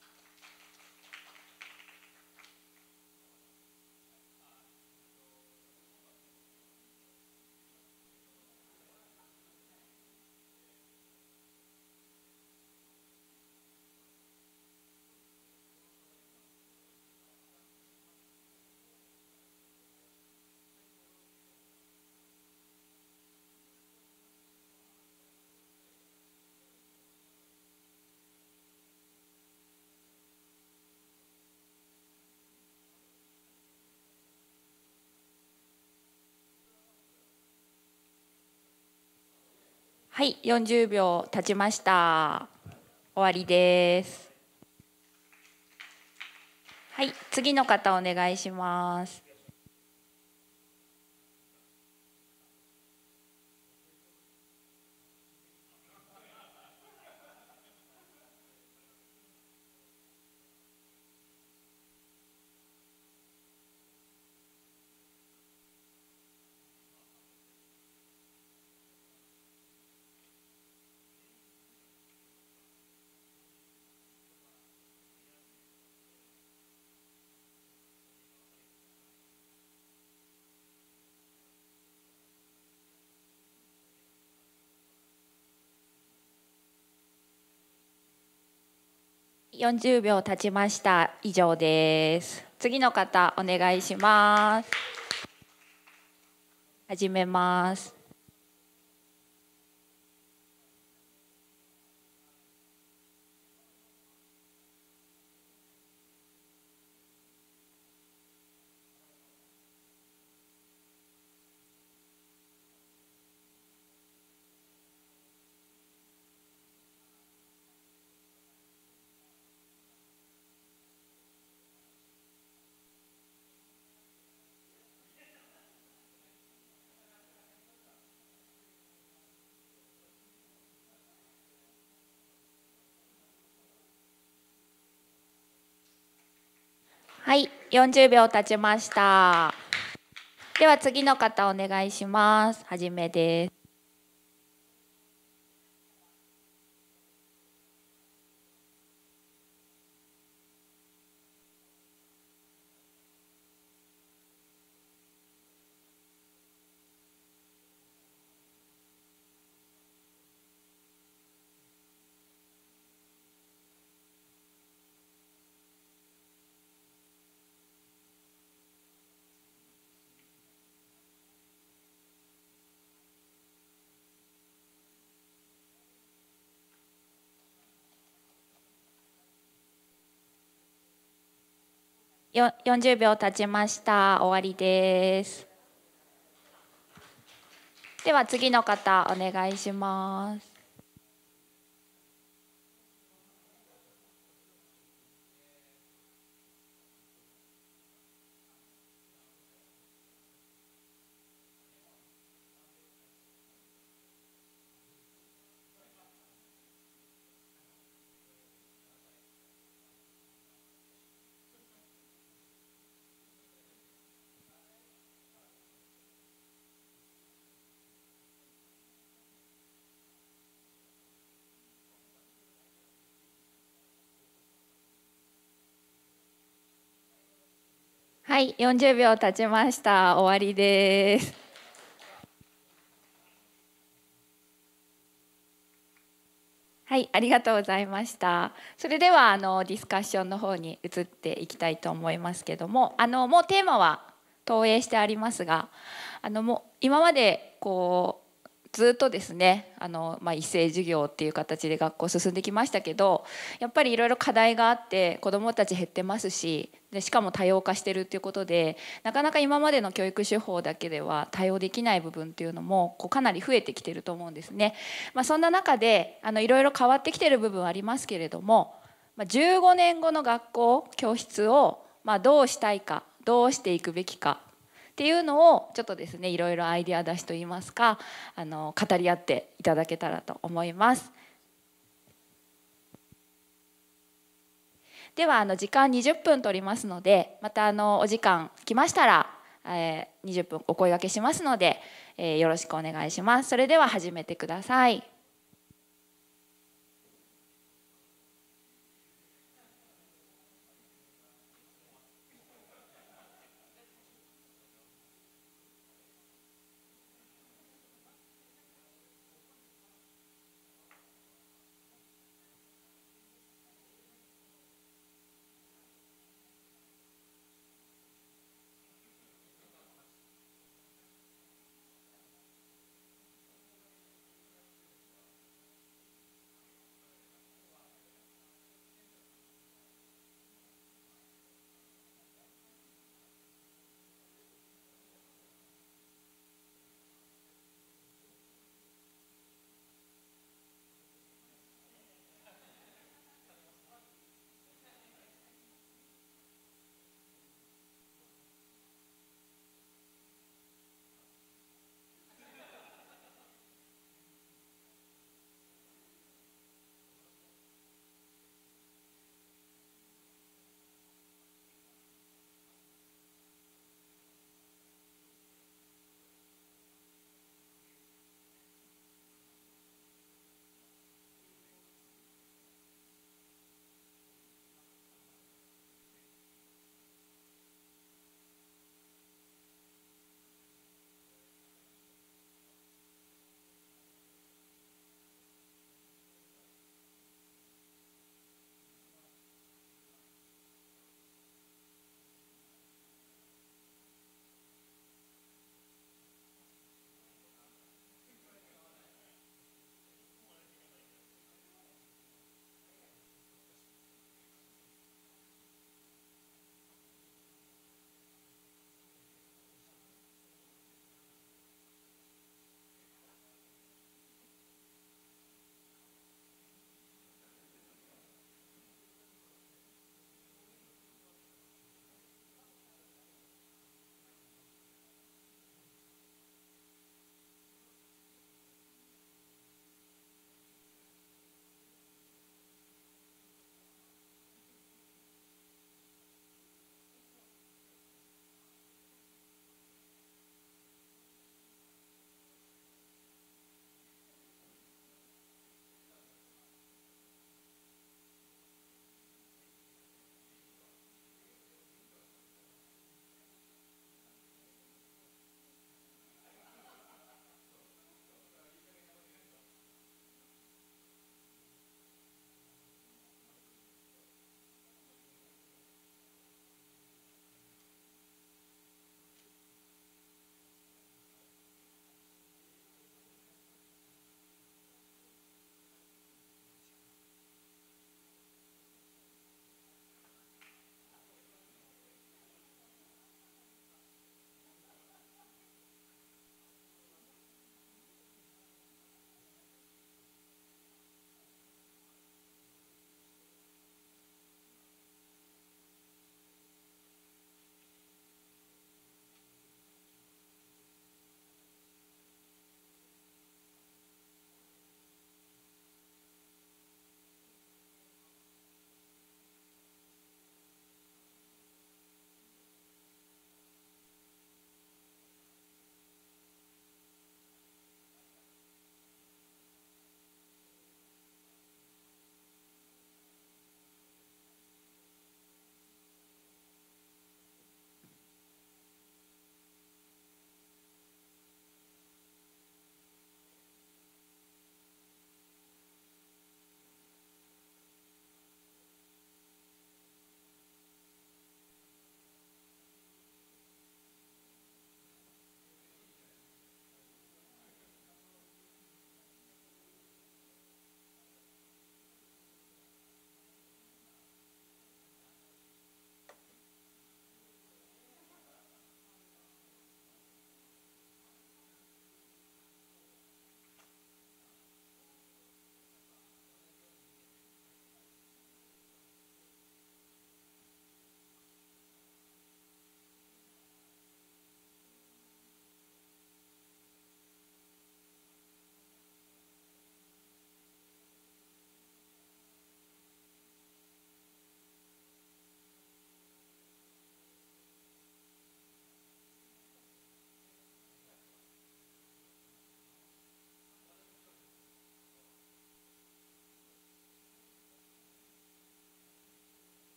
はい、40秒経ちました。終わりです。はい、次の方お願いします。40秒経ちました以上です次の方お願いします始めます40秒経ちました。では次の方お願いします。はじめです。よ40秒経ちました終わりですでは次の方お願いしますはい、40秒経ちました。終わりです。はい、ありがとうございました。それではあのディスカッションの方に移っていきたいと思いますけども、あのもうテーマは投影してありますが、あのもう今までこうずっとですねあの、まあ、一授業っていう形で学校進んできましたけどやっぱりいろいろ課題があって子どもたち減ってますしでしかも多様化してるっていうことでなかなか今までの教育手法だけでは対応できない部分っていうのもこうかなり増えてきてると思うんですね。まあ、そんな中でいろいろ変わってきてる部分はありますけれども、ま15年後の学校教室をまあどうしたいかどうしていくべきかっていうのをちょっとですねいろいろアイディア出しといいますかあの語り合っていただけたらと思います。ではあの時間20分取りますのでまたあのお時間来ましたら、えー、20分お声がけしますので、えー、よろしくお願いします。それでは始めてください。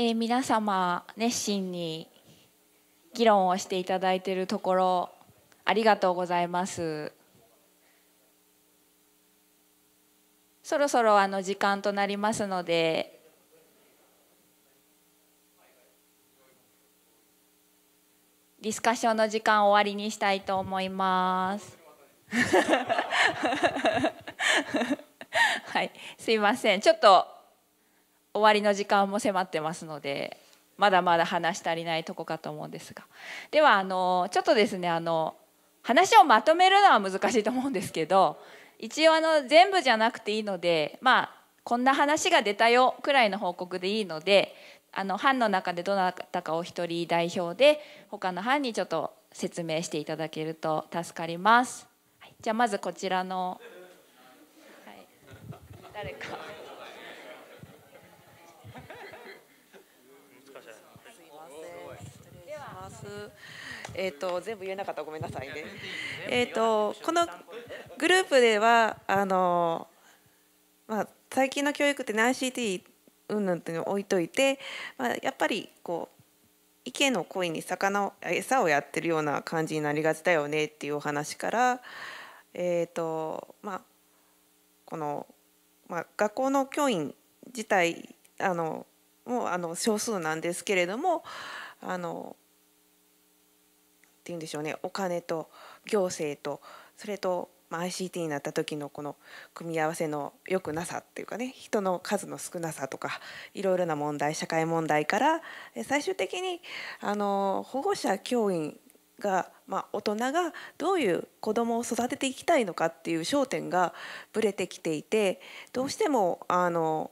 えー、皆様熱心に議論をしていただいているところありがとうございますそろそろあの時間となりますのでディスカッションの時間を終わりにしたいと思います。(laughs) はい、すいません。ちょっと終わりの時間も迫ってますのでまだまだ話し足りないとこかと思うんですがではあのちょっとですねあの話をまとめるのは難しいと思うんですけど一応あの全部じゃなくていいのでまあこんな話が出たよくらいの報告でいいのであの班の中でどなたかお一人代表で他の班にちょっと説明していただけると助かります。はい、じゃあまずこちらの、はい、誰か。えーと、全部言えなかったごめんなさいね。えーと、このグループではあの、まあ、最近の教育って ICT うんぬんっていうのを置いといて、まあ、やっぱりこう池の鯉に魚餌をやってるような感じになりがちだよねっていうお話から、えーとまあ、この、まあ、学校の教員自体あのもうあの少数なんですけれどもあのていうんでしょうねお金と行政とそれと、まあ、ICT になった時のこの組み合わせの良くなさっていうかね人の数の少なさとかいろいろな問題社会問題から最終的にあの保護者教員が、まあ、大人がどういう子どもを育てていきたいのかっていう焦点がぶれてきていてどうしてもあの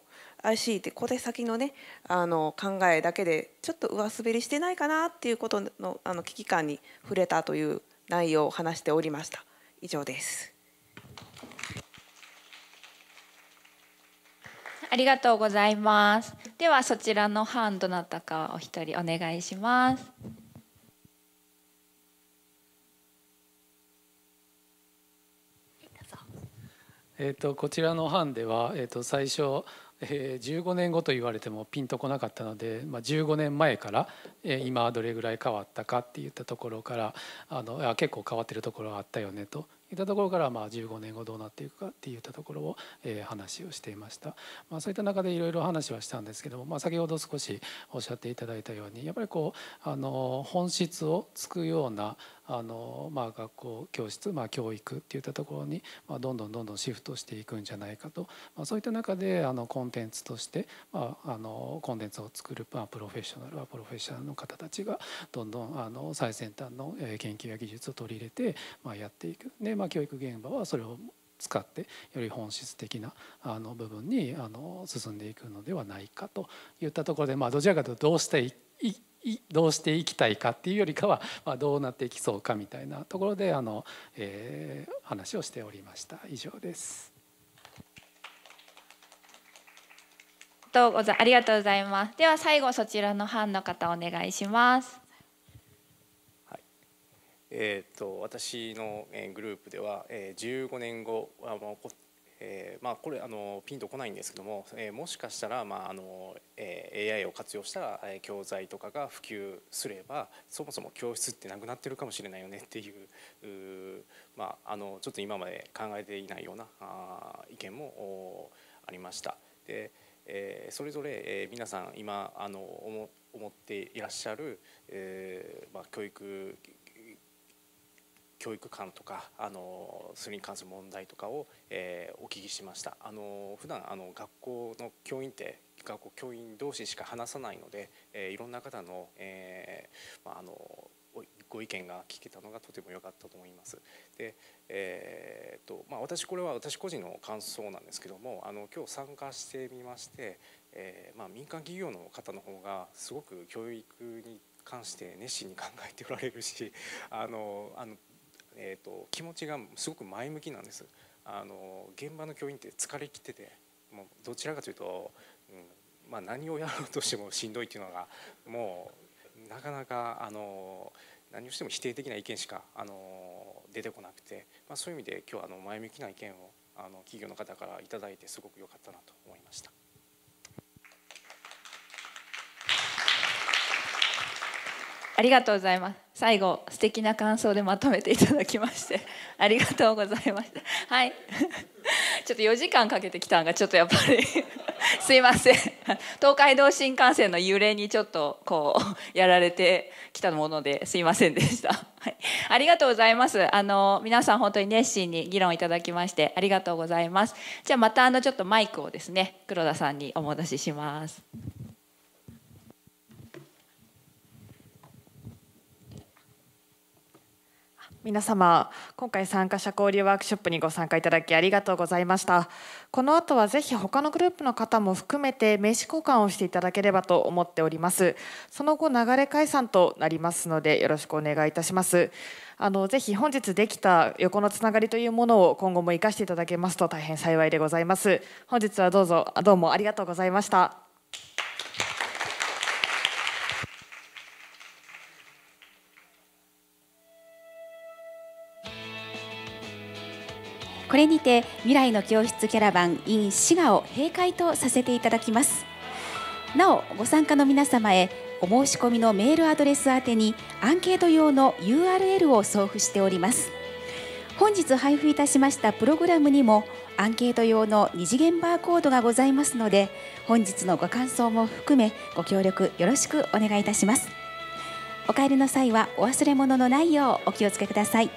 IC って小手先のねあの考えだけでちょっと上滑りしてないかなっていうことのあの危機感に触れたという内容を話しておりました。以上です。ありがとうございます。ではそちらの班どなたかお一人お願いします。えっ、ー、とこちらの班ではえっ、ー、と最初えー、15年後と言われてもピンとこなかったので、まあ、15年前から、えー、今どれぐらい変わったかっていったところからあの結構変わってるところはあったよねといったところから、まあ、15年後どうなっていくかっていったところを、え話をしていました、まあ、そういった中でいろいろ話はしたんですけども、まあ、先ほど少しおっしゃっていただいたようにやっぱりこうあの本質をつくようなあの、まあ、学校教室、まあ、教育っていったところに、まあ、どんどんどんどんシフトしていくんじゃないかと、まあ、そういった中であのコンテンツとして、まあ、あのコンテンツを作る、まあ、プロフェッショナルはプロフェッショナルの方たちがどんどんあの最先端の研究や技術を取り入れて、まあ、やっていくで、まあ、教育現場はそれを使ってより本質的なあの部分にあの進んでいくのではないかといったところで、まあ、どちらかというとどうしていいどうしていきたいかっていうよりかは、まあ、どうなっていきそうかみたいなところであの、えー、話をしておりました以上です。とござありがとうございます。では最後そちらの班の方お願いします。えっ、ー、と私のグループでは15年後は起こえーまあ、これあのピンとこないんですけども、えー、もしかしたら、まああのえー、AI を活用した教材とかが普及すればそもそも教室ってなくなってるかもしれないよねっていうまあ、あのちょっと今まで考えていないようなあ意見もありました。でえー、それぞれ、えー、皆さん今あの思っていらっしゃる、えーまあ、教育教育観とかあのそれに関する問題とかを、えー、お聞きしましたあの普段あの学校の教員って学校教員同士しか話さないので、えー、いろんな方の,、えーまあ、あのご意見が聞けたのがとても良かったと思います。でえーとまあ、私これは私個人の感想なんですけどもあの今日参加してみまして、えーまあ、民間企業の方の方がすごく教育に関して熱心に考えておられるしあのあのえーと、気持ちがすごく前向きなんですあの現場の教員って疲れきっててもうどちらかというと、うんまあ、何をやろうとしてもしんどいっていうのがもうなかなかあの何をしても否定的な意見しかあの出てこなくて、まあ、そういう意味で今日あの前向きな意見をあの企業の方から頂いてすごく良かったなと思いました。ありがとうございます。最後素敵な感想でまとめていただきまして (laughs) ありがとうございました。はい。(laughs) ちょっと4時間かけてきたんがちょっとやっぱり (laughs) すいません。東海道新幹線の揺れにちょっとこうやられてきたものですいませんでした。はい。ありがとうございます。あの皆さん本当に熱心に議論いただきましてありがとうございます。じゃあまたあのちょっとマイクをですね黒田さんにお戻しします。皆様今回参加者交流ワークショップにご参加いただきありがとうございましたこの後はぜひ他のグループの方も含めて名刺交換をしていただければと思っておりますその後流れ解散となりますのでよろしくお願いいたしますあのぜひ本日できた横のつながりというものを今後も生かしていただけますと大変幸いでございます本日はどうぞどうもありがとうございましたこれにて未来の教室キャラバン in 滋賀を閉会とさせていただきますなおご参加の皆様へお申し込みのメールアドレス宛てにアンケート用の URL を送付しております本日配布いたしましたプログラムにもアンケート用の二次元バーコードがございますので本日のご感想も含めご協力よろしくお願いいたしますお帰りの際はお忘れ物のないようお気をつけください